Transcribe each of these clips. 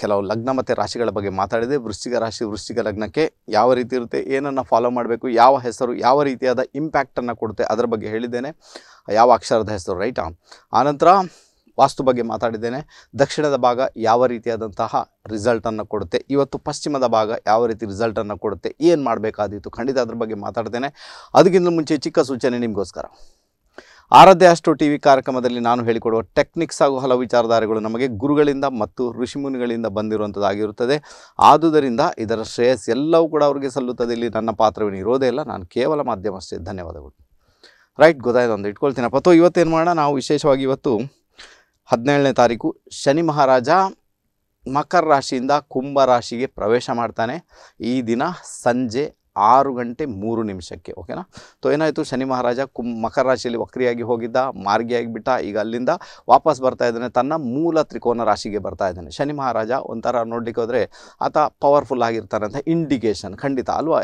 ಕೆಲವು ಲಗ್ನ ಮತ್ತು ರಾಶಿಗಳ ಬಗ್ಗೆ ಮಾತಾಡಿದೆ ವೃಶ್ಚಿಕ ರಾಶಿ ವೃಶ್ಚಿಕ ಲಗ್ನಕ್ಕೆ ಯಾವ ರೀತಿ ಇರುತ್ತೆ ಏನನ್ನು ಫಾಲೋ ಮಾಡಬೇಕು ಯಾವ ಹೆಸರು ಯಾವ ರೀತಿಯಾದ ಇಂಪ್ಯಾಕ್ಟನ್ನು ಕೊಡುತ್ತೆ ಅದರ ಬಗ್ಗೆ ಹೇಳಿದ್ದೇನೆ ಯಾವ ಅಕ್ಷರದ ಹೆಸರು ರೈಟಾ ಆನಂತರ ವಾಸ್ತು ಬಗ್ಗೆ ಮಾತಾಡಿದ್ದೇನೆ ದಕ್ಷಿಣದ ಭಾಗ ಯಾವ ರೀತಿಯಾದಂತಹ ರಿಸಲ್ಟನ್ನು ಕೊಡುತ್ತೆ ಇವತ್ತು ಪಶ್ಚಿಮದ ಭಾಗ ಯಾವ ರೀತಿ ರಿಸಲ್ಟನ್ನು ಕೊಡುತ್ತೆ ಏನು ಮಾಡಬೇಕಾದೀತು ಖಂಡಿತ ಅದ್ರ ಬಗ್ಗೆ ಮಾತಾಡ್ತೇನೆ ಅದಕ್ಕಿಂತ ಮುಂಚೆ ಚಿಕ್ಕ ಸೂಚನೆ ನಿಮಗೋಸ್ಕರ ಆರಾಧ್ಯ ಅಷ್ಟು ಟಿ ವಿ ಕಾರ್ಯಕ್ರಮದಲ್ಲಿ ನಾನು ಹೇಳಿಕೊಡುವ ಟೆಕ್ನಿಕ್ಸ್ ಹಾಗೂ ಹಲವು ವಿಚಾರಧಾರೆಗಳು ನಮಗೆ ಗುರುಗಳಿಂದ ಮತ್ತು ಋಷಿಮುನಿಗಳಿಂದ ಬಂದಿರುವಂಥದ್ದಾಗಿರುತ್ತದೆ ಆದುದರಿಂದ ಇದರ ಶ್ರೇಯಸ್ ಎಲ್ಲವೂ ಕೂಡ ಅವರಿಗೆ ಸಲ್ಲುತ್ತದೆ ಇಲ್ಲಿ ನನ್ನ ಪಾತ್ರವೇನು ಇರೋದೇ ಇಲ್ಲ ನಾನು ಕೇವಲ ಮಾಧ್ಯಮಷ್ಟೇ ಧನ್ಯವಾದಗಳು ರೈಟ್ ಗೊತ್ತಾಯ್ತು ಒಂದು ಇಟ್ಕೊಳ್ತೀನಪ್ಪ ಅಥವಾ ಇವತ್ತೇನು ಮಾಡೋಣ ನಾವು ವಿಶೇಷವಾಗಿ ಇವತ್ತು ಹದಿನೇಳನೇ ತಾರೀಕು ಶನಿ ಮಹಾರಾಜ ಮಕರ ರಾಶಿಯಿಂದ ಕುಂಭ ರಾಶಿಗೆ ಪ್ರವೇಶ ಮಾಡ್ತಾನೆ ಈ ದಿನ ಸಂಜೆ ಆರು ಗಂಟೆ ಮೂರು ನಿಮಿಷಕ್ಕೆ ಓಕೆನಾ ತೊ ಏನಾಯಿತು ಶನಿ ಮಹಾರಾಜ ಕುಂ ಮಕರ ರಾಶಿಯಲ್ಲಿ ವಕ್ರಿಯಾಗಿ ಹೋಗಿದ್ದ ಮಾರ್ಗಿಯಾಗಿ ಬಿಟ್ಟ ಈಗ ಅಲ್ಲಿಂದ ವಾಪಸ್ ಬರ್ತಾ ಇದ್ದಾನೆ ತನ್ನ ಮೂಲ ತ್ರಿಕೋನ ರಾಶಿಗೆ ಬರ್ತಾ ಇದ್ದಾನೆ ಶನಿ ಮಹಾರಾಜ ಒಂಥರ ನೋಡ್ಲಿಕ್ಕೆ ಹೋದರೆ ಆತ ಪವರ್ಫುಲ್ ಆಗಿರ್ತಾನೆ ಅಂತ ಇಂಡಿಕೇಶನ್ ಖಂಡಿತ ಅಲ್ವಾ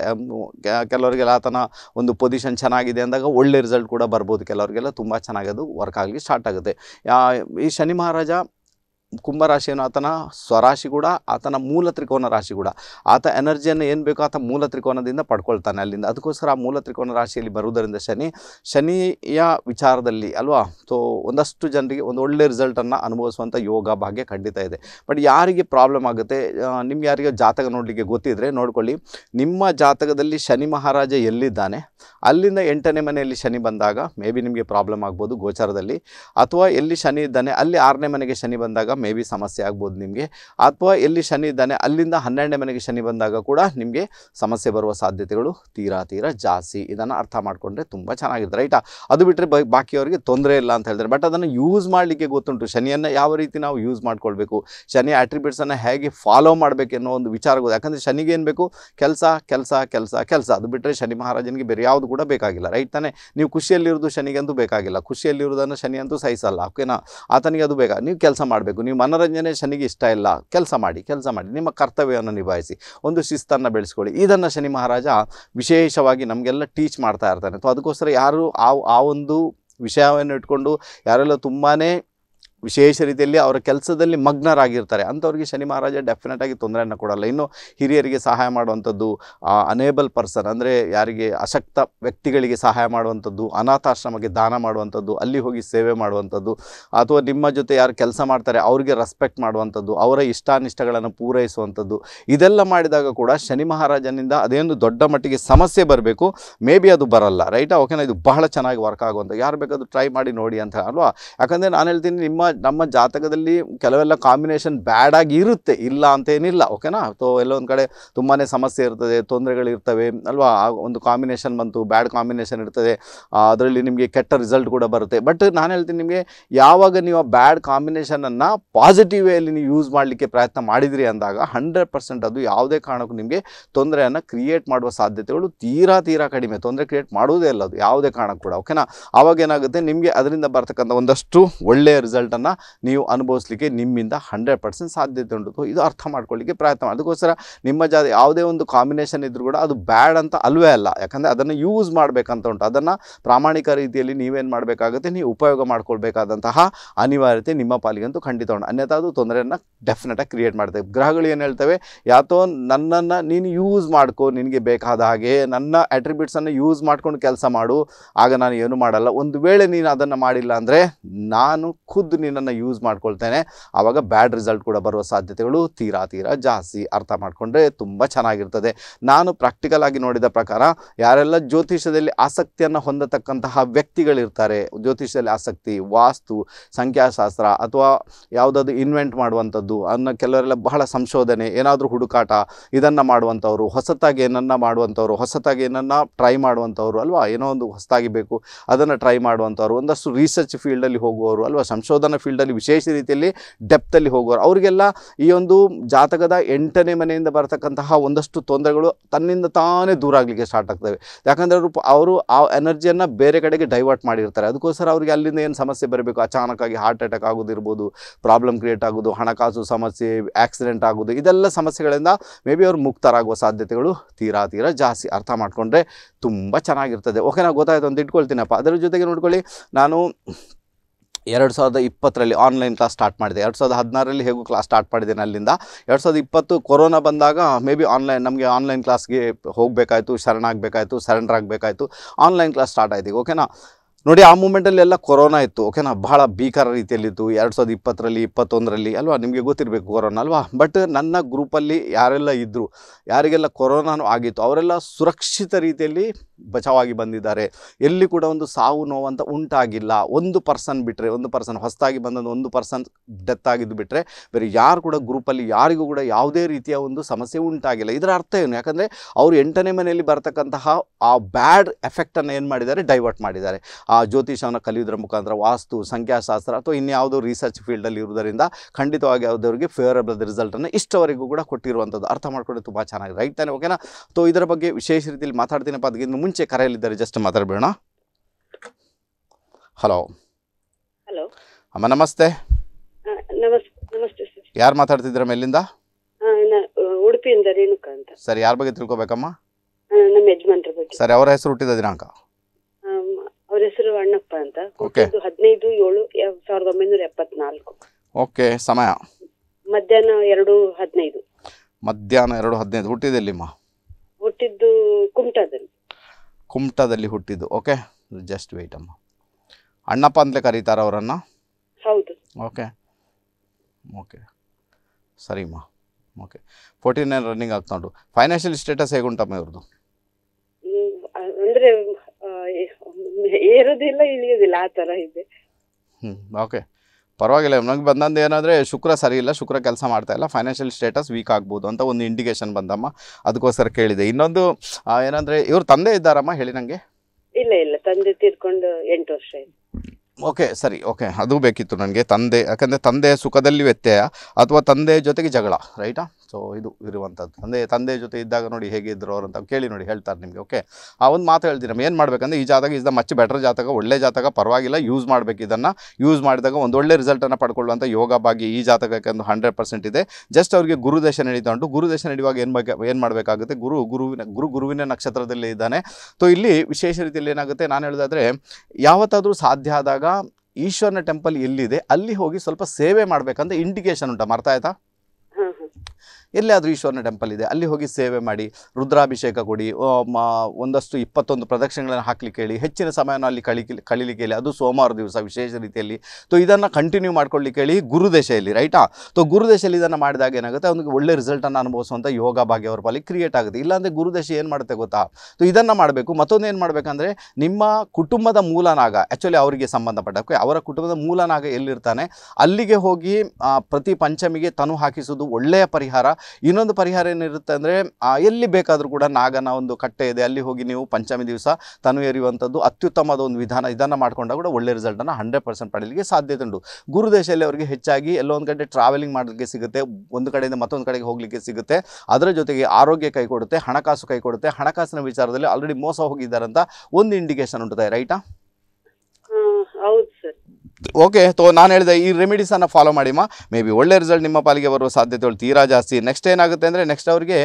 ಕೆಲವರಿಗೆಲ್ಲ ಆತನ ಒಂದು ಪೊಸಿಷನ್ ಚೆನ್ನಾಗಿದೆ ಅಂದಾಗ ಒಳ್ಳೆ ರಿಸಲ್ಟ್ ಕೂಡ ಬರ್ಬೋದು ಕೆಲವರಿಗೆಲ್ಲ ತುಂಬ ಚೆನ್ನಾಗಿ ಅದು ವರ್ಕ್ ಆಗಲಿ ಸ್ಟಾರ್ಟ್ ಆಗುತ್ತೆ ಈ ಶನಿ ಮಹಾರಾಜ ಕುಂಭರಾಶಿಯನ್ನು ಆತನ ಸ್ವರಾಶಿ ಕೂಡ ಆತನ ಮೂಲ ತ್ರಿಕೋನ ರಾಶಿ ಕೂಡ ಆತ ಎನರ್ಜಿಯನ್ನು ಏನು ಬೇಕೋ ಆತ ಮೂಲ ತ್ರಿಕೋನದಿಂದ ಪಡ್ಕೊಳ್ತಾನೆ ಅಲ್ಲಿಂದ ಅದಕ್ಕೋಸ್ಕರ ಆ ಮೂಲ ತ್ರಿಕೋನ ರಾಶಿಯಲ್ಲಿ ಬರುವುದರಿಂದ ಶನಿ ಶನಿಯ ವಿಚಾರದಲ್ಲಿ ಅಲ್ವಾ ಸೊ ಒಂದಷ್ಟು ಜನರಿಗೆ ಒಂದು ಒಳ್ಳೆ ರಿಸಲ್ಟನ್ನು ಅನುಭವಿಸುವಂಥ ಯೋಗ ಭಾಗ್ಯ ಖಂಡಿತ ಇದೆ ಬಟ್ ಯಾರಿಗೆ ಪ್ರಾಬ್ಲಮ್ ಆಗುತ್ತೆ ನಿಮ್ಗೆ ಯಾರಿಗೆ ಜಾತಕ ನೋಡಲಿಕ್ಕೆ ಗೊತ್ತಿದ್ರೆ ನೋಡ್ಕೊಳ್ಳಿ ನಿಮ್ಮ ಜಾತಕದಲ್ಲಿ ಶನಿ ಮಹಾರಾಜ ಎಲ್ಲಿದ್ದಾನೆ ಅಲ್ಲಿಂದ ಎಂಟನೇ ಮನೆಯಲ್ಲಿ ಶನಿ ಬಂದಾಗ ಮೇ ಬಿ ನಿಮಗೆ ಪ್ರಾಬ್ಲಮ್ ಆಗ್ಬೋದು ಗೋಚಾರದಲ್ಲಿ ಅಥವಾ ಎಲ್ಲಿ ಶನಿ ಇದ್ದಾನೆ ಅಲ್ಲಿ ಆರನೇ ಮನೆಗೆ ಶನಿ ಬಂದಾಗ ಮೇ ಬಿ ಸಮಸ್ಯೆ ಆಗ್ಬೋದು ನಿಮಗೆ ಅಥವಾ ಎಲ್ಲಿ ಶನಿ ಇದ್ದಾನೆ ಅಲ್ಲಿಂದ ಹನ್ನೆರಡನೇ ಮನೆಗೆ ಶನಿ ಬಂದಾಗ ಕೂಡ ನಿಮಗೆ ಸಮಸ್ಯೆ ಬರುವ ಸಾಧ್ಯತೆಗಳು ತೀರಾ ತೀರಾ ಜಾಸ್ತಿ ಇದನ್ನು ಅರ್ಥ ಮಾಡಿಕೊಂಡ್ರೆ ತುಂಬ ಚೆನ್ನಾಗಿರುತ್ತೆ ರೈಟಾ ಅದು ಬಿಟ್ಟರೆ ಬಾಕಿಯವರಿಗೆ ತೊಂದರೆ ಇಲ್ಲ ಅಂತ ಹೇಳ್ತಾರೆ ಬಟ್ ಅದನ್ನು ಯೂಸ್ ಮಾಡಲಿಕ್ಕೆ ಗೊತ್ತುಂಟು ಶನಿಯನ್ನು ಯಾವ ರೀತಿ ನಾವು ಯೂಸ್ ಮಾಡ್ಕೊಳ್ಬೇಕು ಶನಿ ಆಟ್ರಿಬ್ಯೂಟ್ಸನ್ನು ಹೇಗೆ ಫಾಲೋ ಮಾಡಬೇಕು ಅನ್ನೋ ಒಂದು ವಿಚಾರ ಗೊತ್ತು ಯಾಕಂದರೆ ಶನಿಗೆ ಏನು ಬೇಕು ಕೆಲಸ ಕೆಲಸ ಕೆಲಸ ಕೆಲಸ ಅದು ಬಿಟ್ಟರೆ ಶನಿ ಮಹಾರಾಜನಿಗೆ ಬೇರೆ ಯಾವುದು ಕೂಡ ಬೇಕಾಗಿಲ್ಲ ರೈಟ್ ತಾನೇ ನೀವು ಖುಷಿಯಲ್ಲಿರೋದು ಅಂತೂ ಬೇಕಾಗಿಲ್ಲ ಖುಷಿಯಲ್ಲಿರೋದನ್ನು ಶನಿ ಅಂತೂ ಸಹಿಸಲ್ಲ ಓಕೆನಾ ಆತನಿಗೆ ಅದು ಬೇಕಾ ನೀವು ಕೆಲಸ ಮಾಡಬೇಕು ನೀವು ನೀವು ಮನೋರಂಜನೆ ಶನಿಗೆ ಇಷ್ಟ ಇಲ್ಲ ಕೆಲಸ ಮಾಡಿ ಕೆಲಸ ಮಾಡಿ ನಿಮ್ಮ ಕರ್ತವ್ಯವನ್ನು ನಿಭಾಯಿಸಿ ಒಂದು ಶಿಸ್ತನ್ನು ಬೆಳೆಸ್ಕೊಳ್ಳಿ ಇದನ್ನು ಶನಿ ಮಹಾರಾಜ ವಿಶೇಷವಾಗಿ ನಮಗೆಲ್ಲ ಟೀಚ್ ಮಾಡ್ತಾ ಇರ್ತಾನೆ ಅಥವಾ ಅದಕ್ಕೋಸ್ಕರ ಯಾರು ಆ ಆ ಒಂದು ವಿಷಯವನ್ನು ಇಟ್ಕೊಂಡು ಯಾರೆಲ್ಲ ತುಂಬಾ ವಿಶೇಷ ರೀತಿಯಲ್ಲಿ ಅವರ ಕೆಲಸದಲ್ಲಿ ಮಗ್ನರಾಗಿರ್ತಾರೆ ಅಂಥವ್ರಿಗೆ ಶನಿ ಮಹಾರಾಜ ಡೆಫಿನೆಟಾಗಿ ತೊಂದರೆಯನ್ನು ಕೊಡಲ್ಲ ಇನ್ನು ಹಿರಿಯರಿಗೆ ಸಹಾಯ ಮಾಡುವಂಥದ್ದು ಅನೇಬಲ್ ಪರ್ಸನ್ ಅಂದರೆ ಯಾರಿಗೆ ಅಶಕ್ತ ವ್ಯಕ್ತಿಗಳಿಗೆ ಸಹಾಯ ಮಾಡುವಂಥದ್ದು ಅನಾಥಾಶ್ರಮಕ್ಕೆ ದಾನ ಮಾಡುವಂಥದ್ದು ಅಲ್ಲಿ ಹೋಗಿ ಸೇವೆ ಮಾಡುವಂಥದ್ದು ಅಥವಾ ನಿಮ್ಮ ಜೊತೆ ಯಾರು ಕೆಲಸ ಮಾಡ್ತಾರೆ ಅವರಿಗೆ ರೆಸ್ಪೆಕ್ಟ್ ಮಾಡುವಂಥದ್ದು ಅವರ ಇಷ್ಟಾನಿಷ್ಟಗಳನ್ನು ಪೂರೈಸುವಂಥದ್ದು ಇದೆಲ್ಲ ಮಾಡಿದಾಗ ಕೂಡ ಶನಿ ಮಹಾರಾಜನಿಂದ ಅದೇನು ದೊಡ್ಡ ಮಟ್ಟಿಗೆ ಸಮಸ್ಯೆ ಬರಬೇಕು ಮೇ ಬಿ ಅದು ಬರಲ್ಲ ರೈಟಾ ಓಕೆನಾ ಇದು ಬಹಳ ಚೆನ್ನಾಗಿ ವರ್ಕ್ ಆಗುವಂಥ ಯಾರು ಬೇಕಾದರೂ ಟ್ರೈ ಮಾಡಿ ನೋಡಿ ಅಂತ ಅಲ್ವಾ ಯಾಕಂದರೆ ನಾನು ಹೇಳ್ತೀನಿ ನಿಮ್ಮ ನಮ್ಮ ಜಾತಕದಲ್ಲಿ ಕೆಲವೆಲ್ಲ ಕಾಂಬಿನೇಷನ್ ಬ್ಯಾಡ್ ಆಗಿ ಇರುತ್ತೆ ಇಲ್ಲ ಅಂತ ಏನಿಲ್ಲ ಓಕೆನಾ ಸೊ ಎಲ್ಲೊಂದು ಕಡೆ ತುಂಬಾ ಸಮಸ್ಯೆ ಇರ್ತದೆ ತೊಂದರೆಗಳಿರ್ತವೆ ಅಲ್ವಾ ಒಂದು ಕಾಂಬಿನೇಷನ್ ಬಂತು ಬ್ಯಾಡ್ ಕಾಂಬಿನೇಷನ್ ಇರ್ತದೆ ಅದರಲ್ಲಿ ನಿಮಗೆ ಕೆಟ್ಟ ರಿಸಲ್ಟ್ ಕೂಡ ಬರುತ್ತೆ ಬಟ್ ನಾನು ಹೇಳ್ತೀನಿ ನಿಮಗೆ ಯಾವಾಗ ನೀವು ಆ ಬ್ಯಾಡ್ ಕಾಂಬಿನೇಷನನ್ನು ಪಾಸಿಟಿವ್ ವೇಯಲ್ಲಿ ನೀವು ಯೂಸ್ ಮಾಡಲಿಕ್ಕೆ ಪ್ರಯತ್ನ ಮಾಡಿದಿರಿ ಅಂದಾಗ ಹಂಡ್ರೆಡ್ ಪರ್ಸೆಂಟ್ ಅದು ಯಾವುದೇ ಕಾರಣಕ್ಕೂ ನಿಮಗೆ ತೊಂದರೆಯನ್ನು ಕ್ರಿಯೇಟ್ ಮಾಡುವ ಸಾಧ್ಯತೆಗಳು ತೀರಾ ತೀರಾ ಕಡಿಮೆ ತೊಂದರೆ ಕ್ರಿಯೇಟ್ ಮಾಡುವುದೇ ಇಲ್ಲ ಅದು ಯಾವುದೇ ಕಾರಣಕ್ಕೂ ಕೂಡ ಓಕೆನಾ ಆವಾಗ ಏನಾಗುತ್ತೆ ನಿಮಗೆ ಅದರಿಂದ ಬರ್ತಕ್ಕಂಥ ಒಂದಷ್ಟು ಒಳ್ಳೆಯ ರಿಸಲ್ಟನ್ನು ನೀವು ಅನುಭವಿಸಲಿಕ್ಕೆ ನಿಮ್ಮಿಂದ ಹಂಡ್ರೆಡ್ ಪರ್ಸೆಂಟ್ ಸಾಧ್ಯತೆ ಉಂಟು ಇದು ಅರ್ಥ ಮಾಡ್ಕೊಳ್ಳಿಕ್ಕೆ ಪ್ರಯತ್ನ ಅದಕ್ಕೋಸ್ಕರ ನಿಮ್ಮ ಜಾತಿ ಯಾವುದೇ ಒಂದು ಕಾಂಬಿನೇಷನ್ ಇದ್ದರೂ ಕೂಡ ಅದು ಬ್ಯಾಡ್ ಅಂತ ಅಲ್ವೇ ಅಲ್ಲ ಯಾಕಂದರೆ ಅದನ್ನು ಯೂಸ್ ಮಾಡಬೇಕಂತ ಉಂಟು ಅದನ್ನು ಪ್ರಾಮಾಣಿಕ ರೀತಿಯಲ್ಲಿ ನೀವೇನು ಮಾಡಬೇಕಾಗುತ್ತೆ ನೀವು ಉಪಯೋಗ ಮಾಡ್ಕೊಳ್ಬೇಕಾದಂತಹ ಅನಿವಾರ್ಯತೆ ನಿಮ್ಮ ಪಾಲಿಗಂತೂ ಖಂಡಿತ ಉಂಟು ಅನ್ಯಥಾ ಅದು ತೊಂದರೆಯನ್ನು ಡೆಫಿನೆಟಾಗಿ ಕ್ರಿಯೇಟ್ ಮಾಡ್ತೇವೆ ಗ್ರಹಗಳು ಏನು ಹೇಳ್ತವೆ ಯಾತೋ ನನ್ನನ್ನು ನೀನು ಯೂಸ್ ಮಾಡ್ಕೋ ನಿನಗೆ ಬೇಕಾದ ಹಾಗೆ ನನ್ನ ಅಟ್ರಿಬ್ಯೂಟ್ಸನ್ನು ಯೂಸ್ ಮಾಡ್ಕೊಂಡು ಕೆಲಸ ಮಾಡು ಆಗ ನಾನು ಏನು ಮಾಡಲ್ಲ ಒಂದು ವೇಳೆ ನೀನು ಅದನ್ನು ಮಾಡಿಲ್ಲ ಅಂದರೆ ನಾನು ಖುದ್ದು ಯೂಸ್ ಮಾಡ್ಕೊಳ್ತೇನೆ ಆವಾಗ ಬ್ಯಾಡ್ ರಿಸಲ್ಟ್ ಕೂಡ ಬರುವ ಸಾಧ್ಯತೆಗಳು ತೀರಾ ತೀರಾ ಜಾಸ್ತಿ ಅರ್ಥ ಮಾಡಿಕೊಂಡ್ರೆ ತುಂಬ ಚೆನ್ನಾಗಿರ್ತದೆ ನಾನು ಪ್ರಾಕ್ಟಿಕಲ್ ಆಗಿ ನೋಡಿದ ಪ್ರಕಾರ ಯಾರೆಲ್ಲ ಜ್ಯೋತಿಷದಲ್ಲಿ ಆಸಕ್ತಿಯನ್ನು ಹೊಂದತಕ್ಕಂತಹ ವ್ಯಕ್ತಿಗಳಿರ್ತಾರೆ ಜ್ಯೋತಿಷದಲ್ಲಿ ಆಸಕ್ತಿ ವಾಸ್ತು ಸಂಖ್ಯಾಶಾಸ್ತ್ರ ಅಥವಾ ಯಾವುದಾದ್ರು ಇನ್ವೆಂಟ್ ಮಾಡುವಂಥದ್ದು ಅನ್ನೋ ಕೆಲವರೆಲ್ಲ ಬಹಳ ಸಂಶೋಧನೆ ಏನಾದರೂ ಹುಡುಕಾಟ ಇದನ್ನು ಮಾಡುವಂಥವ್ರು ಹೊಸತಾಗಿ ಏನನ್ನ ಮಾಡುವಂಥವ್ರು ಹೊಸತಾಗಿ ಏನನ್ನ ಟ್ರೈ ಮಾಡುವಂಥವ್ರು ಅಲ್ವಾ ಏನೋ ಒಂದು ಹೊಸದಾಗಿ ಬೇಕು ಅದನ್ನು ಟ್ರೈ ಮಾಡುವಂಥವ್ರು ಒಂದಷ್ಟು ರಿಸರ್ಚ್ ಫೀಲ್ಡಲ್ಲಿ ಹೋಗುವವರು ಅಲ್ವಾ ಸಂಶೋಧನೆ ಫೀಲ್ಡಲ್ಲಿ ವಿಶೇಷ ರೀತಿಯಲ್ಲಿ ಡೆಪ್ತಲ್ಲಿ ಹೋಗೋರು ಅವರಿಗೆಲ್ಲ ಈ ಒಂದು ಜಾತಕದ ಎಂಟನೇ ಮನೆಯಿಂದ ಬರತಕ್ಕಂತಹ ಒಂದಷ್ಟು ತೊಂದರೆಗಳು ತನ್ನಿಂದ ತಾನೇ ದೂರ ಆಗಲಿಕ್ಕೆ ಸ್ಟಾರ್ಟ್ ಆಗ್ತವೆ ಯಾಕಂದರೆ ಅವರು ಅವರು ಆ ಎನರ್ಜಿಯನ್ನು ಬೇರೆ ಕಡೆಗೆ ಡೈವರ್ಟ್ ಮಾಡಿರ್ತಾರೆ ಅದಕ್ಕೋಸ್ಕರ ಅವರಿಗೆ ಅಲ್ಲಿಂದ ಏನು ಸಮಸ್ಯೆ ಬರಬೇಕು ಅಚಾನಕ್ಕಾಗಿ ಹಾರ್ಟ್ ಅಟ್ಯಾಕ್ ಆಗೋದಿರ್ಬೋದು ಪ್ರಾಬ್ಲಮ್ ಕ್ರಿಯೇಟ್ ಆಗೋದು ಹಣಕಾಸು ಸಮಸ್ಯೆ ಆಕ್ಸಿಡೆಂಟ್ ಆಗೋದು ಇದೆಲ್ಲ ಸಮಸ್ಯೆಗಳಿಂದ ಮೇ ಬಿ ಅವರು ಮುಕ್ತರಾಗುವ ಸಾಧ್ಯತೆಗಳು ತೀರಾ ತೀರಾ ಜಾಸ್ತಿ ಅರ್ಥ ಮಾಡಿಕೊಂಡ್ರೆ ತುಂಬ ಚೆನ್ನಾಗಿರ್ತದೆ ಓಕೆ ನಾವು ಗೊತ್ತಾಯಿತು ಅಂತ ಇಟ್ಕೊಳ್ತೀನಪ್ಪ ಅದರ ಜೊತೆಗೆ ನೋಡ್ಕೊಳ್ಳಿ ನಾನು ಎರಡು ಸಾವಿರದ ಇಪ್ಪತ್ತರಲ್ಲಿ ಆನ್ಲೈನ್ ಕ್ಲಾಸ್ ಸ್ಟಾರ್ಟ್ ಮಾಡಿದೆ ಎರಡು ಸಾವಿರದ ಹದಿನಾರರಲ್ಲಿ ಹೇಗೂ ಕ್ಲಾಸ್ ಸ್ಟಾರ್ಟ್ ಮಾಡಿದ್ದೇನೆ ಅಲ್ಲಿಂದ ಎರಡು ಸಾವಿರದ ಇಪ್ಪತ್ತು ಕೊರೋನಾ ಬಂದಾಗ ಮೇ ಬಿ ಆನ್ಲೈನ್ ನಮಗೆ ಆನ್ಲೈನ್ ಕ್ಲಾಸ್ಗೆ ಹೋಗಬೇಕಾಯ್ತು ಶರಣಾಗಬೇಕಾಯ್ತು ಸರೆಂಡರ್ ಆಗಬೇಕಾಯ್ತು ಆನ್ಲೈನ್ ಕ್ಲಾಸ್ ಸ್ಟಾರ್ಟ್ ಈಗ ಓಕೆನಾ ನೋಡಿ ಆ ಮೂಮೆಂಟಲ್ಲಿ ಎಲ್ಲ ಕೊರೋನಾ ಇತ್ತು ಓಕೆನಾ ಭಾಳ ಭೀಕರ ರೀತಿಯಲ್ಲಿತ್ತು ಎರಡು ಸಾವಿರದ ಇಪ್ಪತ್ತರಲ್ಲಿ ಇಪ್ಪತ್ತೊಂದರಲ್ಲಿ ಅಲ್ವಾ ನಿಮಗೆ ಗೊತ್ತಿರಬೇಕು ಕೊರೋನಾ ಅಲ್ವಾ ಬಟ್ ನನ್ನ ಗ್ರೂಪಲ್ಲಿ ಯಾರೆಲ್ಲ ಇದ್ದರು ಯಾರಿಗೆಲ್ಲ ಕೊರೋನಾನು ಆಗಿತ್ತು ಅವರೆಲ್ಲ ಸುರಕ್ಷಿತ ರೀತಿಯಲ್ಲಿ ಬಚಾವಾಗಿ ಬಂದಿದ್ದಾರೆ ಎಲ್ಲಿ ಕೂಡ ಒಂದು ಸಾವು ನೋವು ಅಂತ ಉಂಟಾಗಿಲ್ಲ ಒಂದು ಪರ್ಸನ್ ಬಿಟ್ಟರೆ ಒಂದು ಪರ್ಸನ್ ಹೊಸದಾಗಿ ಬಂದ ಒಂದು ಪರ್ಸನ್ ಡೆತ್ ಆಗಿದ್ದು ಬಿಟ್ಟರೆ ಬೇರೆ ಯಾರು ಕೂಡ ಗ್ರೂಪಲ್ಲಿ ಯಾರಿಗೂ ಕೂಡ ಯಾವುದೇ ರೀತಿಯ ಒಂದು ಸಮಸ್ಯೆ ಉಂಟಾಗಿಲ್ಲ ಇದರ ಅರ್ಥ ಏನು ಯಾಕಂದರೆ ಅವರು ಎಂಟನೇ ಮನೆಯಲ್ಲಿ ಬರತಕ್ಕಂತಹ ಆ ಬ್ಯಾಡ್ ಎಫೆಕ್ಟನ್ನು ಏನು ಮಾಡಿದ್ದಾರೆ ಡೈವರ್ಟ್ ಮಾಡಿದ್ದಾರೆ ಆ ಜ್ಯೋತಿಷವನ್ನು ಕಲಿಯೋದ್ರ ಮುಖಾಂತರ ವಾಸ್ತು ಸಂಖ್ಯಾಶಾಸ್ತ್ರ ಅಥವಾ ಇನ್ಯಾವುದೋ ರಿಸರ್ಚ್ ಫೀಲ್ಡಲ್ಲಿ ಇರುವುದರಿಂದ ಖಂಡಿತವಾಗಿ ಅವರಿಗೆ ಫೇವರಬಲ್ ರಿಸಲ್ಟನ್ನು ಇಷ್ಟವರೆಗೂ ಕೂಡ ಕೊಟ್ಟಿರುವಂಥದ್ದು ಅರ್ಥ ಮಾಡ್ಕೊಂಡು ತುಂಬ ಚೆನ್ನಾಗಿದೆ ರೈಟ್ ತಾನೆ ಓಕೆನಾ ಸೊ ಇದರ ಬಗ್ಗೆ ವಿಶೇಷ ರೀತಿಯಲ್ಲಿ ಮಾತಾಡ್ತೀನಪ್ಪ ಅದಕ್ಕಿಂತ ಮುಂಚೆ ಕರೆಯಲ್ಲಿದ್ದಾರೆ ಜಸ್ಟ್ ಮಾತಾಡಬೇಡ ಹಲೋ ಹಲೋ ಅಮ್ಮ ನಮಸ್ತೆ ನಮಸ್ತೆ ಯಾರು ಮಾತಾಡ್ತಿದ್ರಮ್ಮ ಎಲ್ಲಿಂದ ಉಡುಪಿಯಿಂದ ರೇಣುಕಾ ಅಂತ ಸರಿ ಯಾರ ಬಗ್ಗೆ ತಿಳ್ಕೊಬೇಕಮ್ಮ ನಮ್ಮ ಯಜಮಾನ್ರ ಬಗ್ಗೆ ಸರಿ ಅವರ ಹೆಸರು ಹುಟ್ಟಿದ ದಿನಾಂಕ ಅವ್ರ ಹೆಸರು ಅಣ್ಣಪ್ಪ ಅಂತ ಹುಟ್ಟಿದ್ದು ಹದಿನೈದು ಏಳು ಸಾವಿರದ ಒಂಬೈನೂರ ಎಪ್ಪತ್ನಾಲ್ಕು ಓಕೆ ಸಮಯ ಮಧ್ಯಾಹ್ನ ಎರಡು ಹದಿನೈದು ಮಧ್ಯಾಹ್ನ ಎರಡು ಹದಿನೈದು ಹುಟ್ಟಿದೆಲ್ಲಿಮ್ಮ ಹುಟ್ಟಿದ್ದು ಕುಮಟಾದಲ್ಲಿ ಕುಮಟಾದಲ್ಲಿ ಹುಟ್ಟಿದ್ದು ಓಕೆ ಜಸ್ಟ್ ವೆಯ್ಟ್ ಅಮ್ಮ ಅಣ್ಣಪ್ಪ ಅಂತಲೇ ಕರೀತಾರ ಅವರನ್ನು ಹೌದು ಓಕೆ ಓಕೆ ಸರಿಮ್ಮ ಓಕೆ ಫೋರ್ಟಿ ನೈನ್ ರನ್ನಿಂಗ್ ಆಗ್ತಾ ಉಂಟು ಫೈನಾನ್ಷಿಯಲ್ ಸ್ಟೇಟಸ್ ಹೇಗುಂಟಮ್ಮ ಇವ್ರದ್ದು ಏರೋದಿಲ್ಲ ಇಳಿಯೋದಿಲ್ಲ ಆ ಥರ ಇದೆ ಹ್ಞೂ ಓಕೆ ಪರವಾಗಿಲ್ಲ ನನಗೆ ಬಂದಂದು ಏನಾದರೆ ಶುಕ್ರ ಸರಿ ಇಲ್ಲ ಶುಕ್ರ ಕೆಲಸ ಮಾಡ್ತಾ ಇಲ್ಲ ಫೈನಾನ್ಷಿಯಲ್ ಸ್ಟೇಟಸ್ ವೀಕ್ ಆಗ್ಬೋದು ಅಂತ ಒಂದು ಇಂಡಿಕೇಶನ್ ಬಂದಮ್ಮ ಅದಕ್ಕೋಸ್ಕರ ಕೇಳಿದೆ ಇನ್ನೊಂದು ಏನಂದರೆ ಇವ್ರ ತಂದೆ ಇದ್ದಾರಮ್ಮ ಹೇಳಿ ನನಗೆ ಇಲ್ಲ ಇಲ್ಲ ತಂದೆ ತೀರ್ಕೊಂಡು ಎಂಟು ವರ್ಷ ಇದೆ ಓಕೆ ಸರಿ ಓಕೆ ಅದು ಬೇಕಿತ್ತು ನನಗೆ ತಂದೆ ಯಾಕಂದರೆ ತಂದೆ ಸುಖದಲ್ಲಿ ವ್ಯತ್ಯಯ ಅಥವಾ ತಂದೆ ಜೊತೆಗೆ ಜಗಳ ರೈಟಾ ಸೊ ಇದು ಇರುವಂಥದ್ದು ತಂದೆ ತಂದೆ ಜೊತೆ ಇದ್ದಾಗ ನೋಡಿ ಹೇಗಿದ್ರು ಅವರು ಅಂತ ಕೇಳಿ ನೋಡಿ ಹೇಳ್ತಾರೆ ನಿಮಗೆ ಓಕೆ ಆ ಒಂದು ಮಾತು ಹೇಳ್ತೀನಿ ನಮ್ಮ ಏನು ಮಾಡಬೇಕಂದ್ರೆ ಈ ಜಾತಕ ಇಸ್ ದ ಮಚ್ ಬೆಟರ್ ಜಾತಕ ಒಳ್ಳೆ ಜಾತಕ ಪರವಾಗಿಲ್ಲ ಯೂಸ್ ಮಾಡಬೇಕು ಇದನ್ನು ಯೂಸ್ ಮಾಡಿದಾಗ ಒಂದು ಒಳ್ಳೆ ರಿಸಲ್ಟನ್ನು ಪಡ್ಕೊಳ್ಳುವಂಥ ಯೋಗ ಭಾಗಿ ಈ ಜಾತಕಕ್ಕೆ ಒಂದು ಹಂಡ್ರೆಡ್ ಪರ್ಸೆಂಟ್ ಇದೆ ಜಸ್ಟ್ ಅವರಿಗೆ ಗುರುದೇಶ ನಡೀತಾ ಉಂಟು ಗುರುದೇಶ ನಡೆಯುವಾಗ ಏನು ಬಗ್ಗೆ ಏನು ಮಾಡಬೇಕಾಗುತ್ತೆ ಗುರು ಗುರುವಿನ ಗುರು ಗುರುವಿನ ನಕ್ಷತ್ರದಲ್ಲಿ ಇದ್ದಾನೆ ಸೊ ಇಲ್ಲಿ ವಿಶೇಷ ರೀತಿಯಲ್ಲಿ ಏನಾಗುತ್ತೆ ನಾನು ಹೇಳೋದಾದರೆ ಯಾವತ್ತಾದರೂ ಸಾಧ್ಯ ಆದಾಗ ಈಶ್ವರನ ಟೆಂಪಲ್ ಎಲ್ಲಿದೆ ಅಲ್ಲಿ ಹೋಗಿ ಸ್ವಲ್ಪ ಸೇವೆ ಮಾಡಬೇಕಂತ ಇಂಡಿಕೇಶನ್ ಉಂಟಾ ಮರ್ತಾಯ್ತಾ ಆದರೂ ಈಶ್ವರನ ಟೆಂಪಲ್ ಇದೆ ಅಲ್ಲಿ ಹೋಗಿ ಸೇವೆ ಮಾಡಿ ರುದ್ರಾಭಿಷೇಕ ಕೊಡಿ ಒಂದಷ್ಟು ಇಪ್ಪತ್ತೊಂದು ಪ್ರದಕ್ಷಿಣೆಗಳನ್ನು ಹಾಕಲಿಕ್ಕೆ ಹೇಳಿ ಹೆಚ್ಚಿನ ಸಮಯವನ್ನು ಅಲ್ಲಿ ಕಳಿ ಕಳಿಲಿಕ್ಕೆ ಹೇಳಿ ಅದು ಸೋಮವಾರ ದಿವಸ ವಿಶೇಷ ರೀತಿಯಲ್ಲಿ ಸೊ ಇದನ್ನು ಕಂಟಿನ್ಯೂ ಮಾಡ್ಕೊಳ್ಳಿಕ್ಕೆ ಹೇಳಿ ಗುರುದೇಶೆಯಲ್ಲಿ ರೈಟಾ ತೋ ಗುರುದೇಶೆಯಲ್ಲಿ ಇದನ್ನು ಮಾಡಿದಾಗ ಏನಾಗುತ್ತೆ ಅವನಿಗೆ ಒಳ್ಳೆ ರಿಸಲ್ಟನ್ನು ಅನುಭವಿಸುವಂಥ ಯೋಗ ಭಾಗ್ಯ ಅವ್ರ ಪಾಲಿ ಕ್ರಿಯೇಟ್ ಆಗುತ್ತೆ ಇಲ್ಲಾಂದರೆ ಗುರುದೇಶ ಏನು ಮಾಡುತ್ತೆ ಗೊತ್ತಾ ಸೊ ಇದನ್ನು ಮಾಡಬೇಕು ಮತ್ತೊಂದು ಏನು ಮಾಡಬೇಕಂದ್ರೆ ನಿಮ್ಮ ಕುಟುಂಬದ ಮೂಲನಾಗ ಆ್ಯಕ್ಚುಲಿ ಅವರಿಗೆ ಸಂಬಂಧಪಟ್ಟಕ್ಕೆ ಅವರ ಕುಟುಂಬದ ಮೂಲನಾಗ ಎಲ್ಲಿರ್ತಾನೆ ಅಲ್ಲಿಗೆ ಹೋಗಿ ಪ್ರತಿ ಪಂಚಮಿಗೆ ತನು ಹಾಕಿಸೋದು ಒಳ್ಳೆಯ ಪರಿಹಾರ ಇನ್ನೊಂದು ಪರಿಹಾರ ಏನಿರುತ್ತೆ ಅಂದರೆ ಎಲ್ಲಿ ಬೇಕಾದರೂ ಕೂಡ ನಾಗನ ಒಂದು ಕಟ್ಟೆ ಇದೆ ಅಲ್ಲಿ ಹೋಗಿ ನೀವು ಪಂಚಮಿ ದಿವಸ ತನು ಎರಿಯುವಂಥದ್ದು ಅತ್ಯುತ್ತಮದ ಒಂದು ವಿಧಾನ ಇದನ್ನು ಮಾಡ್ಕೊಂಡಾಗ ಕೂಡ ಒಳ್ಳೆ ರಿಸಲ್ಟನ್ನು ಹಂಡ್ರೆಡ್ ಪರ್ಸೆಂಟ್ ಪಡೆಯಲಿಕ್ಕೆ ಸಾಧ್ಯತೆ ಉಂಟು ಗುರುದೇಶದಲ್ಲಿ ಅವರಿಗೆ ಹೆಚ್ಚಾಗಿ ಎಲ್ಲೋ ಒಂದು ಕಡೆ ಟ್ರಾವೆಲಿಂಗ್ ಮಾಡಲಿಕ್ಕೆ ಸಿಗುತ್ತೆ ಒಂದು ಕಡೆಯಿಂದ ಮತ್ತೊಂದು ಕಡೆಗೆ ಹೋಗಲಿಕ್ಕೆ ಸಿಗುತ್ತೆ ಅದರ ಜೊತೆಗೆ ಆರೋಗ್ಯ ಕೈ ಕೊಡುತ್ತೆ ಹಣಕಾಸು ಕೈ ಕೊಡುತ್ತೆ ಹಣಕಾಸಿನ ವಿಚಾರದಲ್ಲಿ ಆಲ್ರೆಡಿ ಮೋಸ ಹೋಗಿದ್ದಾರೆ ಅಂತ ಒಂದು ಇಂಡಿಕೇಶನ್ ಉಂಟು ರೈಟಾ ಹೌದು ಓಕೆ ತೋ ನಾನು ಹೇಳಿದೆ ಈ ರೆಮಿಡೀಸನ್ನು ಫಾಲೋ ಮಾಡಿಮ್ಮ ಮೇ ಬಿ ಒಳ್ಳೆ ರಿಸಲ್ಟ್ ನಿಮ್ಮ ಪಾಲಿಗೆ ಬರುವ ಸಾಧ್ಯತೆಗಳು ತೀರಾ ಜಾಸ್ತಿ ನೆಕ್ಸ್ಟ್ ಏನಾಗುತ್ತೆ ಅಂದರೆ ನೆಕ್ಸ್ಟ್ ಅವರಿಗೆ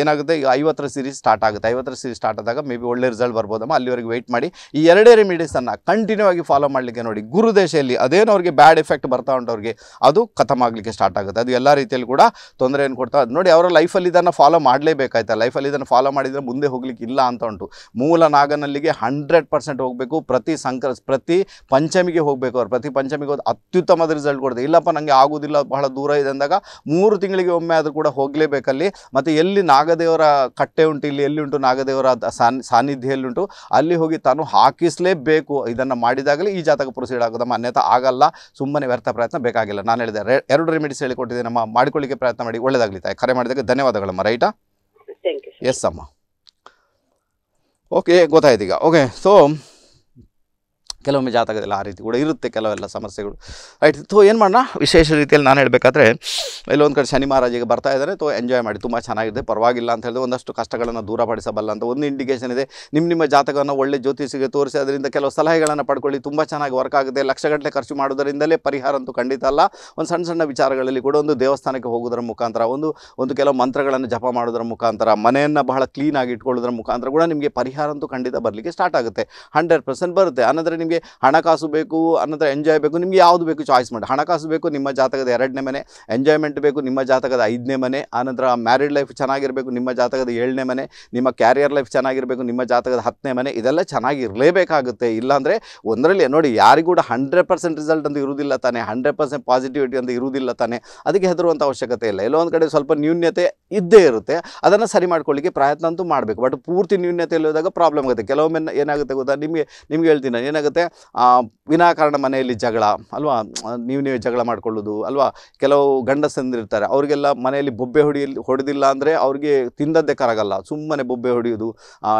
ಏನಾಗುತ್ತೆ ಈಗ ಐವತ್ತರ ಸೀರೀಸ್ ಸ್ಟಾರ್ಟ್ ಆಗುತ್ತೆ ಐವತ್ತರ ಸೀರೀಸ್ ಸ್ಟಾರ್ಟ್ ಆದಾಗ ಮೇ ಬಿ ಒಳ್ಳೆ ರಿಸಲ್ಟ್ ಬರ್ಬೋದಮ್ಮ ಅಲ್ಲಿವರೆಗೆ ವೆಯ್ಟ್ ಮಾಡಿ ಈ ಎರಡೇ ರೆಮಿಡೀಸನ್ನು ಕಂಟಿನ್ಯೂ ಆಗಿ ಫಾಲೋ ಮಾಡಲಿಕ್ಕೆ ನೋಡಿ ಗುರುದೇಶೆಯಲ್ಲಿ ಅದೇನು ಅವರಿಗೆ ಬ್ಯಾಡ್ ಎಫೆಕ್ಟ್ ಬರ್ತಾ ಉಂಟವ್ರಿಗೆ ಅದು ಖತಮ್ ಆಗಲಿಕ್ಕೆ ಸ್ಟಾರ್ಟ್ ಆಗುತ್ತೆ ಅದು ಎಲ್ಲ ರೀತಿಯಲ್ಲಿ ಕೂಡ ತೊಂದರೆ ಏನು ಕೊಡ್ತಾ ನೋಡಿ ಅವರ ಲೈಫಲ್ಲಿ ಇದನ್ನು ಫಾಲೋ ಮಾಡಲೇಬೇಕಾಯ್ತಾ ಲೈಫಲ್ಲಿ ಇದನ್ನು ಫಾಲೋ ಮಾಡಿದರೆ ಮುಂದೆ ಹೋಗ್ಲಿಕ್ಕೆ ಇಲ್ಲ ಅಂತ ಉಂಟು ಮೂಲ ನಾಗನಲ್ಲಿಗೆ ಹಂಡ್ರೆಡ್ ಪರ್ಸೆಂಟ್ ಹೋಗಬೇಕು ಪ್ರತಿ ಸಂಕ್ರ ಪ್ರತಿ ಪಂಚಮಿಗೆ ಹೋಗಬೇಕು ಅವ್ರು ಪ್ರತಿ ಪಂಚಮಿಗೆ ಹೋದ ಅತ್ಯುತ್ತಮದ ರಿಸಲ್ಟ್ ಕೊಡ್ತದೆ ಇಲ್ಲಪ್ಪ ನನಗೆ ಆಗೋದಿಲ್ಲ ಬಹಳ ದೂರ ಇದೆ ಅಂದಾಗ ಮೂರು ತಿಂಗಳಿಗೆ ಒಮ್ಮೆ ಆದರೂ ಕೂಡ ಹೋಗಲೇಬೇಕಲ್ಲಿ ಮತ್ತು ಎಲ್ಲಿ ನಾಗದೇವರ ಕಟ್ಟೆ ಉಂಟು ಇಲ್ಲಿ ಎಲ್ಲಿ ಉಂಟು ನಾಗದೇವರ ಸಾನ್ ಸಾನ್ನಿಧ್ಯ ಉಂಟು ಅಲ್ಲಿ ಹೋಗಿ ತಾನು ಹಾಕಿಸಲೇಬೇಕು ಇದನ್ನು ಮಾಡಿದಾಗಲೇ ಈ ಜಾತಕ ಪ್ರೊಸೀಡ್ ಆಗೋದಮ್ಮ ಅನ್ಯಥ ಆಗಲ್ಲ ಸುಮ್ಮನೆ ವ್ಯರ್ಥ ಪ್ರಯತ್ನ ಬೇಕಾಗಿಲ್ಲ ನಾನು ಹೇಳಿದೆ ಎರಡು ರೆಮಿಡೀಸ್ ಹೇಳಿಕೊಟ್ಟಿದ್ದೆ ನಮ್ಮ ಮಾಡಿಕೊಳ್ಳಿಕ್ಕೆ ಪ್ರಯತ್ನ ಮಾಡಿ ಒಳ್ಳೆದಾಗಲಿ ತಾಯಿ ಕರೆ ಮಾಡಿದಾಗ ಧನ್ಯವಾದಗಳಮ್ಮ ರೈಟಾ ಎಸ್ ಅಮ್ಮ ಓಕೆ ಗೊತ್ತಾಯ್ತು ಈಗ ಓಕೆ ಸೊ ಕೆಲವೊಮ್ಮೆ ಜಾತಕದಲ್ಲಿ ಆ ರೀತಿ ಕೂಡ ಇರುತ್ತೆ ಕೆಲವೆಲ್ಲ ಸಮಸ್ಯೆಗಳು ರೈಟ್ ಏನು ಮಾಡೋಣ ವಿಶೇಷ ರೀತಿಯಲ್ಲಿ ನಾನು ಹೇಳಬೇಕಾದ್ರೆ ಇಲ್ಲೊಂದು ಕಡೆ ಶನಿ ಮಹಾರಾಜಿಗೆ ಬರ್ತಾ ಇದ್ದಾರೆ ತೋ ಎಂಜಾಯ್ ಮಾಡಿ ತುಂಬ ಚೆನ್ನಾಗಿದೆ ಪರವಾಗಿಲ್ಲ ಅಂತ ಹೇಳಿದ್ರೆ ಒಂದಷ್ಟು ಕಷ್ಟಗಳನ್ನು ದೂರಪಡಿಸಬಲ್ಲ ಅಂತ ಒಂದು ಇಂಡಿಕೇಷನ್ ಇದೆ ನಿಮ್ಮ ನಿಮ್ಮ ಜಾತಕವನ್ನು ಒಳ್ಳೆ ಜ್ಯೋತಿಷಿಗೆ ತೋರಿಸಿ ಅದರಿಂದ ಕೆಲವು ಸಲಹೆಗಳನ್ನು ಪಡ್ಕೊಳ್ಳಿ ತುಂಬ ಚೆನ್ನಾಗಿ ವರ್ಕ್ ಆಗುತ್ತೆ ಲಕ್ಷಗಟ್ಟಲೆ ಖರ್ಚು ಮಾಡೋದರಿಂದಲೇ ಪರಿಹಾರ ಅಂತೂ ಖಂಡಿತ ಅಲ್ಲ ಒಂದು ಸಣ್ಣ ಸಣ್ಣ ವಿಚಾರಗಳಲ್ಲಿ ಕೂಡ ಒಂದು ದೇವಸ್ಥಾನಕ್ಕೆ ಹೋಗೋದರ ಮುಖಾಂತರ ಒಂದು ಒಂದು ಕೆಲವು ಮಂತ್ರಗಳನ್ನು ಜಪ ಮಾಡೋದರ ಮುಖಾಂತರ ಮನೆಯನ್ನು ಬಹಳ ಕ್ಲೀನಾಗಿ ಇಟ್ಕೊಳ್ಳೋದ್ರ ಮುಖಾಂತರ ಕೂಡ ನಿಮಗೆ ಪರಿಹಾರ ಅಂತೂ ಖಂಡಿತ ಬರಲಿಕ್ಕೆ ಸ್ಟಾರ್ಟ್ ಆಗುತ್ತೆ ಹಂಡ್ರೆಡ್ ಪರ್ಸೆಂಟ್ ಬರುತ್ತೆ ಅನ್ನೋದ್ರೆ ನಿಮಗೆ ಹಣಕಾಸು ಬೇಕು ಅನ್ನೋದ್ರೆ ಎಂಜಾಯ್ ಬೇಕು ನಿಮಗೆ ಯಾವುದು ಬೇಕು ಚಾಯ್ಸ್ ಮಾಡಿ ಹಣಕಾಸು ಬೇಕು ನಿಮ್ಮ ಜಾತಕದ ಎರಡನೇ ಮನೆ ಎಂಜಾಯ್ಮೆಂಟ್ ಬೇಕು ನಿಮ್ಮ ಜಾತಕದ ಐದನೇ ಮನೆ ಆನಂತರ ಮ್ಯಾರಿಡ್ ಲೈಫ್ ಚೆನ್ನಾಗಿರಬೇಕು ನಿಮ್ಮ ಜಾತಕದ ಏಳನೇ ಮನೆ ನಿಮ್ಮ ಕ್ಯಾರಿಯರ್ ಲೈಫ್ ಚೆನ್ನಾಗಿರಬೇಕು ನಿಮ್ಮ ಜಾತಕದ ಹತ್ತನೇ ಮನೆ ಇದೆಲ್ಲ ಚೆನ್ನಾಗಿರಲೇಬೇಕಾಗುತ್ತೆ ಇಲ್ಲಾಂದರೆ ಒಂದರಲ್ಲಿ ನೋಡಿ ಯಾರಿಗೂ ಕೂಡ ಹಂಡ್ರೆಡ್ ಪರ್ಸೆಂಟ್ ರಿಸಲ್ಟ್ ಅಂತ ಇರುವುದಿಲ್ಲ ತಾನೆ ಹಂಡ್ರೆಡ್ ಪರ್ಸೆಂಟ್ ಪಾಸಿಟಿವಿಟಿ ಅಂತ ಇರುವುದಿಲ್ಲ ತಾನೆ ಅದಕ್ಕೆ ಹೆದರುವಂಥ ಅವಶ್ಯಕತೆ ಇಲ್ಲ ಎಲ್ಲೋ ಒಂದು ಕಡೆ ಸ್ವಲ್ಪ ನ್ಯೂನ್ಯತೆ ಇದ್ದೇ ಇರುತ್ತೆ ಅದನ್ನು ಸರಿ ಮಾಡ್ಕೊಳ್ಳಿಕ್ಕೆ ಪ್ರಯತ್ನ ಅಂತೂ ಮಾಡಬೇಕು ಬಟ್ ಪೂರ್ತಿ ನ್ಯೂನ್ಯತೆಯಲ್ಲಿ ಹೋದಾಗ ಪ್ರಾಬ್ಲಮ್ ಆಗುತ್ತೆ ಕೆಲವೊಮ್ಮೆ ಏನಾಗುತ್ತೆ ಗೊತ್ತಾ ನಿಮಗೆ ನಿಮ್ಗೆ ಹೇಳ್ತೀನಿ ನಾನು ಏನಾಗುತ್ತೆ ವಿನಾಕಾರಣ ಮನೆಯಲ್ಲಿ ಜಗಳ ಅಲ್ವಾ ನೀವು ನೀವೇ ಜಗಳ ಮಾಡ್ಕೊಳ್ಳೋದು ಅಲ್ವಾ ಕೆಲವು ಗಂಡಸ ತಂದಿರ್ತಾರೆ ಅವರಿಗೆಲ್ಲ ಮನೆಯಲ್ಲಿ ಬೊಬ್ಬೆ ಹೊಡಿ ಹೊಡೆದಿಲ್ಲ ಅಂದರೆ ಅವ್ರಿಗೆ ತಿಂದದ್ದೇ ಕರಗಲ್ಲ ಸುಮ್ಮನೆ ಬೊಬ್ಬೆ ಹೊಡೆಯೋದು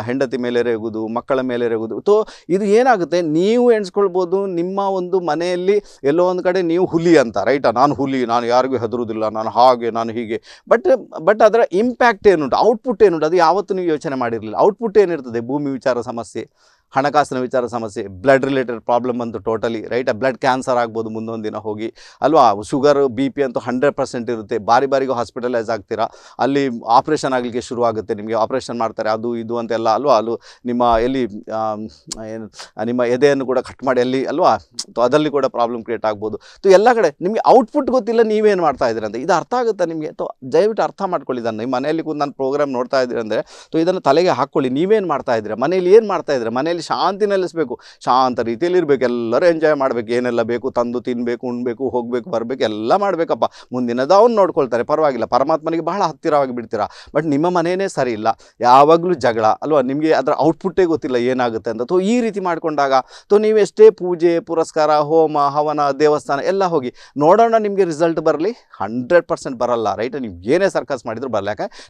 ಹೆಂಡತಿ ಮೇಲೆ ರೇಗೋದು ಮಕ್ಕಳ ಮೇಲೆ ರೇಗೋದು ತೋ ಇದು ಏನಾಗುತ್ತೆ ನೀವು ಎಣಿಸ್ಕೊಳ್ಬೋದು ನಿಮ್ಮ ಒಂದು ಮನೆಯಲ್ಲಿ ಎಲ್ಲೋ ಒಂದು ಕಡೆ ನೀವು ಹುಲಿ ಅಂತ ರೈಟಾ ನಾನು ಹುಲಿ ನಾನು ಯಾರಿಗೂ ಹೆದರುವುದಿಲ್ಲ ನಾನು ಹಾಗೆ ನಾನು ಹೀಗೆ ಬಟ್ ಬಟ್ ಅದರ ಇಂಪ್ಯಾಕ್ಟ್ ಏನುಂಟು ಔಟ್ಪುಟ್ ಏನುಂಟು ಅದು ಯಾವತ್ತೂ ನೀವು ಯೋಚನೆ ಮಾಡಿರಲಿಲ್ಲ ಔಟ್ಪುಟ್ ಏನಿರ್ತದೆ ಭೂಮಿ ವಿಚಾರ ಸಮಸ್ಯೆ ಹಣಕಾಸಿನ ವಿಚಾರ ಸಮಸ್ಯೆ ಬ್ಲಡ್ ರಿಲೇಟೆಡ್ ಪ್ರಾಬ್ಲಮ್ ಅಂತೂ ಟೋಟಲಿ ರೈಟ್ ಬ್ಲಡ್ ಕ್ಯಾನ್ಸರ್ ಆಗ್ಬೋದು ಮುಂದೊಂದು ದಿನ ಹೋಗಿ ಅಲ್ವಾ ಶುಗರ್ ಬಿ ಪಿ ಅಂತೂ ಹಂಡ್ರೆಡ್ ಪರ್ಸೆಂಟ್ ಇರುತ್ತೆ ಬಾರಿ ಬಾರಿಗೂ ಹಾಸ್ಪಿಟಲೈಸ್ ಆಗ್ತೀರಾ ಅಲ್ಲಿ ಆಪ್ರೇಷನ್ ಆಗಲಿಕ್ಕೆ ಶುರುವಾಗುತ್ತೆ ನಿಮಗೆ ಆಪ್ರೇಷನ್ ಮಾಡ್ತಾರೆ ಅದು ಇದು ಅಂತೆಲ್ಲ ಅಲ್ವಾ ಅಲ್ಲೂ ನಿಮ್ಮ ಎಲ್ಲಿ ಏನು ನಿಮ್ಮ ಎದೆಯನ್ನು ಕೂಡ ಕಟ್ ಮಾಡಿ ಅಲ್ಲಿ ಅಲ್ವಾ ಅದರಲ್ಲಿ ಕೂಡ ಪ್ರಾಬ್ಲಮ್ ಕ್ರಿಯೇಟ್ ಆಗ್ಬೋದು ತೊ ಎಲ್ಲ ಕಡೆ ನಿಮಗೆ ಔಟ್ಪುಟ್ ಗೊತ್ತಿಲ್ಲ ನೀವೇನು ಮಾಡ್ತಾ ಇದ್ದೀರ ಅಂತ ಇದು ಅರ್ಥ ಆಗುತ್ತಾ ನಿಮಗೆ ತೊ ದಯವಿಟ್ಟು ಅರ್ಥ ಮಾಡ್ಕೊಳ್ಳಿ ಇದನ್ನು ನಿಮ್ಮ ಮನೆಯಲ್ಲಿ ಕೂಡ ನಾನು ಪ್ರೋಗ್ರಾಮ್ ನೋಡ್ತಾ ಇದ್ದೀರ ಅಂದರೆ ಸೊ ಇದನ್ನು ತಲೆಗೆ ಹಾಕ್ಕೊಳ್ಳಿ ನೀವೇನು ಮಾಡ್ತಾ ಇದ್ದೀರಾ ಮನೆಯಲ್ಲಿ ಏನು ಮಾಡ್ತಾ ಇದ್ದೀರಾ ಮನೆಯಲ್ಲಿ ಮನೆಯಲ್ಲಿ ಶಾಂತಿ ನೆಲೆಸಬೇಕು ಶಾಂತ ರೀತಿಯಲ್ಲಿ ಇರಬೇಕು ಎಲ್ಲರೂ ಎಂಜಾಯ್ ಮಾಡಬೇಕು ಏನೆಲ್ಲ ಬೇಕು ತಂದು ತಿನ್ನಬೇಕು ಉಣ್ಬೇಕು ಹೋಗಬೇಕು ಬರಬೇಕು ಎಲ್ಲ ಮಾಡಬೇಕಪ್ಪ ಮುಂದಿನದ ಅವ್ನು ನೋಡ್ಕೊಳ್ತಾರೆ ಪರವಾಗಿಲ್ಲ ಪರಮಾತ್ಮನಿಗೆ ಬಹಳ ಹತ್ತಿರವಾಗಿ ಬಿಡ್ತೀರಾ ಬಟ್ ನಿಮ್ಮ ಮನೆಯೇ ಸರಿ ಇಲ್ಲ ಯಾವಾಗಲೂ ಜಗಳ ಅಲ್ವಾ ನಿಮಗೆ ಅದರ ಔಟ್ಪುಟ್ಟೇ ಗೊತ್ತಿಲ್ಲ ಏನಾಗುತ್ತೆ ಅಂತ ತೋ ಈ ರೀತಿ ಮಾಡಿಕೊಂಡಾಗ ಅಥವಾ ನೀವು ಎಷ್ಟೇ ಪೂಜೆ ಪುರಸ್ಕಾರ ಹೋಮ ಹವನ ದೇವಸ್ಥಾನ ಎಲ್ಲ ಹೋಗಿ ನೋಡೋಣ ನಿಮಗೆ ರಿಸಲ್ಟ್ ಬರಲಿ ಹಂಡ್ರೆಡ್ ಪರ್ಸೆಂಟ್ ಬರಲ್ಲ ರೈಟ್ ನೀವು ಏನೇ ಸರ್ಕಸ್ ಮಾಡಿದ್ರು ಬರಲ್ಲ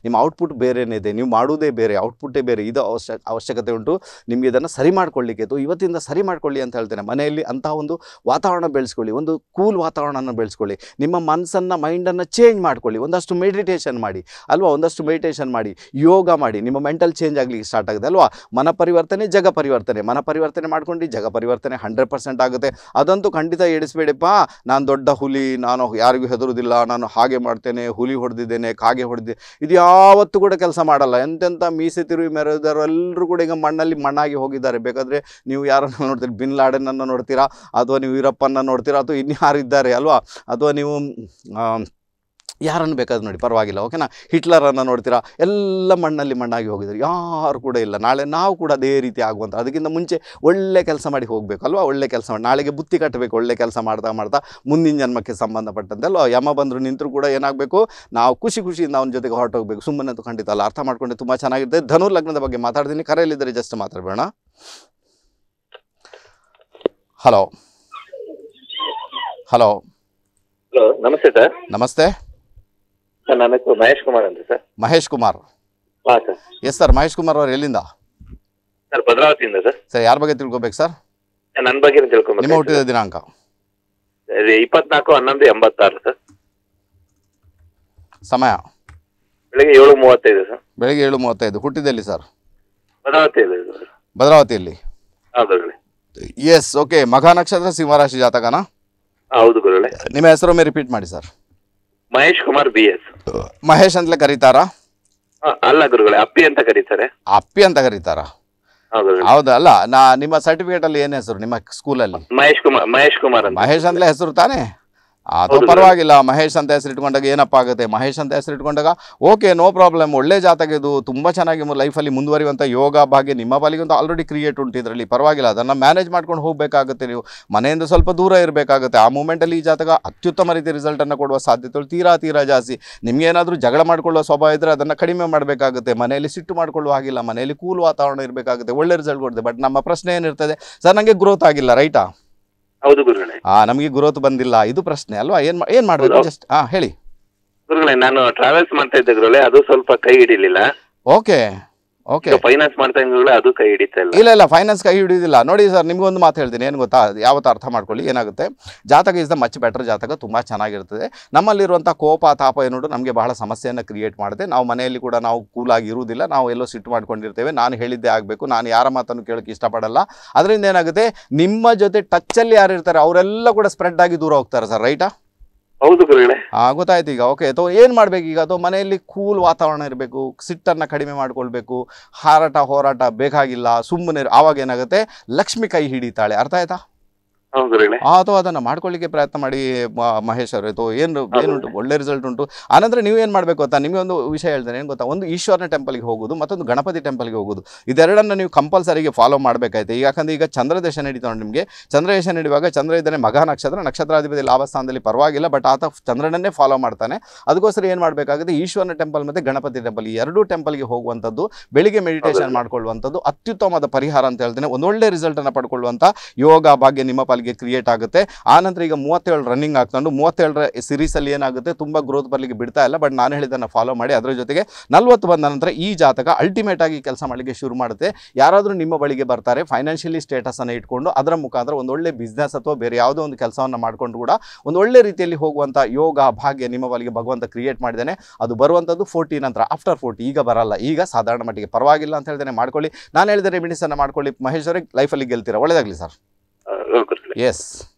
ನಿಮ್ಮ ಔಟ್ಪುಟ್ ಬೇರೆನೇ ಇದೆ ನೀವು ಮಾಡೋದೇ ಬೇರೆ ಔಟ್ಪುಟ್ಟೇ ಬೇರೆ ಇದು ಅವಶ್ಯ ಅವಶ್ಯಕತೆ ಉಂಟು ನಿಮಗೆ ಇದನ್ನು ಸರಿ ಮಾಡ್ಕೊಳ್ಳಿಕ್ಕೆ ಅಥವಾ ಇವತ್ತಿಂದ ಸರಿ ಮಾಡ್ಕೊಳ್ಳಿ ಅಂತ ಹೇಳ್ತೇನೆ ಮನೆಯಲ್ಲಿ ಅಂತಹ ಒಂದು ವಾತಾವರಣ ಬೆಳೆಸ್ಕೊಳ್ಳಿ ಒಂದು ಕೂಲ್ ವಾತಾವರಣವನ್ನು ಬೆಳೆಸ್ಕೊಳ್ಳಿ ನಿಮ್ಮ ಮನಸ್ಸನ್ನು ಮೈಂಡನ್ನು ಚೇಂಜ್ ಮಾಡ್ಕೊಳ್ಳಿ ಒಂದಷ್ಟು ಮೆಡಿಟೇಷನ್ ಮಾಡಿ ಅಲ್ವಾ ಒಂದಷ್ಟು ಮೆಡಿಟೇಷನ್ ಮಾಡಿ ಯೋಗ ಮಾಡಿ ನಿಮ್ಮ ಮೆಂಟಲ್ ಚೇಂಜ್ ಆಗಲಿಕ್ಕೆ ಸ್ಟಾರ್ಟ್ ಆಗುತ್ತೆ ಅಲ್ವಾ ಮನ ಪರಿವರ್ತನೆ ಜಗ ಪರಿವರ್ತನೆ ಮನ ಪರಿವರ್ತನೆ ಮಾಡ್ಕೊಂಡು ಜಗ ಪರಿವರ್ತನೆ ಹಂಡ್ರೆಡ್ ಪರ್ಸೆಂಟ್ ಆಗುತ್ತೆ ಅದಂತೂ ಖಂಡಿತ ಎಡಿಸ್ಬೇಡಪ್ಪ ನಾನು ದೊಡ್ಡ ಹುಲಿ ನಾನು ಯಾರಿಗೂ ಹೆದರುದಿಲ್ಲ ನಾನು ಹಾಗೆ ಮಾಡ್ತೇನೆ ಹುಲಿ ಹೊಡೆದಿದ್ದೇನೆ ಕಾಗೆ ಹೊಡೆದಿದೆ ಇದು ಯಾವತ್ತೂ ಕೂಡ ಕೆಲಸ ಮಾಡಲ್ಲ ಎಂತೆಂಥ ಮೀಸೆ ತಿರುವಿ ಎಲ್ಲರೂ ಕೂಡ ಈಗ ಮಣ್ಣಲ್ಲಿ ಮಣ್ಣಾಗಿ ಹೋಗಿದ್ದಾರೆ ಇದ್ದಾರೆ ಬೇಕಾದರೆ ನೀವು ಯಾರನ್ನು ನೋಡ್ತೀರಿ ಬಿನ್ ಲಾಡನನ್ನು ನೋಡ್ತೀರಾ ಅಥವಾ ನೀವು ವೀರಪ್ಪನ ನೋಡ್ತೀರಾ ಅಥವಾ ಇನ್ಯಾರಿದ್ದಾರೆ ಅಲ್ವಾ ಅಥವಾ ನೀವು ಯಾರನ್ನು ಬೇಕಾದ್ರೂ ನೋಡಿ ಪರವಾಗಿಲ್ಲ ಓಕೆನಾ ಹಿಟ್ಲರನ್ನು ನೋಡ್ತೀರಾ ಎಲ್ಲ ಮಣ್ಣಲ್ಲಿ ಮಣ್ಣಾಗಿ ಹೋಗಿದ್ದಾರೆ ಯಾರು ಕೂಡ ಇಲ್ಲ ನಾಳೆ ನಾವು ಕೂಡ ಅದೇ ರೀತಿ ಆಗುವಂಥ ಅದಕ್ಕಿಂತ ಮುಂಚೆ ಒಳ್ಳೆ ಕೆಲಸ ಮಾಡಿ ಅಲ್ವಾ ಒಳ್ಳೆ ಕೆಲಸ ಮಾಡಿ ನಾಳೆಗೆ ಬುತ್ತಿ ಕಟ್ಟಬೇಕು ಒಳ್ಳೆ ಕೆಲಸ ಮಾಡ್ತಾ ಮಾಡ್ತಾ ಮುಂದಿನ ಜನ್ಮಕ್ಕೆ ಸಂಬಂಧಪಟ್ಟಂತೆ ಅಲ್ವಾ ಯಮ ಬಂದರು ನಿಂತರೂ ಕೂಡ ಏನಾಗಬೇಕು ನಾವು ಖುಷಿ ಖುಷಿಯಿಂದ ಅವನ ಜೊತೆಗೆ ಹೊರಟೋಗ್ಬೇಕು ಸುಮ್ಮನೆ ಅಂತೂ ಖಂಡಿತ ಅಲ್ಲ ಅರ್ಥ ಮಾಡ್ಕೊಂಡೆ ತುಂಬ ಚೆನ್ನಾಗಿರ್ತದೆ ಧನುರ್ಲಗ್ನದ ಲಗ್ನದ ಬಗ್ಗೆ ಮಾತಾಡ್ತೀನಿ ಕರೆಯಲ್ಲಿದ್ದರೆ ಜಸ್ಟ್ ಮಾತಾಡಬೇಡ ಹಲೋ ಹಲೋ ನಮಸ್ತೆ ಸರ್ ನಮಸ್ತೆ ಸರ್ ನನ್ನ ಹೆಸರು ಮಹೇಶ್ ಕುಮಾರ್ ಅಂತ sir Mahesh Kumar sir yes sir Mahesh Kumar ಅವ್ರು ಎಲ್ಲಿಂದ ಸರ್ ಭದ್ರಾವತಿಯಿಂದ ಸರ್ ಸರ್ ಯಾರ ಬಗ್ಗೆ ತಿಳ್ಕೊಬೇಕು ಸರ್ ನನ್ನ ಬಗ್ಗೆ ತಿಳ್ಕೊಬೇಕು ನಿಮ್ಮ ಹುಟ್ಟಿದ ದಿನಾಂಕ ಇಪ್ಪತ್ನಾಲ್ಕು ಹನ್ನೊಂದು ಎಂಬತ್ತಾರು ಸರ್ ಸಮಯ ಬೆಳಿಗ್ಗೆ ಏಳು ಮೂವತ್ತೈದು ಸರ್ ಬೆಳಿಗ್ಗೆ ಏಳು ಮೂವತ್ತೈದು ಹುಟ್ಟಿದಲ್ಲಿ ಸರ್ ಭದ್ರಾವತಿಯಲ್ಲಿ ಎಸ್ ಓಕೆ ಮಘ ನಕ್ಷತ್ರ ಸಿಂಹರಾಶಿ ಜಾತಕನಾ ಹೌದು ನಿಮ್ಮ ಹೆಸರೊಮ್ಮೆ ರಿಪೀಟ್ ಮಾಡಿ sir Mahesh Kumar B S Mahesh ಅಂತಲೇ ಕರೀತಾರಾ ಅಲ್ಲ ಗುರುಗಳೇ ಅಪ್ಪಿ ಅಂತ ಕರೀತಾರೆ ಅಪ್ಪಿ ಅಂತ ಕರೀತಾರಾ ಹೌದು ಹೌದಲ್ಲ ನಾ ನಿಮ್ಮ ಸರ್ಟಿಫಿಕೇಟ್ ಅಲ್ಲಿ ಏನ್ ಹೆಸರು ನಿಮ್ಮ ಸ್ಕೂಲಲ್ಲಿ ಮಹೇಶ್ ಕುಮಾರ್ ಮಹೇಶ್ ಕುಮಾರ್ ಮಹೇಶ್ ಅಂತಲೇ ಹೆಸರು ತಾನೇ ಅದು ಪರವಾಗಿಲ್ಲ ಮಹೇಶ್ ಅಂತ ಹೆಸರು ಇಟ್ಕೊಂಡಾಗ ಏನಪ್ಪ ಆಗುತ್ತೆ ಮಹೇಶ್ ಅಂತ ಹೆಸರು ಇಟ್ಕೊಂಡಾಗ ಓಕೆ ನೋ ಪ್ರಾಬ್ಲಮ್ ಒಳ್ಳೆ ಇದು ತುಂಬ ಚೆನ್ನಾಗಿ ಲೈಫಲ್ಲಿ ಮುಂದುವರಿಯುವಂಥ ಯೋಗ ಭಾಗ್ಯ ನಿಮ್ಮ ಒಂದು ಆಲ್ರೆಡಿ ಕ್ರಿಯೇಟ್ ಉಂಟು ಇದರಲ್ಲಿ ಪರವಾಗಿಲ್ಲ ಅದನ್ನು ಮ್ಯಾನೇಜ್ ಮಾಡ್ಕೊಂಡು ಹೋಗಬೇಕಾಗುತ್ತೆ ನೀವು ಮನೆಯಿಂದ ಸ್ವಲ್ಪ ದೂರ ಇರಬೇಕಾಗುತ್ತೆ ಆ ಮೂಮೆಂಟಲ್ಲಿ ಈ ಜಾತಕ ಅತ್ಯುತ್ತಮ ರೀತಿ ರಿಸಲ್ಟನ್ನು ಕೊಡುವ ಸಾಧ್ಯತೆಗಳು ತೀರಾ ತೀರಾ ಜಾಸ್ತಿ ನಿಮ್ಗೆ ಏನಾದರೂ ಜಗಳ ಮಾಡಿಕೊಳ್ಳುವ ಸ್ವಭಾವ ಇದ್ದರೆ ಅದನ್ನು ಕಡಿಮೆ ಮಾಡಬೇಕಾಗುತ್ತೆ ಮನೆಯಲ್ಲಿ ಸಿಟ್ಟು ಮಾಡಿಕೊಳ್ಳುವ ಹಾಗಿಲ್ಲ ಮನೆಯಲ್ಲಿ ಕೂಲ್ ವಾತಾವರಣ ಇರಬೇಕಾಗುತ್ತೆ ಒಳ್ಳೆ ರಿಸಲ್ಟ್ ಕೊಡುತ್ತೆ ಬಟ್ ನಮ್ಮ ಪ್ರಶ್ನೆ ಏನಿರ್ತದೆ ಸರ್ ನನಗೆ ಗ್ರೋತ್ ಆಗಿಲ್ಲ ರೈಟಾ ಹೌದು ಗುರುಗಳೇ ಆ ನಮಗೆ ಗುರುತು ಬಂದಿಲ್ಲ ಇದು ಪ್ರಶ್ನೆ ಅಲ್ವಾ ಏನ್ ಏನ್ ಮಾಡಬೇಕು ಜಸ್ಟ್ ಹಾ ಹೇಳಿ ಗುರುಗಳೇ ನಾನು ಟ್ರಾವೆಲ್ಸ್ ಮಾಡ್ತಾ ಇದ್ದೆ ಗುರುಗಳೇ ಅದು ಸ್ವಲ್ಪ ಕೈ ಹಿಡಿಲಿಲ್ಲ ಓಕೆ ಓಕೆ ಫೈನಾನ್ಸ್ ಮಾಡ್ತಾ ಅದು ಕೈ ಇಲ್ಲ ಇಲ್ಲ ಫೈನಾನ್ಸ್ ಕೈ ಹಿಡಿಯೋದಿಲ್ಲ ನೋಡಿ ಸರ್ ನಿಮಗೊಂದು ಮಾತು ಹೇಳ್ತೀನಿ ಏನು ಗೊತ್ತಾ ಯಾವತ್ತು ಅರ್ಥ ಮಾಡ್ಕೊಳ್ಳಿ ಏನಾಗುತ್ತೆ ಜಾತಕ ಇಸ್ ದ ಮಚ್ ಬೆಟರ್ ಜಾತಕ ತುಂಬ ಚೆನ್ನಾಗಿರ್ತದೆ ನಮ್ಮಲ್ಲಿರುವಂಥ ಕೋಪ ತಾಪ ಏನು ನಮಗೆ ಬಹಳ ಸಮಸ್ಯೆಯನ್ನು ಕ್ರಿಯೇಟ್ ಮಾಡುತ್ತೆ ನಾವು ಮನೆಯಲ್ಲಿ ಕೂಡ ನಾವು ಕೂಲಾಗಿ ಇರುವುದಿಲ್ಲ ನಾವು ಎಲ್ಲೋ ಸಿಟ್ಟು ಮಾಡ್ಕೊಂಡಿರ್ತೇವೆ ನಾನು ಹೇಳಿದ್ದೇ ಆಗಬೇಕು ನಾನು ಯಾರ ಮಾತನ್ನು ಕೇಳೋಕೆ ಇಷ್ಟಪಡಲ್ಲ ಅದರಿಂದ ಏನಾಗುತ್ತೆ ನಿಮ್ಮ ಜೊತೆ ಟಚ್ಚಲ್ಲಿ ಯಾರು ಇರ್ತಾರೆ ಅವರೆಲ್ಲ ಕೂಡ ಸ್ಪ್ರೆಡ್ ಆಗಿ ದೂರ ಹೋಗ್ತಾರೆ ಸರ್ ರೈಟಾ ಹೌದು ಗೊತ್ತಾಯ್ತು ಈಗ ಓಕೆ ಅಥವಾ ಏನ್ ಮಾಡ್ಬೇಕು ಈಗ ಅಥವಾ ಮನೆಯಲ್ಲಿ ಕೂಲ್ ವಾತಾವರಣ ಇರಬೇಕು ಸಿಟ್ಟನ್ನ ಕಡಿಮೆ ಮಾಡ್ಕೊಳ್ಬೇಕು ಹಾರಾಟ ಹೋರಾಟ ಬೇಕಾಗಿಲ್ಲ ಸುಮ್ಮನೆ ಆವಾಗ ಏನಾಗುತ್ತೆ ಲಕ್ಷ್ಮಿ ಕೈ ಹಿಡಿತಾಳೆ ಅರ್ಥ ಆಯ್ತಾ ಅಥವಾ ಅದನ್ನ ಮಾಡ್ಕೊಳ್ಳಿಕ್ಕೆ ಪ್ರಯತ್ನ ಮಾಡಿ ಮಹೇಶ್ ಅವರು ಏನು ಏನುಂಟು ಒಳ್ಳೆ ರಿಸಲ್ಟ್ ಉಂಟು ಆನಂತರ ನೀವು ಏನ್ ಮಾಡ್ಬೇಕು ಗೊತ್ತಾ ನಿಮಗೆ ಒಂದು ವಿಷಯ ಹೇಳ್ತೇನೆ ಏನು ಗೊತ್ತಾ ಒಂದು ಈಶ್ವರನ ಟೆಂಪಲ್ಗೆ ಹೋಗುದು ಮತ್ತೊಂದು ಗಣಪತಿ ಟೆಂಪಲ್ಗೆ ಹೋಗುದು ಇದೆರಡನ್ನ ನೀವು ಕಂಪಲ್ಸರಿಗೆ ಫಾಲೋ ಮಾಡಬೇಕಾಯ್ತು ಯಾಕಂದ್ರೆ ಈಗ ಚಂದ್ರದೇಶ ನಡೀತಾವ ನಿಮಗೆ ಚಂದ್ರದೇಶ ನಡುವಾಗ ಚಂದ್ರ ಇದ್ದಾನೆ ಮಗ ನಕ್ಷತ್ರ ನಕ್ಷತ್ರಾಧಿಪತಿ ಲಾಭ ಸ್ಥಾನದಲ್ಲಿ ಪರವಾಗಿಲ್ಲ ಬಟ್ ಆತ ಚಂದ್ರನನ್ನೇ ಫಾಲೋ ಮಾಡ್ತಾನೆ ಅದಕ್ಕೋಸ್ಕರ ಏನ್ ಮಾಡಬೇಕಾಗುತ್ತೆ ಈಶ್ವರನ ಟೆಂಪಲ್ ಮತ್ತೆ ಗಣಪತಿ ಟೆಂಪಲ್ ಈ ಟೆಂಪಲ್ ಟೆಂಪಲ್ಗೆ ಹೋಗುವಂಥದ್ದು ಬೆಳಿಗ್ಗೆ ಮೆಡಿಟೇಷನ್ ಮಾಡ್ಕೊಳ್ಳುವಂಥದ್ದು ಅತ್ಯುತ್ತಮವಾದ ಪರಿಹಾರ ಅಂತ ಹೇಳ್ತೇನೆ ಒಂದೊಳ್ಳೆ ರಿಸಲ್ಟ್ ಅನ್ನ ಪಡ್ಕೊಳ್ಳುವಂತ ಯೋಗ ಭಾಗ್ಯ ನಿಮ್ಮ ಪಾಲಿಗೆ ಅವರಿಗೆ ಕ್ರಿಯೇಟ್ ಆಗುತ್ತೆ ಆನಂತರ ಈಗ ಮೂವತ್ತೇಳು ರನ್ನಿಂಗ್ ಹಾಕೊಂಡು ಮೂವತ್ತೇಳರ ಸಿರೀಸಲ್ಲಿ ಏನಾಗುತ್ತೆ ತುಂಬ ಗ್ರೋತ್ ಬರಲಿಕ್ಕೆ ಬಿಡ್ತಾ ಇಲ್ಲ ಬಟ್ ನಾನು ಹೇಳಿದ್ದನ್ನು ಫಾಲೋ ಮಾಡಿ ಅದರ ಜೊತೆಗೆ ನಲ್ವತ್ತು ಬಂದ ನಂತರ ಈ ಜಾತಕ ಅಲ್ಟಿಮೇಟ್ ಆಗಿ ಕೆಲಸ ಮಾಡಲಿಕ್ಕೆ ಶುರು ಮಾಡುತ್ತೆ ಯಾರಾದರೂ ನಿಮ್ಮ ಬಳಿಗೆ ಬರ್ತಾರೆ ಫೈನಾನ್ಷಿಯಲಿ ಸ್ಟೇಟಸನ್ನು ಇಟ್ಕೊಂಡು ಅದರ ಮುಖಾಂತರ ಒಂದು ಒಳ್ಳೆ ಬಿಸ್ನೆಸ್ ಅಥವಾ ಬೇರೆ ಯಾವುದೋ ಒಂದು ಕೆಲಸವನ್ನು ಮಾಡಿಕೊಂಡು ಕೂಡ ಒಂದು ಒಳ್ಳೆ ರೀತಿಯಲ್ಲಿ ಹೋಗುವಂಥ ಯೋಗ ಭಾಗ್ಯ ನಿಮ್ಮ ಬಳಿಗೆ ಭಗವಂತ ಕ್ರಿಯೇಟ್ ಮಾಡಿದ್ದೇನೆ ಅದು ಬರುವಂಥದ್ದು ಫೋರ್ಟಿ ನಂತರ ಆಫ್ಟರ್ ಫೋರ್ಟಿ ಈಗ ಬರಲ್ಲ ಈಗ ಸಾಧಾರಣ ಮಟ್ಟಿಗೆ ಪರವಾಗಿಲ್ಲ ಅಂತ ಹೇಳ್ದೇನೆ ಮಾಡ್ಕೊಳ್ಳಿ ನಾನು ಹೇಳಿದರೆ ಮೆಡಿಸನ್ನ ಮಾಡ್ಕೊಳ್ಳಿ ಮಹೇಶ್ವರಿಗೆ ಲೈಫಲ್ಲಿ ಗೆಲ್ತೀರಾ ಒಳ್ಳೆಯದಾಗಲಿ ಸರ್ Yes.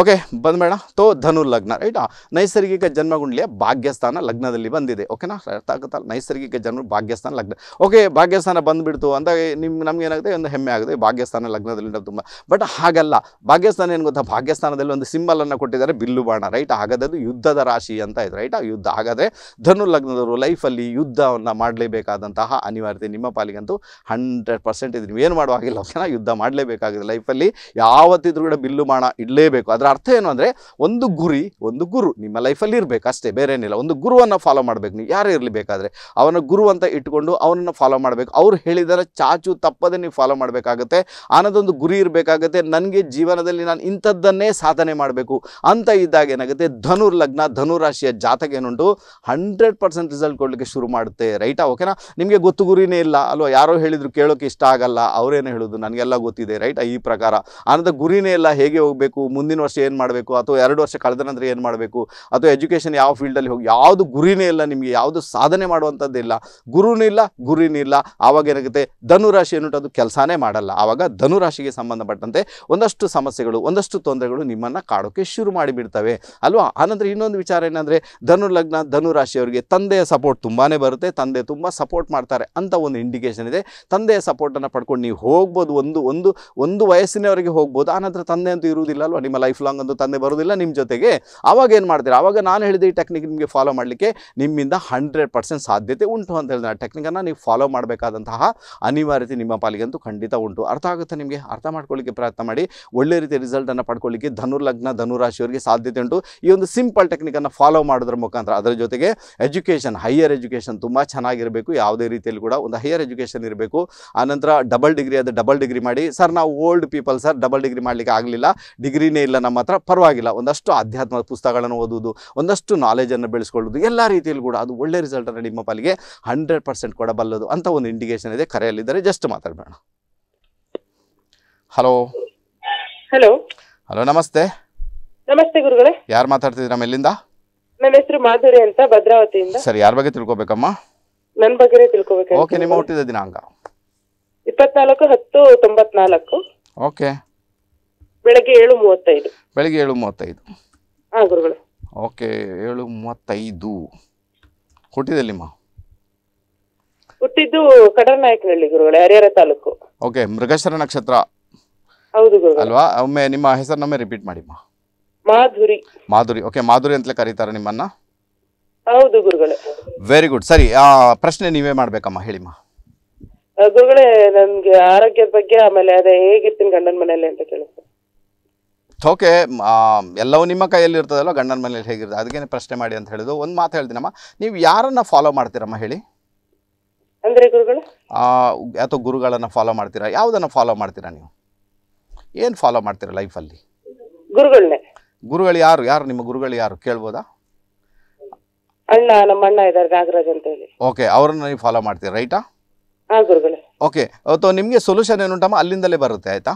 ಓಕೆ ಬಂದ್ಬೇಡ ತೋ ಧನು ಲಗ್ನ ರೈಟಾ ನೈಸರ್ಗಿಕ ಜನ್ಮಗುಂಡ್ಲಿಯ ಭಾಗ್ಯಸ್ಥಾನ ಲಗ್ನದಲ್ಲಿ ಬಂದಿದೆ ಓಕೆನಾ ಅರ್ಥ ಆಗುತ್ತಲ್ಲ ನೈಸರ್ಗಿಕ ಜನ್ಮ ಭಾಗ್ಯಸ್ಥಾನ ಲಗ್ನ ಓಕೆ ಭಾಗ್ಯಸ್ಥಾನ ಬಂದುಬಿಡ್ತು ಅಂದಾಗ ನಿಮ್ಮ ನಮಗೇನಾಗುತ್ತೆ ಒಂದು ಹೆಮ್ಮೆ ಆಗುತ್ತೆ ಭಾಗ್ಯಸ್ಥಾನ ಲಗ್ನದಲ್ಲಿ ತುಂಬ ಬಟ್ ಹಾಗಲ್ಲ ಭಾಗ್ಯಸ್ಥಾನ ಏನು ಗೊತ್ತಾ ಭಾಗ್ಯಸ್ಥಾನದಲ್ಲಿ ಒಂದು ಸಿಂಬಲನ್ನು ಕೊಟ್ಟಿದ್ದಾರೆ ಬಿಲ್ಲು ಬಾಣ ರೈಟ್ ಹಾಗಾದ್ರೆ ಯುದ್ಧದ ರಾಶಿ ಅಂತ ಇದೆ ರೈಟಾ ಯುದ್ಧ ಹಾಗಾದರೆ ಧನು ಲಗ್ನದವರು ಲೈಫಲ್ಲಿ ಯುದ್ಧವನ್ನು ಮಾಡಲೇಬೇಕಾದಂತಹ ಅನಿವಾರ್ಯತೆ ನಿಮ್ಮ ಪಾಲಿಗಂತೂ ಹಂಡ್ರೆಡ್ ಪರ್ಸೆಂಟ್ ಇದೆ ನೀವು ಏನು ಮಾಡುವಾಗಿಲ್ಲ ಓಕೆನಾ ಯುದ್ಧ ಮಾಡಲೇಬೇಕಾಗಿದೆ ಲೈಫಲ್ಲಿ ಯಾವತ್ತಿದ್ರೂ ಕೂಡ ಬಿಲ್ಲು ಬಾಣ ಇಡಲೇಬೇಕು ಅದರ ಅರ್ಥ ಏನು ಅಂದರೆ ಒಂದು ಗುರಿ ಒಂದು ಗುರು ನಿಮ್ಮ ಲೈಫಲ್ಲಿ ಇರಬೇಕು ಅಷ್ಟೇ ಬೇರೆ ಏನಿಲ್ಲ ಒಂದು ಗುರುವನ್ನು ಫಾಲೋ ಮಾಡಬೇಕು ನೀವು ಯಾರು ಇರಲಿ ಬೇಕಾದರೆ ಅವನ ಗುರು ಅಂತ ಇಟ್ಕೊಂಡು ಅವನನ್ನು ಫಾಲೋ ಮಾಡಬೇಕು ಅವ್ರು ಹೇಳಿದರೆ ಚಾಚು ತಪ್ಪದೆ ನೀವು ಫಾಲೋ ಮಾಡಬೇಕಾಗುತ್ತೆ ಆನದೊಂದು ಗುರಿ ಇರಬೇಕಾಗುತ್ತೆ ನನಗೆ ಜೀವನದಲ್ಲಿ ನಾನು ಇಂಥದ್ದನ್ನೇ ಸಾಧನೆ ಮಾಡಬೇಕು ಅಂತ ಇದ್ದಾಗ ಏನಾಗುತ್ತೆ ಧನುರ್ ಲಗ್ನ ಧನುರಾಶಿಯ ಜಾತಕ ಏನುಂಟು ಹಂಡ್ರೆಡ್ ಪರ್ಸೆಂಟ್ ರಿಸಲ್ಟ್ ಕೊಡಲಿಕ್ಕೆ ಶುರು ಮಾಡುತ್ತೆ ರೈಟಾ ಓಕೆನಾ ನಿಮಗೆ ಗೊತ್ತು ಗುರಿನೇ ಇಲ್ಲ ಅಲ್ವಾ ಯಾರೋ ಹೇಳಿದ್ರು ಕೇಳೋಕೆ ಇಷ್ಟ ಆಗಲ್ಲ ಅವರೇನು ಹೇಳೋದು ನನಗೆಲ್ಲ ಗೊತ್ತಿದೆ ರೈಟ್ ಈ ಪ್ರಕಾರ ಆನದ ಗುರಿನೇ ಇಲ್ಲ ಹೇಗೆ ಹೋಗಬೇಕು ಮುಂದಿನ ವರ್ಷ ಏನು ಮಾಡಬೇಕು ಅಥವಾ ಎರಡು ವರ್ಷ ಕಳೆದ ನಂತರ ಏನು ಮಾಡಬೇಕು ಅಥವಾ ಎಜುಕೇಷನ್ ಯಾವ ಫೀಲ್ಡಲ್ಲಿ ಹೋಗಿ ಯಾವುದು ಗುರಿನೇ ಇಲ್ಲ ನಿಮಗೆ ಯಾವುದು ಸಾಧನೆ ಮಾಡುವಂಥದ್ದಿಲ್ಲ ಗುರುನಿಲ್ಲ ಗುರಿನಿಲ್ಲ ಆವಾಗ ಏನಾಗುತ್ತೆ ಧನುರಾಶಿ ಏನುಂಟು ಅದು ಕೆಲಸನೇ ಮಾಡಲ್ಲ ಆವಾಗ ಧನುರಾಶಿಗೆ ಸಂಬಂಧಪಟ್ಟಂತೆ ಒಂದಷ್ಟು ಸಮಸ್ಯೆಗಳು ಒಂದಷ್ಟು ತೊಂದರೆಗಳು ನಿಮ್ಮನ್ನು ಕಾಡೋಕ್ಕೆ ಶುರು ಮಾಡಿಬಿಡ್ತವೆ ಅಲ್ವಾ ಆನಂತರ ಇನ್ನೊಂದು ವಿಚಾರ ಏನಂದರೆ ಧನು ಲಗ್ನ ಧನುರಾಶಿಯವರಿಗೆ ತಂದೆಯ ಸಪೋರ್ಟ್ ತುಂಬಾ ಬರುತ್ತೆ ತಂದೆ ತುಂಬ ಸಪೋರ್ಟ್ ಮಾಡ್ತಾರೆ ಅಂತ ಒಂದು ಇಂಡಿಕೇಷನ್ ಇದೆ ತಂದೆಯ ಸಪೋರ್ಟನ್ನು ಪಡ್ಕೊಂಡು ನೀವು ಹೋಗ್ಬೋದು ಒಂದು ಒಂದು ಒಂದು ವಯಸ್ಸಿನವರಿಗೆ ಹೋಗ್ಬೋದು ಆನಂತರ ತಂದೆ ಅಂತೂ ಇರುವುದಿಲ್ಲ ಅಲ್ವಾ ನಿಮ್ಮ ಲೈಫ್ ಲೈಫ್ ಲಾಂಗ್ ಅಂತ ತಂದೆ ಬರೋದಿಲ್ಲ ನಿಮ್ಮ ಜೊತೆಗೆ ಆವಾಗ ಏನು ಮಾಡ್ತೀರಾ ಆವಾಗ ನಾನು ಹೇಳಿದ ಈ ಟೆಕ್ನಿಕ್ ನಿಮಗೆ ಫಾಲೋ ಮಾಡಲಿಕ್ಕೆ ನಿಮ್ಮಿಂದ ಹಂಡ್ರೆಡ್ ಪರ್ಸೆಂಟ್ ಸಾಧ್ಯತೆ ಉಂಟು ಅಂತ ಹೇಳಿದ್ರೆ ಆ ಟೆಕ್ನಿಕನ್ನು ನೀವು ಫಾಲೋ ಮಾಡಬೇಕಾದಂತಹ ಅನಿವಾರ್ಯತೆ ನಿಮ್ಮ ಅಂತೂ ಖಂಡಿತ ಉಂಟು ಅರ್ಥ ಆಗುತ್ತೆ ನಿಮಗೆ ಅರ್ಥ ಮಾಡ್ಕೊಳ್ಳಿಕ್ಕೆ ಪ್ರಯತ್ನ ಮಾಡಿ ಒಳ್ಳೆ ರೀತಿಯ ರಿಸಲ್ಟನ್ನು ಪಡ್ಕೊಳ್ಳಿಕ್ಕೆ ಧನುರ್ಲಗ್ನ ಧನುರಾಶಿಯವರಿಗೆ ಸಾಧ್ಯತೆ ಉಂಟು ಈ ಒಂದು ಸಿಂಪಲ್ ಟೆಕ್ನಿಕನ್ನು ಫಾಲೋ ಮಾಡೋದ್ರ ಮುಖಾಂತರ ಅದರ ಜೊತೆಗೆ ಎಜುಕೇಷನ್ ಹೈಯರ್ ಎಜುಕೇಷನ್ ತುಂಬ ಚೆನ್ನಾಗಿರಬೇಕು ಯಾವುದೇ ರೀತಿಯಲ್ಲಿ ಕೂಡ ಒಂದು ಹೈಯರ್ ಎಜುಕೇಷನ್ ಇರಬೇಕು ಆನಂತರ ಡಬಲ್ ಡಿಗ್ರಿ ಅದು ಡಬಲ್ ಡಿಗ್ರಿ ಮಾಡಿ ಸರ್ ನಾವು old people sir double degree ಮಾಡಲಿಕ್ಕೆ ಆಗಲಿಲ್ಲ ಡಿಗ್ರಿನೇ ಇಲ್ಲ ನಮ್ಮ ಹತ್ರ ಪರವಾಗಿಲ್ಲ ಒಂದಷ್ಟು ಆಧ್ಯಾತ್ಮದ ಪುಸ್ತಕಗಳನ್ನು ಓದುವುದು ಒಂದಷ್ಟು ನಾಲೆಜನ್ನು ಬೆಳೆಸ್ಕೊಳ್ಳೋದು ಎಲ್ಲ ರೀತಿಯಲ್ಲಿ ಕೂಡ ಅದು ಒಳ್ಳೆ ರಿಸಲ್ಟ್ ನಿಮ್ಮ ಪಾಲಿಗೆ ಹಂಡ್ರೆಡ್ ಪರ್ಸೆಂಟ್ ಕೊಡಬಲ್ಲದು ಅಂತ ಒಂದು ಇಂಡಿಕೇಶನ್ ಇದೆ ಕರೆಯಲ್ಲಿದ್ದರೆ ಜಸ್ಟ್ ಮಾತಾಡಬೇಡ ಹಲೋ ಹಲೋ ಹಲೋ ನಮಸ್ತೆ ನಮಸ್ತೆ ಗುರುಗಳೇ ಯಾರು ಮಾತಾಡ್ತಿದ್ದೀರಾ ಎಲ್ಲಿಂದ ನನ್ನ ಹೆಸರು ಮಾಧುರಿ ಅಂತ ಭದ್ರಾವತಿಯಿಂದ ಸರಿ ಯಾರ ಬಗ್ಗೆ ತಿಳ್ಕೊಬೇಕಮ್ಮ ನನ್ನ ಬಗ್ಗೆ ತಿಳ್ಕೊಬೇಕು ಓಕೆ ನಿಮ್ಮ ಹುಟ್ಟಿದ ದಿನಾಂಕ ಇಪ್ಪತ್ನಾಲ್ಕು ಹತ್ತು ತೊಂಬತ್ನಾಲ್ಕು ಓಕೆ ಬೆಳಗ್ಗೆ ಏಳು ಮೂವತ್ತೈದು ಬೆಳಗ್ಗೆ ಏಳು ಮೂವತ್ತೈದು ಓಕೆ ಏಳು ಮೂವತ್ತೈದು ಹುಟ್ಟಿದೆಲ್ಲಿಮ್ಮ ಹುಟ್ಟಿದ್ದು ಕಡರನಾಯಕನಹಳ್ಳಿ ಗುರುಗಳೇ ಹರಿಹರ ತಾಲೂಕು ಓಕೆ ಮೃಗಶರ ನಕ್ಷತ್ರ ಹೌದು ಅಲ್ವಾ ಒಮ್ಮೆ ನಿಮ್ಮ ಹೆಸರನ್ನೊಮ್ಮೆ ರಿಪೀಟ್ ಮಾಡಿಮ್ಮ ಮಾಧುರಿ ಮಾಧುರಿ ಓಕೆ ಮಾಧುರಿ ಅಂತಲೇ ಕರೀತಾರೆ ನಿಮ್ಮನ್ನ ಹೌದು ಗುರುಗಳೇ ವೆರಿ ಗುಡ್ ಸರಿ ಆ, ಪ್ರಶ್ನೆ ನೀವೇ ಮಾಡ್ಬೇಕಮ್ಮ ಹೇಳಿಮ್ಮ ಗುರುಗಳೇ ನನ್ಗೆ ಆರೋಗ್ಯದ ಬಗ್ಗೆ ಆಮೇಲೆ ಅದೇ ಹೇಗಿರ್ತೀನಿ ಗಂಡನ ಮನೆಯಲ್ಲಿ ಅಂತ ಕೇಳಿಸ್ತು ಥೋಕೆ ಎಲ್ಲವೂ ನಿಮ್ಮ ಕೈಯಲ್ಲಿ ಗಂಡನ ಮನೇಲಿ ಹೇಗಿರ್ತದೆ ಅದಕ್ಕೆ ಪ್ರಶ್ನೆ ಮಾಡಿ ಅಂತ ಹೇಳಿದ್ರು ಒಂದು ಮಾತು ಹೇಳ್ತೀನಮ್ಮ ನೀವು ಯಾರನ್ನ ಫಾಲೋ ಮಾಡ್ತೀರಮ್ಮ ಹೇಳಿ ಅಂದರೆ ಗುರುಗಳು ಅಥವಾ ಗುರುಗಳನ್ನು ಫಾಲೋ ಮಾಡ್ತೀರಾ ಯಾವುದನ್ನು ಫಾಲೋ ಮಾಡ್ತೀರಾ ನೀವು ಏನು ಫಾಲೋ ಮಾಡ್ತೀರಾ ಲೈಫಲ್ಲಿ ಗುರುಗಳನ್ನೇ ಗುರುಗಳು ಯಾರು ಯಾರು ನಿಮ್ಮ ಗುರುಗಳು ಯಾರು ಕೇಳ್ಬೋದಾ ಅಣ್ಣ ನಮ್ಮ ಅಣ್ಣ ಇದ್ದಾರೆ ನಾಗರಾಜ್ ಅಂತ ಹೇಳಿ ಓಕೆ ಅವರನ್ನು ನೀವು ಫಾಲೋ ಮಾಡ್ತೀರಾ ರೈಟಾ ಓಕೆ ಅಥವಾ ನಿಮಗೆ ಸೊಲ್ಯೂಷನ್ ಏನುಂಟಮ್ಮ ಅಲ್ಲಿಂದಲೇ ಬರುತ್ತೆ ಆಯಿತಾ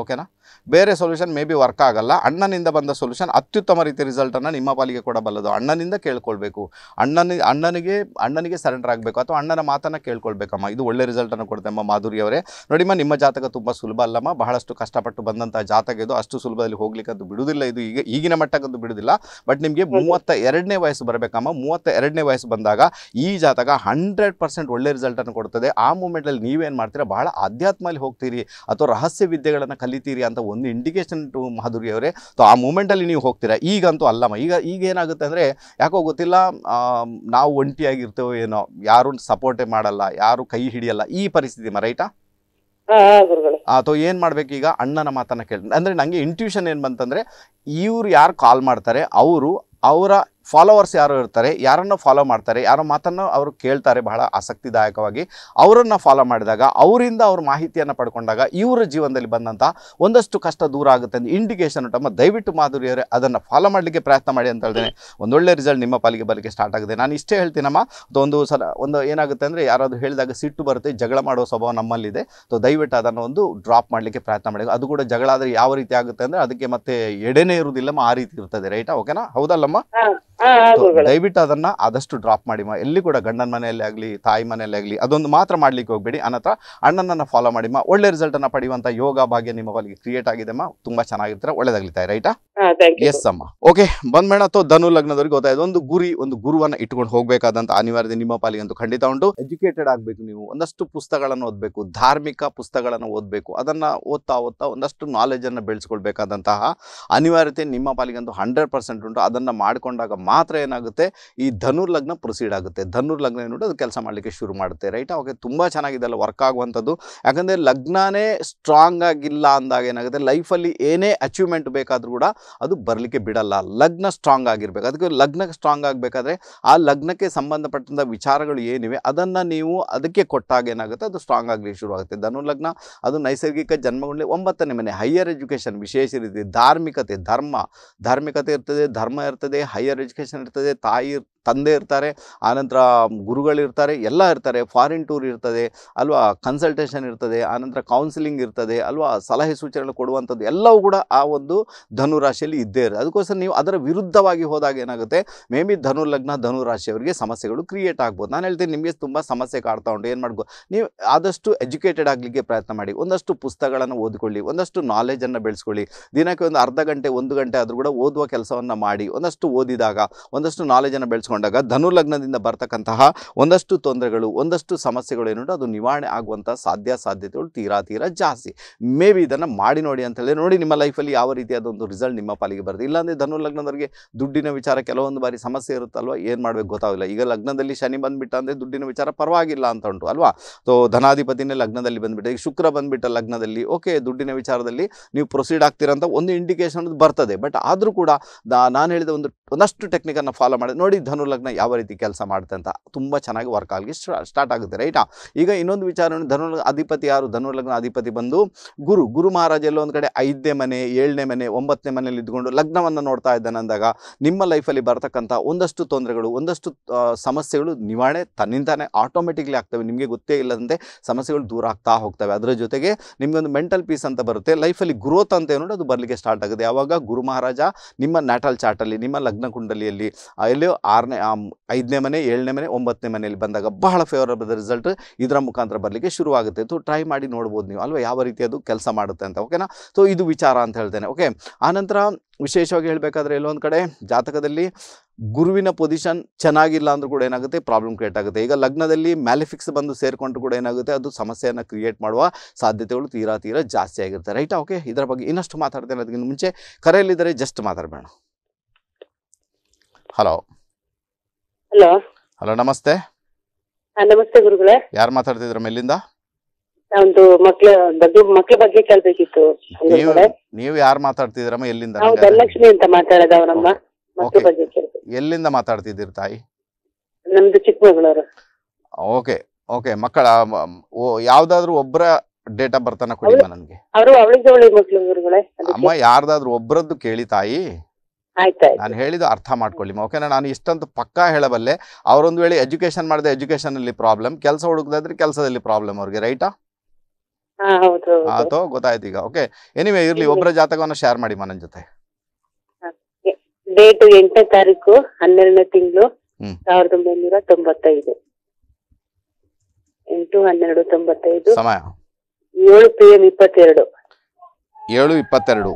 ಓಕೆನಾ ಬೇರೆ ಸೊಲ್ಯೂಷನ್ ಮೇ ಬಿ ವರ್ಕ್ ಆಗಲ್ಲ ಅಣ್ಣನಿಂದ ಬಂದ ಸೊಲ್ಯೂಷನ್ ಅತ್ಯುತ್ತಮ ರೀತಿಯ ರಿಸಲ್ಟನ್ನು ನಿಮ್ಮ ಪಾಲಿಗೆ ಕೊಡಬಲ್ಲದು ಅಣ್ಣನಿಂದ ಕೇಳ್ಕೊಳ್ಬೇಕು ಅಣ್ಣನ ಅಣ್ಣನಿಗೆ ಅಣ್ಣನಿಗೆ ಸರೆಂಡರ್ ಆಗಬೇಕು ಅಥವಾ ಅಣ್ಣನ ಮಾತನ್ನು ಕೇಳ್ಕೊಳ್ಬೇಕಮ್ಮ ಇದು ಒಳ್ಳೆ ರಿಸಲ್ಟನ್ನು ಕೊಡುತ್ತೆ ಅಮ್ಮ ಮಾಧುರಿ ಅವರೇ ನೋಡಿಮ್ಮ ನಿಮ್ಮ ಜಾತಕ ತುಂಬ ಸುಲಭ ಅಲ್ಲಮ್ಮ ಬಹಳಷ್ಟು ಕಷ್ಟಪಟ್ಟು ಬಂದಂಥ ಜಾತಕ ಇದು ಅಷ್ಟು ಸುಲಭದಲ್ಲಿ ಹೋಗ್ಲಿಕ್ಕಂತೂ ಬಿಡುವುದಿಲ್ಲ ಇದು ಈಗ ಈಗಿನ ಮಟ್ಟಕ್ಕಂತೂ ಬಿಡುವುದಿಲ್ಲ ಬಟ್ ನಿಮಗೆ ಮೂವತ್ತ ಎರಡನೇ ವಯಸ್ಸು ಬರಬೇಕಮ್ಮ ಮೂವತ್ತ ಎರಡನೇ ವಯಸ್ಸು ಬಂದಾಗ ಈ ಜಾತಕ ಹಂಡ್ರೆಡ್ ಪರ್ಸೆಂಟ್ ಒಳ್ಳೆ ರಿಸಲ್ಟನ್ನು ಕೊಡ್ತದೆ ಆ ಮೂಮೆಂಟಲ್ಲಿ ನೀವೇನು ಮಾಡ್ತೀರಾ ಬಹಳ ಆಧ್ಯಾತ್ಮಲ್ಲಿ ಹೋಗ್ತೀರಿ ಅಥವಾ ರಹಸ್ಯ ವಿದ್ಯೆಗಳನ್ನು ಕಲಿತೀರಿ ಅಂತ ಒಂದು ಇಂಡಿಕೇಶನ್ ಟು ಮಹಾದುರ್ಗಿ ಅವರೇ ಸೊ ಆ ಮೂಮೆಂಟಲ್ಲಿ ನೀವು ಹೋಗ್ತೀರಾ ಈಗಂತೂ ಅಲ್ಲಮ್ಮ ಈಗ ಈಗ ಏನಾಗುತ್ತೆ ಅಂದರೆ ಯಾಕೋ ಗೊತ್ತಿಲ್ಲ ನಾವು ಒಂಟಿಯಾಗಿರ್ತೇವೋ ಏನೋ ಯಾರು ಸಪೋರ್ಟೇ ಮಾಡಲ್ಲ ಯಾರು ಕೈ ಹಿಡಿಯಲ್ಲ ಈ ಪರಿಸ್ಥಿತಿ ಮ ರೈಟಾ ಅಥವಾ ಏನ್ ಈಗ ಅಣ್ಣನ ಮಾತನ್ನ ಕೇಳಿ ಅಂದ್ರೆ ನಂಗೆ ಇಂಟ್ಯೂಷನ್ ಏನ್ ಬಂತಂದ್ರೆ ಇವ್ರು ಯಾರು ಕಾಲ್ ಮಾಡ್ತಾರೆ ಅವರು ಅವರ ಫಾಲೋವರ್ಸ್ ಯಾರು ಇರ್ತಾರೆ ಯಾರನ್ನು ಫಾಲೋ ಮಾಡ್ತಾರೆ ಯಾರ ಮಾತನ್ನು ಅವರು ಕೇಳ್ತಾರೆ ಬಹಳ ಆಸಕ್ತಿದಾಯಕವಾಗಿ ಅವರನ್ನು ಫಾಲೋ ಮಾಡಿದಾಗ ಅವರಿಂದ ಅವ್ರ ಮಾಹಿತಿಯನ್ನು ಪಡ್ಕೊಂಡಾಗ ಇವರ ಜೀವನದಲ್ಲಿ ಬಂದಂಥ ಒಂದಷ್ಟು ಕಷ್ಟ ದೂರ ಆಗುತ್ತೆ ಅಂತ ಇಂಡಿಕೇಷನ್ ತಮ್ಮ ದಯವಿಟ್ಟು ಮಾಧುರಿಯವರೇ ಅದನ್ನು ಫಾಲೋ ಮಾಡಲಿಕ್ಕೆ ಪ್ರಯತ್ನ ಮಾಡಿ ಅಂತ ಹೇಳ್ತೇನೆ ಒಂದೊಳ್ಳೆ ರಿಸಲ್ಟ್ ನಿಮ್ಮ ಪಾಲಿಗೆ ಬರಲಿಕ್ಕೆ ಸ್ಟಾರ್ಟ್ ಆಗಿದೆ ನಾನು ಇಷ್ಟೇ ಹೇಳ್ತೀನಮ್ಮ ಒಂದು ಸಲ ಒಂದು ಏನಾಗುತ್ತೆ ಅಂದರೆ ಯಾರಾದರೂ ಹೇಳಿದಾಗ ಸಿಟ್ಟು ಬರುತ್ತೆ ಜಗಳ ಮಾಡುವ ಸ್ವಭಾವ ನಮ್ಮಲ್ಲಿದೆ ಸೊ ದಯವಿಟ್ಟು ಅದನ್ನು ಒಂದು ಡ್ರಾಪ್ ಮಾಡಲಿಕ್ಕೆ ಪ್ರಯತ್ನ ಮಾಡಿ ಅದು ಕೂಡ ಜಗಳ ಆದರೆ ಯಾವ ರೀತಿ ಆಗುತ್ತೆ ಅಂದರೆ ಅದಕ್ಕೆ ಮತ್ತೆ ಎಡೆನೇ ಇರುವುದಿಲ್ಲಮ್ಮ ಆ ರೀತಿ ಇರ್ತದೆ ರೈಟಾ ಓಕೆನಾ ಹೌದಲ್ಲಮ್ಮ ದಯವಿಟ್ಟು ಅದನ್ನ ಆದಷ್ಟು ಡ್ರಾಪ್ ಮಾಡಿ ಎಲ್ಲಿ ಕೂಡ ಗಂಡನ ಮನೆಯಲ್ಲಿ ಆಗ್ಲಿ ತಾಯಿ ಮನೆಯಲ್ಲಿ ಆಗ್ಲಿ ಅದೊಂದು ಮಾತ್ರ ಮಾಡ್ಲಿಕ್ಕೆ ಹೋಗ್ಬೇಡಿ ಅನತ್ರ ಅಣ್ಣನನ್ನ ಫಾಲೋ ಮಾಡಿ ಮಾ ಒಳ್ಳೆ ರಿಸಲ್ಟ್ ಅನ್ನ ಪಡೆಯುವಂತ ಯೋಗ ಭಾಗ್ಯ ನಿಮ್ಮ ಪಾಲಿಗೆ ಕ್ರಿಯೇಟ್ ಆಗಿದೆ ಮಾ ತುಂಬಾ ಚೆನ್ನಾಗಿರ್ತಾರೆ ಒಳ್ಳೇದಾಗ್ಲಿ ತಾಯಿ ರೈಟಾ ಎಸ್ ಅಮ್ಮ ಓಕೆ ಬಂದ್ ಅಥವಾ ಧನು ಲಗ್ನದವರಿಗೆ ಗೊತ್ತಾಯ್ತು ಒಂದು ಗುರಿ ಒಂದು ಗುರುವನ್ನ ಇಟ್ಕೊಂಡು ಹೋಗ್ಬೇಕಾದಂತ ಅನಿವಾರ್ಯ ನಿಮ್ಮ ಪಾಲಿಗೆ ಅಂತೂ ಖಂಡಿತ ಉಂಟು ಎಜುಕೇಟೆಡ್ ಆಗ್ಬೇಕು ನೀವು ಒಂದಷ್ಟು ಪುಸ್ತಕಗಳನ್ನು ಓದಬೇಕು ಧಾರ್ಮಿಕ ಪುಸ್ತಕಗಳನ್ನು ಓದಬೇಕು ಅದನ್ನ ಓದ್ತಾ ಓದ್ತಾ ಒಂದಷ್ಟು ನಾಲೆಜ್ ಅನ್ನ ಬೆಳೆಸ್ಕೊಳ್ಬೇಕಾದಂತಹ ಅನಿವಾರ್ಯತೆ ನಿಮ್ಮ ಪಾಲಿಗೆ ಅಂತೂ ಹಂಡ್ರೆಡ್ ಪರ್ಸೆಂಟ್ ಉಂಟು ಅದನ್ನ ಮಾಡಿಕೊಂಡಾಗ ಮಾತ್ರ ಏನಾಗುತ್ತೆ ಈ ಧನುರ್ ಲಗ್ನ ಪ್ರೊಸೀಡ್ ಆಗುತ್ತೆ ಧನುರ್ ಲಗ್ನ ಅದು ಕೆಲಸ ಮಾಡಲಿಕ್ಕೆ ಶುರು ಮಾಡುತ್ತೆ ರೈಟ್ ಅವಾಗ ತುಂಬ ಚೆನ್ನಾಗಿದೆ ಅಲ್ಲ ವರ್ಕ್ ಆಗುವಂಥದ್ದು ಯಾಕಂದರೆ ಲಗ್ನನೇ ಸ್ಟ್ರಾಂಗ್ ಆಗಿಲ್ಲ ಅಂದಾಗ ಏನಾಗುತ್ತೆ ಲೈಫಲ್ಲಿ ಏನೇ ಅಚೀವ್ಮೆಂಟ್ ಬೇಕಾದರೂ ಕೂಡ ಅದು ಬರಲಿಕ್ಕೆ ಬಿಡಲ್ಲ ಲಗ್ನ ಸ್ಟ್ರಾಂಗ್ ಆಗಿರಬೇಕು ಅದಕ್ಕೆ ಲಗ್ನಕ್ಕೆ ಸ್ಟ್ರಾಂಗ್ ಆಗಬೇಕಾದ್ರೆ ಆ ಲಗ್ನಕ್ಕೆ ಸಂಬಂಧಪಟ್ಟಂಥ ವಿಚಾರಗಳು ಏನಿವೆ ಅದನ್ನು ನೀವು ಅದಕ್ಕೆ ಕೊಟ್ಟಾಗ ಏನಾಗುತ್ತೆ ಅದು ಸ್ಟ್ರಾಂಗ್ ಆಗಲಿಕ್ಕೆ ಶುರುವಾಗುತ್ತೆ ಧನು ಲಗ್ನ ಅದು ನೈಸರ್ಗಿಕ ಜನ್ಮಗಳಲ್ಲಿ ಒಂಬತ್ತನೇ ಮನೆ ಹೈಯರ್ ಎಜುಕೇಷನ್ ವಿಶೇಷ ರೀತಿ ಧಾರ್ಮಿಕತೆ ಧರ್ಮ ಧಾರ್ಮಿಕತೆ ಇರ್ತದೆ ಧರ್ಮ ಇರ್ತದೆ ಹೈಯರ್ ಎಜುಕೇಷನ್ எஜுகேஷன் எடுத்தது தாயிர் ತಂದೆ ಇರ್ತಾರೆ ಆನಂತರ ಗುರುಗಳಿರ್ತಾರೆ ಎಲ್ಲ ಇರ್ತಾರೆ ಫಾರಿನ್ ಟೂರ್ ಇರ್ತದೆ ಅಲ್ವಾ ಕನ್ಸಲ್ಟೇಷನ್ ಇರ್ತದೆ ಆನಂತರ ಕೌನ್ಸಿಲಿಂಗ್ ಇರ್ತದೆ ಅಲ್ವಾ ಸಲಹೆ ಸೂಚನೆಗಳು ಕೊಡುವಂಥದ್ದು ಎಲ್ಲವೂ ಕೂಡ ಆ ಒಂದು ಧನುರಾಶಿಯಲ್ಲಿ ಇದ್ದೇ ಇರುತ್ತೆ ಅದಕ್ಕೋಸ್ಕರ ನೀವು ಅದರ ವಿರುದ್ಧವಾಗಿ ಹೋದಾಗ ಏನಾಗುತ್ತೆ ಮೇ ಬಿ ಧನು ಲಗ್ನ ಸಮಸ್ಯೆಗಳು ಕ್ರಿಯೇಟ್ ಆಗ್ಬೋದು ನಾನು ಹೇಳ್ತೀನಿ ನಿಮಗೆ ತುಂಬ ಸಮಸ್ಯೆ ಕಾಡ್ತಾ ಉಂಟು ಏನು ಮಾಡ್ಬೋದು ನೀವು ಆದಷ್ಟು ಎಜುಕೇಟೆಡ್ ಆಗಲಿಕ್ಕೆ ಪ್ರಯತ್ನ ಮಾಡಿ ಒಂದಷ್ಟು ಪುಸ್ತಕಗಳನ್ನು ಓದಿಕೊಳ್ಳಿ ಒಂದಷ್ಟು ನಾಲೆಜನ್ನು ಬೆಳೆಸ್ಕೊಳ್ಳಿ ದಿನಕ್ಕೆ ಒಂದು ಅರ್ಧ ಗಂಟೆ ಒಂದು ಗಂಟೆ ಆದರೂ ಕೂಡ ಓದುವ ಕೆಲಸವನ್ನು ಮಾಡಿ ಒಂದಷ್ಟು ಓದಿದಾಗ ಒಂದಷ್ಟು ನಾಲೆಜನ್ನು ಬೆಳೆಸ್ಕೊಂಡು ಧನು ಲಗ್ನದಿಂದ ಬರ್ತಕ್ಕಂತಹ ಒಂದಷ್ಟು ತೊಂದರೆಗಳು ಒಂದಷ್ಟು ಸಮಸ್ಯೆಗಳು ಏನುಂಟು ಅದು ನಿವಾರಣೆ ಆಗುವಂಥ ಸಾಧ್ಯ ಸಾಧ್ಯತೆಗಳು ತೀರಾ ತೀರಾ ಜಾಸ್ತಿ ಮೇ ಬಿ ಇದನ್ನು ಮಾಡಿ ನೋಡಿ ಅಂತ ಹೇಳಿ ನೋಡಿ ನಿಮ್ಮ ಲೈಫಲ್ಲಿ ಯಾವ ರೀತಿಯಾದ ಒಂದು ರಿಸಲ್ಟ್ ನಿಮ್ಮ ಪಾಲಿಗೆ ಬರುತ್ತೆ ಇಲ್ಲಾಂದರೆ ಧನು ಲಗ್ನದವರಿಗೆ ದುಡ್ಡಿನ ವಿಚಾರ ಕೆಲವೊಂದು ಬಾರಿ ಸಮಸ್ಯೆ ಇರುತ್ತಲ್ವ ಏನು ಮಾಡಬೇಕು ಗೊತ್ತಾಗಿಲ್ಲ ಈಗ ಲಗ್ನದಲ್ಲಿ ಶನಿ ಬಂದುಬಿಟ್ಟ ಅಂದರೆ ದುಡ್ಡಿನ ವಿಚಾರ ಪರವಾಗಿಲ್ಲ ಅಂತ ಉಂಟು ಅಲ್ವಾ ಸೊ ಧನಾಧಿಪತಿನೇ ಲಗ್ನದಲ್ಲಿ ಬಂದುಬಿಟ್ಟ ಈಗ ಶುಕ್ರ ಬಂದುಬಿಟ್ಟ ಲಗ್ನದಲ್ಲಿ ಓಕೆ ದುಡ್ಡಿನ ವಿಚಾರದಲ್ಲಿ ನೀವು ಪ್ರೊಸೀಡ್ ಆಗ್ತೀರಂತ ಒಂದು ಇಂಡಿಕೇಶನ್ ಬರ್ತದೆ ಬಟ್ ಆದರೂ ಕೂಡ ನಾನು ಹೇಳಿದ ಒಂದು ಒಂದಷ್ಟು ಟೆಕ್ನಿಕನ್ನು ಫಾಲೋ ಮಾಡಿ ನೋಡಿ ಧನು ಲಗ್ನ ಯಾವ ರೀತಿ ಕೆಲಸ ಮಾಡುತ್ತೆ ಅಂತ ತುಂಬ ಚೆನ್ನಾಗಿ ವರ್ಕ್ ಆಗಲಿ ಸ್ಟಾರ್ಟ್ ಆಗುತ್ತೆ ರೈಟ್ ಈಗ ಇನ್ನೊಂದು ವಿಚಾರ ಧನು ಅಧಿಪತಿ ಯಾರು ಧನು ಲಗ್ನ ಅಧಿಪತಿ ಬಂದು ಗುರು ಗುರು ಮಹಾರಾಜ ಎಲ್ಲೋ ಒಂದು ಕಡೆ ಐದನೇ ಮನೆ ಏಳನೇ ಮನೆ ಒಂಬತ್ತನೇ ಮನೆಯಲ್ಲಿ ಇದ್ದುಕೊಂಡು ಲಗ್ನವನ್ನು ನೋಡ್ತಾ ಇದ್ದಾನೆ ಅಂದಾಗ ನಿಮ್ಮ ಲೈಫಲ್ಲಿ ಬರ್ತಕ್ಕಂಥ ಒಂದಷ್ಟು ತೊಂದರೆಗಳು ಒಂದಷ್ಟು ಸಮಸ್ಯೆಗಳು ನಿವಾರಣೆ ತನ್ನಿಂದಾನೇ ಆಟೋಮೆಟಿಕ್ಲಿ ಆಗ್ತವೆ ನಿಮಗೆ ಗೊತ್ತೇ ಇಲ್ಲದಂತೆ ಸಮಸ್ಯೆಗಳು ದೂರ ಆಗ್ತಾ ಹೋಗ್ತವೆ ಅದರ ಜೊತೆಗೆ ನಿಮಗೆ ಒಂದು ಮೆಂಟಲ್ ಪೀಸ್ ಅಂತ ಬರುತ್ತೆ ಲೈಫಲ್ಲಿ ಗ್ರೋತ್ ಅಂತ ಏನೋ ಅದು ಬರಲಿಕ್ಕೆ ಸ್ಟಾರ್ಟ್ ಆಗುತ್ತೆ ಯಾವಾಗ ಗುರು ಮಹಾರಾಜ ನಿಮ್ಮ ನ್ಯಾಟಲ್ ಚಾರ್ಟಲ್ಲಿ ನಿಮ್ಮ ಲಗ್ನ ಕುಂಡಲಿಯಲ್ಲಿ ಎಲ್ಲೋ ಆರನೇ ಐದನೇ ಮನೆ ಏಳನೇ ಮನೆ ಒಂಬತ್ತನೇ ಮನೆಯಲ್ಲಿ ಬಂದಾಗ ಬಹಳ ಫೇವರಬಲ್ ರಿಸಲ್ಟ್ ಇದರ ಮುಖಾಂತರ ಬರಲಿಕ್ಕೆ ಶುರುವಾಗುತ್ತೆ ಸೊ ಟ್ರೈ ಮಾಡಿ ನೋಡ್ಬೋದು ನೀವು ಅಲ್ವಾ ಯಾವ ರೀತಿ ಅದು ಕೆಲಸ ಮಾಡುತ್ತೆ ಅಂತ ಓಕೆನಾ ಸೊ ಇದು ವಿಚಾರ ಅಂತ ಹೇಳ್ತೇನೆ ಓಕೆ ಆನಂತರ ವಿಶೇಷವಾಗಿ ಹೇಳಬೇಕಾದ್ರೆ ಎಲ್ಲೊಂದು ಕಡೆ ಜಾತಕದಲ್ಲಿ ಗುರುವಿನ ಪೊಸಿಷನ್ ಚೆನ್ನಾಗಿಲ್ಲ ಅಂದ್ರೂ ಕೂಡ ಏನಾಗುತ್ತೆ ಪ್ರಾಬ್ಲಮ್ ಕ್ರಿಯೇಟ್ ಆಗುತ್ತೆ ಈಗ ಲಗ್ನದಲ್ಲಿ ಮ್ಯಾಲಿಫಿಕ್ಸ್ ಬಂದು ಸೇರಿಕೊಂಡ್ರು ಕೂಡ ಏನಾಗುತ್ತೆ ಅದು ಸಮಸ್ಯೆಯನ್ನು ಕ್ರಿಯೇಟ್ ಮಾಡುವ ಸಾಧ್ಯತೆಗಳು ತೀರಾ ತೀರಾ ಜಾಸ್ತಿ ಆಗಿರುತ್ತೆ ರೈಟಾ ಓಕೆ ಇದರ ಬಗ್ಗೆ ಇನ್ನಷ್ಟು ಮಾತಾಡ್ತೇನೆ ಅದಕ್ಕಿಂತ ಮುಂಚೆ ಕರೆಯಲ್ಲಿದ್ದರೆ ಜಸ್ಟ್ ಮಾತಾಡಬೇಡ ಹಲೋ ಹಲೋ ಹಲೋ ನಮಸ್ತೆ ನಮಸ್ತೆ ಗುರುಗಳೇ ಯಾರು ಮಾತಾಡ್ತಿದ್ರ ಎಲ್ಲಿಂದ ಒಂದು ಮಕ್ಳ ಬಗ್ಗೆ ಮಕ್ಳ ಬಗ್ಗೆ ಕೇಳ್ಬೇಕಿತ್ತು ನೀವು ನೀವು ಯಾರು ಮಾತಾಡ್ತಿದ್ರಮ್ಮ ಎಲ್ಲಿಂದ ನಾವು ನಂಗೆ ಧನಲಕ್ಷ್ಮಿ ಅಂತ ಮಾತಾಡೋದು ಅವರಮ್ಮ ಮಕ್ಳ ಬಗ್ಗೆ ಕೇಳ್ಬೇಕು ಎಲ್ಲಿಂದ ಮಾತಾಡ್ತಿದ್ದೀರಿ ತಾಯಿ ನಮ್ದು ಚಿಕ್ಕಮಗಳೂರು ಓಕೆ ಓಕೆ ಮಕ್ಕಳ ಮ- ಮ್- ಓ ಯಾವ್ದಾದ್ರು ಒಬ್ಬರ ಡೇಟ್ ಆಫ್ ಬರ್ತನ ಕೊಡಿಮ್ಮ ನನ್ಗೆ ಅವರು ಅವಳಿಗೆ ಅವಳಿ ಮಕ್ಳು ಗುರುಗಳೇ ಅಮ್ಮ ಯಾರ್ದಾದ್ರು ಒಬ್ರದ್ದು ಕೇಳಿ ತಾಯಿ ನಾನು ಹೇಳಿದ್ದು ಅರ್ಥ ಮಾಡ್ಕೊಳ್ಳಿ ಓಕೆನಾ ನಾನು ಇಷ್ಟಂತ ಪಕ್ಕಾ ಹೇಳಬಲ್ಲೆ ಅವರೊಂದು ವೇಳೆ ಎಜುಕೇಶನ್ ಮಾಡಿದ ಎಜುಕೇಶನ್ ಅಲ್ಲಿ ಪ್ರಾಬ್ಲಮ್ ಕೆಲಸ ಹುಡುಕದಾದ್ರೆ ಕೆಲಸದಲ್ಲಿ ಪ್ರಾಬ್ಲಮ್ ಅವ್ರಿಗೆ ರೈಟಾ ಅಥವಾ ಗೊತ್ತಾಯ್ತು ಈಗ ಓಕೆ ಎನಿವೆ ಇರ್ಲಿ ಒಬ್ಬರ ಜಾತಕವನ್ನು ಶೇರ್ ಮಾಡಿ ಮನ ಜೊತೆ ಡೇಟ್ ಎಂಟನೇ ತಾರೀಕು ಹನ್ನೆರಡನೇ ತಿಂಗಳು ಸಾವಿರದ ಒಂಬೈನೂರ ತೊಂಬತ್ತೈದು ಎಂಟು ಹನ್ನೆರಡು ಸಮಯ ಏಳು ಪಿ ಇಪ್ಪತ್ತೆರಡು ಏಳು ಇಪ್ಪತ್ತೆರಡು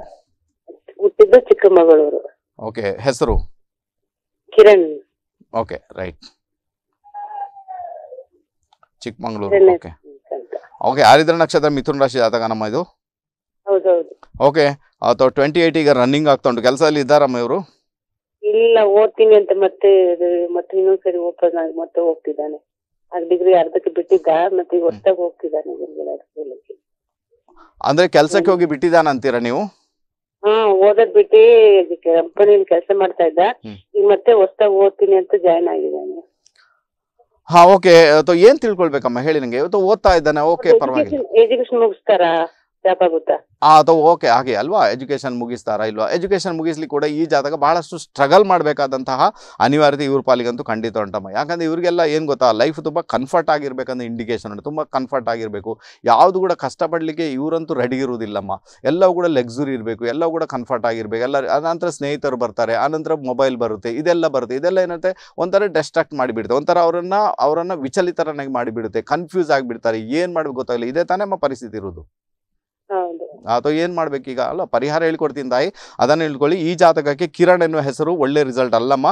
ಹುಟ್ಟಿದ್ದು ಚಿಕ್ಕಮಗಳೂರು ಓಕೆ ಹೆಸರು Kiran okay right Chikmagalur okay okay ಆರಿದ್ರ ನಕ್ಷತ್ರ ಮಿಥುನ್ ರಾಶಿ ಜಾತಕ ನಮ್ಮ ಇದು ಓಕೆ ಅಥವಾ ಟ್ವೆಂಟಿ ಏಟ್ ಈಗ ರನ್ನಿಂಗ್ ಆಗ್ತಾ ಉಂಟು ಕೆಲಸ ಅಲ್ಲಿ ಇದ್ದಾರಮ್ಮ ಇವರು ಇಲ್ಲ ಓದ್ತೀನಿ ಅಂತ ಮತ್ತೆ ಮತ್ತೆ ಇನ್ನೊಂದ್ಸರಿ ಓಪನ್ ಆಗಿ ಮತ್ತೆ ಹೋಗ್ತಿದ್ದಾನೆ ಆ ಡಿಗ್ರಿ ಅರ್ಧಕ್ಕೆ ಬಿಟ್ಟಿದ್ದ ಮತ್ತೆ ಈಗ ಹೊಸ್ತಾಗಿ ಹೋಗ್ತಿದ್ದಾನೆ ಅಂದ್ರೆ ಕೆಲಸಕ್ಕೆ ಹೋಗಿ ಬಿಟ್ಟಿದಾನ ಅಂತೀರಾ ನೀವು ಹಾ ಓದೋದ್ ಬಿಟ್ಟಿ ಕಂಪನಿಲಿ ಕೆಲಸ ಮಾಡ್ತಾ ಇದ್ದ ಈಗ ಮತ್ತೆ ಹೊಸದಾಗಿ ಓದ್ತೀನಿ ಅಂತ ಜಾಯ್ನ್ ಆಗಿದ್ದಾನೆ ಹಾ ಓಕೆ ಏನ್ ತಿಳ್ಕೊಳ್ಬೇಕಮ್ಮ ಹೇಳಿ ನಂಗೆ ಇವತ್ತು ಓದ್ತಾ ಇದ್ದಾನೆ ಓಕೆ ಪರವಾಗಿಲ್ಲ ಎಜುಕೇಶನ್ ಮುಗಿಸ್ತಾರಾ ಅಥವಾ ಓಕೆ ಹಾಗೆ ಅಲ್ವಾ ಎಜುಕೇಶನ್ ಮುಗಿಸ್ತಾರಾ ಇಲ್ವಾ ಎಜುಕೇಶನ್ ಮುಗಿಸ್ಲಿಕ್ಕೆ ಕೂಡ ಈ ಜಾತಕ ಬಹಳಷ್ಟು ಸ್ಟ್ರಗಲ್ ಮಾಡಬೇಕಾದಂತಹ ಅನಿವಾರ್ಯತೆ ಇವ್ರ ಪಾಲಿಗಂತೂ ಖಂಡಿತ ಉಂಟಮ್ಮ ಯಾಕಂದ್ರೆ ಇವರಿಗೆಲ್ಲ ಏನು ಗೊತ್ತಾ ಲೈಫ್ ತುಂಬಾ ಕನ್ಫರ್ಟ್ ಆಗಿರ್ಬೇಕಂದ್ರೆ ಇಂಡಿಕೇಶನ್ ಉಂಟು ತುಂಬಾ ಕನ್ಫರ್ಟ್ ಆಗಿರ್ಬೇಕು ಯಾವುದು ಕೂಡ ಪಡ್ಲಿಕ್ಕೆ ಇವರಂತೂ ರೆಡಿ ಇರುವುದಿಲ್ಲಮ್ಮ ಎಲ್ಲವೂ ಕೂಡ ಲಕ್ಸುರಿ ಇರಬೇಕು ಎಲ್ಲವೂ ಕೂಡ ಕನ್ಫರ್ಟ್ ಆಗಿರ್ಬೇಕು ಎಲ್ಲ ಅನಂತರ ಸ್ನೇಹಿತರು ಬರ್ತಾರೆ ಆನಂತರ ಮೊಬೈಲ್ ಬರುತ್ತೆ ಇದೆಲ್ಲ ಬರುತ್ತೆ ಇದೆಲ್ಲ ಏನಂತೆ ಒಂಥರ ಡಿಸ್ಟ್ರಾಕ್ಟ್ ಮಾಡಿಬಿಡುತ್ತೆ ಒಂಥರ ಅವರನ್ನ ಅವರನ್ನು ವಿಚಲಿತರನ್ನಾಗಿ ಮಾಡಿಬಿಡುತ್ತೆ ಕನ್ಫ್ಯೂಸ್ ಆಗಿಬಿಡ್ತಾರೆ ಏನು ಮಾಡಬೇಕು ಗೊತ್ತಾಗಲಿ ಇದೇ ತಾನೇ ಪರಿಸ್ಥಿತಿ ಇರೋದು ಅಥವಾ ಏನ್ ಮಾಡ್ಬೇಕೀಗ ಅಲ್ಲ ಪರಿಹಾರ ಹೇಳ್ಕೊಡ್ತೀನಿ ತಾಯಿ ಅದನ್ನ ಹೇಳ್ಕೊಳ್ಳಿ ಈ ಜಾತಕಕ್ಕೆ ಕಿರಣ್ ಎನ್ನುವ ಹೆಸರು ಒಳ್ಳೆ ರಿಸಲ್ಟ್ ಅಲ್ಲಮ್ಮ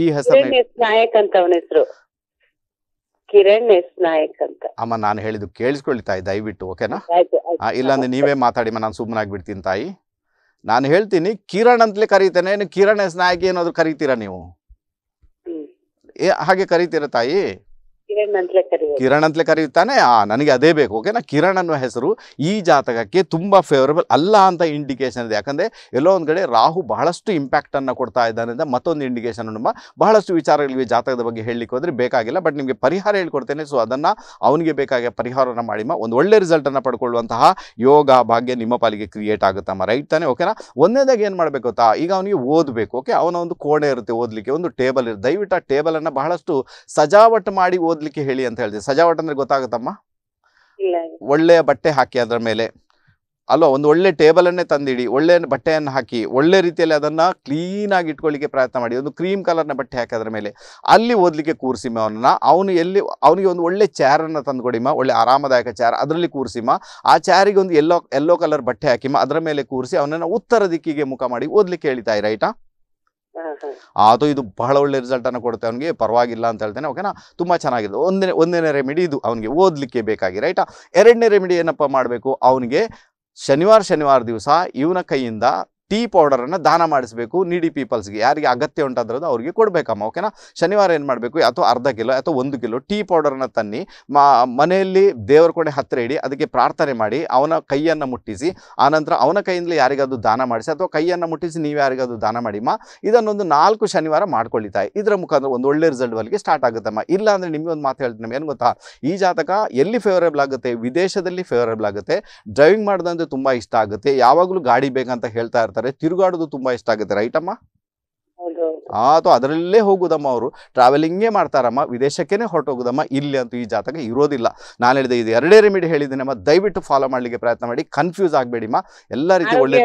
ಈ ಹೆಸರು ಕಿರಣ್ ಅಂತ ಅಮ್ಮ ನಾನು ಹೇಳಿದ್ದು ಕೇಳಿಸ್ಕೊಳ್ಳಿ ತಾಯಿ ದಯವಿಟ್ಟು ಓಕೆನಾ ಇಲ್ಲಾಂದ್ರೆ ನೀವೇ ಮಾತಾಡಿ ನಾನು ಸುಮ್ಮನಾಗ್ಬಿಡ್ತೀನಿ ತಾಯಿ ನಾನು ಹೇಳ್ತೀನಿ ಕಿರಣ್ ಅಂತಲೇ ಕರೀತೇನೆ ಕಿರಣ್ ಎಸ್ ನಾಯಕ್ ಏನಾದ್ರು ಕರಿತೀರಾ ನೀವು ಹಾಗೆ ಕರಿತೀರಾ ತಾಯಿ ಕಿರಣ್ ಅಂತಲೇ ಕರೆಯುತ್ತಾನೆ ಆ ನನಗೆ ಅದೇ ಬೇಕು ಓಕೆನಾ ಕಿರಣ್ ಅನ್ನೋ ಹೆಸರು ಈ ಜಾತಕಕ್ಕೆ ತುಂಬ ಫೇವರಬಲ್ ಅಲ್ಲ ಅಂತ ಇಂಡಿಕೇಶನ್ ಇದೆ ಯಾಕಂದ್ರೆ ಎಲ್ಲೋ ಒಂದು ಕಡೆ ರಾಹು ಬಹಳಷ್ಟು ಇಂಪ್ಯಾಕ್ಟನ್ನು ಕೊಡ್ತಾ ಇದ್ದಾನೆ ಅಂತ ಮತ್ತೊಂದು ಇಂಡಿಕೇಶನ್ ನಮ್ಮ ಬಹಳಷ್ಟು ವಿಚಾರಗಳಿವೆ ಜಾತಕದ ಬಗ್ಗೆ ಹೇಳಲಿಕ್ಕೆ ಹೋದ್ರೆ ಬೇಕಾಗಿಲ್ಲ ಬಟ್ ನಿಮಗೆ ಪರಿಹಾರ ಹೇಳ್ಕೊಡ್ತೇನೆ ಸೊ ಅದನ್ನು ಅವನಿಗೆ ಬೇಕಾಗಿ ಪರಿಹಾರವನ್ನು ಮಾಡಿ ಒಂದು ಒಳ್ಳೆ ರಿಸಲ್ಟನ್ನು ಪಡ್ಕೊಳ್ಳುವಂತಹ ಯೋಗ ಭಾಗ್ಯ ನಿಮ್ಮ ಪಾಲಿಗೆ ಕ್ರಿಯೇಟ್ ಆಗುತ್ತಮ್ಮ ರೈಟ್ ತಾನೆ ಓಕೆನಾ ಒಂದೇದಾಗ ಏನು ಮಾಡಬೇಕು ಗೊತ್ತಾ ಈಗ ಅವನಿಗೆ ಓದಬೇಕು ಓಕೆ ಅವನ ಒಂದು ಕೋಣೆ ಇರುತ್ತೆ ಓದ್ಲಿಕ್ಕೆ ಒಂದು ಟೇಬಲ್ ಇರುತ್ತೆ ದಯವಿಟ್ಟು ಆ ಟೇಬಲನ್ನು ಬಹಳಷ್ಟು ಸಜಾವಟ್ ಮಾಡಿ ಓದ್ ಓದ್ಲಿಕ್ಕೆ ಹೇಳಿ ಅಂತ ಹೇಳಿದೆ ಸಜಾವಟ್ ಅಂದ್ರೆ ಗೊತ್ತಾಗುತ್ತಮ್ಮ ಒಳ್ಳೆಯ ಬಟ್ಟೆ ಹಾಕಿ ಅದರ ಮೇಲೆ ಅಲ್ವಾ ಒಂದು ಒಳ್ಳೆ ಟೇಬಲ್ ಅನ್ನೇ ತಂದಿಡಿ ಒಳ್ಳೆ ಬಟ್ಟೆಯನ್ನು ಹಾಕಿ ಒಳ್ಳೆ ರೀತಿಯಲ್ಲಿ ಅದನ್ನ ಕ್ಲೀನ್ ಆಗಿ ಇಟ್ಕೊಳ್ಳಿಕ್ಕೆ ಪ್ರಯತ್ನ ಮಾಡಿ ಒಂದು ಕ್ರೀಮ್ ಕಲರ್ನ ಬಟ್ಟೆ ಹಾಕಿ ಅದರ ಮೇಲೆ ಅಲ್ಲಿ ಓದ್ಲಿಕ್ಕೆ ಕೂರಿಸಿಮ ಅವನನ್ನ ಅವನು ಎಲ್ಲಿ ಅವನಿಗೆ ಒಂದು ಒಳ್ಳೆ ಚೇರ್ ತಂದು ತಂದುಕೊಡಿಮ ಒಳ್ಳೆ ಆರಾಮದಾಯಕ ಚೇರ್ ಅದರಲ್ಲಿ ಕೂರಿಸಿಮ ಆ ಚೇರಿಗೆ ಒಂದು ಎಲ್ಲೋ ಎಲ್ಲೋ ಕಲರ್ ಬಟ್ಟೆ ಹಾಕಿಮ್ಮ ಅದರ ಮೇಲೆ ಕೂರಿಸಿ ಅವನನ್ನ ಉತ್ತರ ದಿಕ್ಕಿಗೆ ಮುಖ ಮಾಡಿ ಓದ್ಲಿಕ್ಕೆ ಹೇಳ್ತಾ ಇರೈಟಾ ಅದು ಇದು ಬಹಳ ಒಳ್ಳೆ ರಿಸಲ್ಟ್ ರಿಸಲ್ಟನ್ನು ಕೊಡುತ್ತೆ ಅವನಿಗೆ ಪರವಾಗಿಲ್ಲ ಅಂತ ಹೇಳ್ತೇನೆ ಓಕೆನಾ ತುಂಬ ಚೆನ್ನಾಗಿದೆ ಒಂದನೇ ಒಂದನೇ ರೆಮಿಡಿ ಇದು ಅವನಿಗೆ ಓದಲಿಕ್ಕೆ ಬೇಕಾಗಿ ರೈಟಾ ಎರಡನೇ ರೆಮಿಡಿ ಏನಪ್ಪ ಮಾಡಬೇಕು ಅವನಿಗೆ ಶನಿವಾರ ಶನಿವಾರ ದಿವಸ ಇವನ ಕೈಯಿಂದ ಟೀ ಪೌಡರನ್ನು ದಾನ ಮಾಡಿಸಬೇಕು ನೀಡಿ ಪೀಪಲ್ಸ್ಗೆ ಯಾರಿಗೆ ಅಗತ್ಯ ಉಂಟಾದ್ರದ್ದು ಅವರಿಗೆ ಕೊಡಬೇಕಮ್ಮ ಓಕೆನಾ ಶನಿವಾರ ಏನು ಮಾಡಬೇಕು ಅಥವಾ ಅರ್ಧ ಕಿಲೋ ಅಥವಾ ಒಂದು ಕಿಲೋ ಟೀ ಪೌಡರನ್ನು ತನ್ನಿ ಮನೆಯಲ್ಲಿ ದೇವರ ಕೊಡೆ ಹತ್ತಿರ ಇಡಿ ಅದಕ್ಕೆ ಪ್ರಾರ್ಥನೆ ಮಾಡಿ ಅವನ ಕೈಯನ್ನು ಮುಟ್ಟಿಸಿ ಆನಂತರ ಅವನ ಕೈಯಿಂದಲೇ ಯಾರಿಗಾದರೂ ದಾನ ಮಾಡಿಸಿ ಅಥವಾ ಕೈಯನ್ನು ಮುಟ್ಟಿಸಿ ನೀವು ಯಾರಿಗಾದರೂ ದಾನ ಮಾಡಿಮ್ಮ ಇದನ್ನೊಂದು ನಾಲ್ಕು ಶನಿವಾರ ಮಾಡ್ಕೊಳ್ಳಿ ಇದರ ಮುಖಾಂತರ ಒಂದು ಒಳ್ಳೆ ರಿಸಲ್ಟ್ ಅಲ್ಲಿಗೆ ಸ್ಟಾರ್ಟ್ ಆಗುತ್ತಮ್ಮ ಇಲ್ಲ ಅಂದರೆ ನಿಮಗೆ ಒಂದು ಮಾತು ಹೇಳ್ತೀನಿ ಏನು ಗೊತ್ತಾ ಈ ಜಾತಕ ಎಲ್ಲಿ ಫೇವರೇಬಲ್ ಆಗುತ್ತೆ ವಿದೇಶದಲ್ಲಿ ಫೇವರೇಬಲ್ ಆಗುತ್ತೆ ಡ್ರೈವಿಂಗ್ ಮಾಡೋದಂದ್ರೆ ತುಂಬ ಇಷ್ಟ ಆಗುತ್ತೆ ಯಾವಾಗಲೂ ಗಾಡಿ ಬೇಕಂತ ಹೇಳ್ತಾ ಇರ್ತಾರೆ ಮಾಡ್ತಾರೆ ತಿರುಗಾಡೋದು ತುಂಬಾ ಇಷ್ಟ ಆಗುತ್ತೆ ರೈಟ್ ಅಮ್ಮ ಆತು ಅದರಲ್ಲೇ ಹೋಗುದಮ್ಮ ಅವರು ಟ್ರಾವೆಲಿಂಗೇ ಮಾಡ್ತಾರಮ್ಮ ವಿದೇಶಕ್ಕೇನೆ ಹೊರಟೋಗುದಮ್ಮ ಇಲ್ಲಿ ಅಂತೂ ಈ ಜಾತಕ ಇರೋದಿಲ್ಲ ನಾನು ಹೇಳಿದೆ ಇದು ಎರಡೇ ರೆಮಿಡಿ ಹೇಳಿದ್ದೀನಮ್ಮ ದಯವಿಟ್ಟು ಫಾಲೋ ಮಾಡಲಿಕ್ಕೆ ಪ್ರಯತ್ನ ಮಾಡಿ ಕನ್ಫ್ಯೂಸ್ ಆಗಬೇಡಿಮ್ಮ ಎಲ್ಲ ರೀತಿ ಒಳ್ಳೆ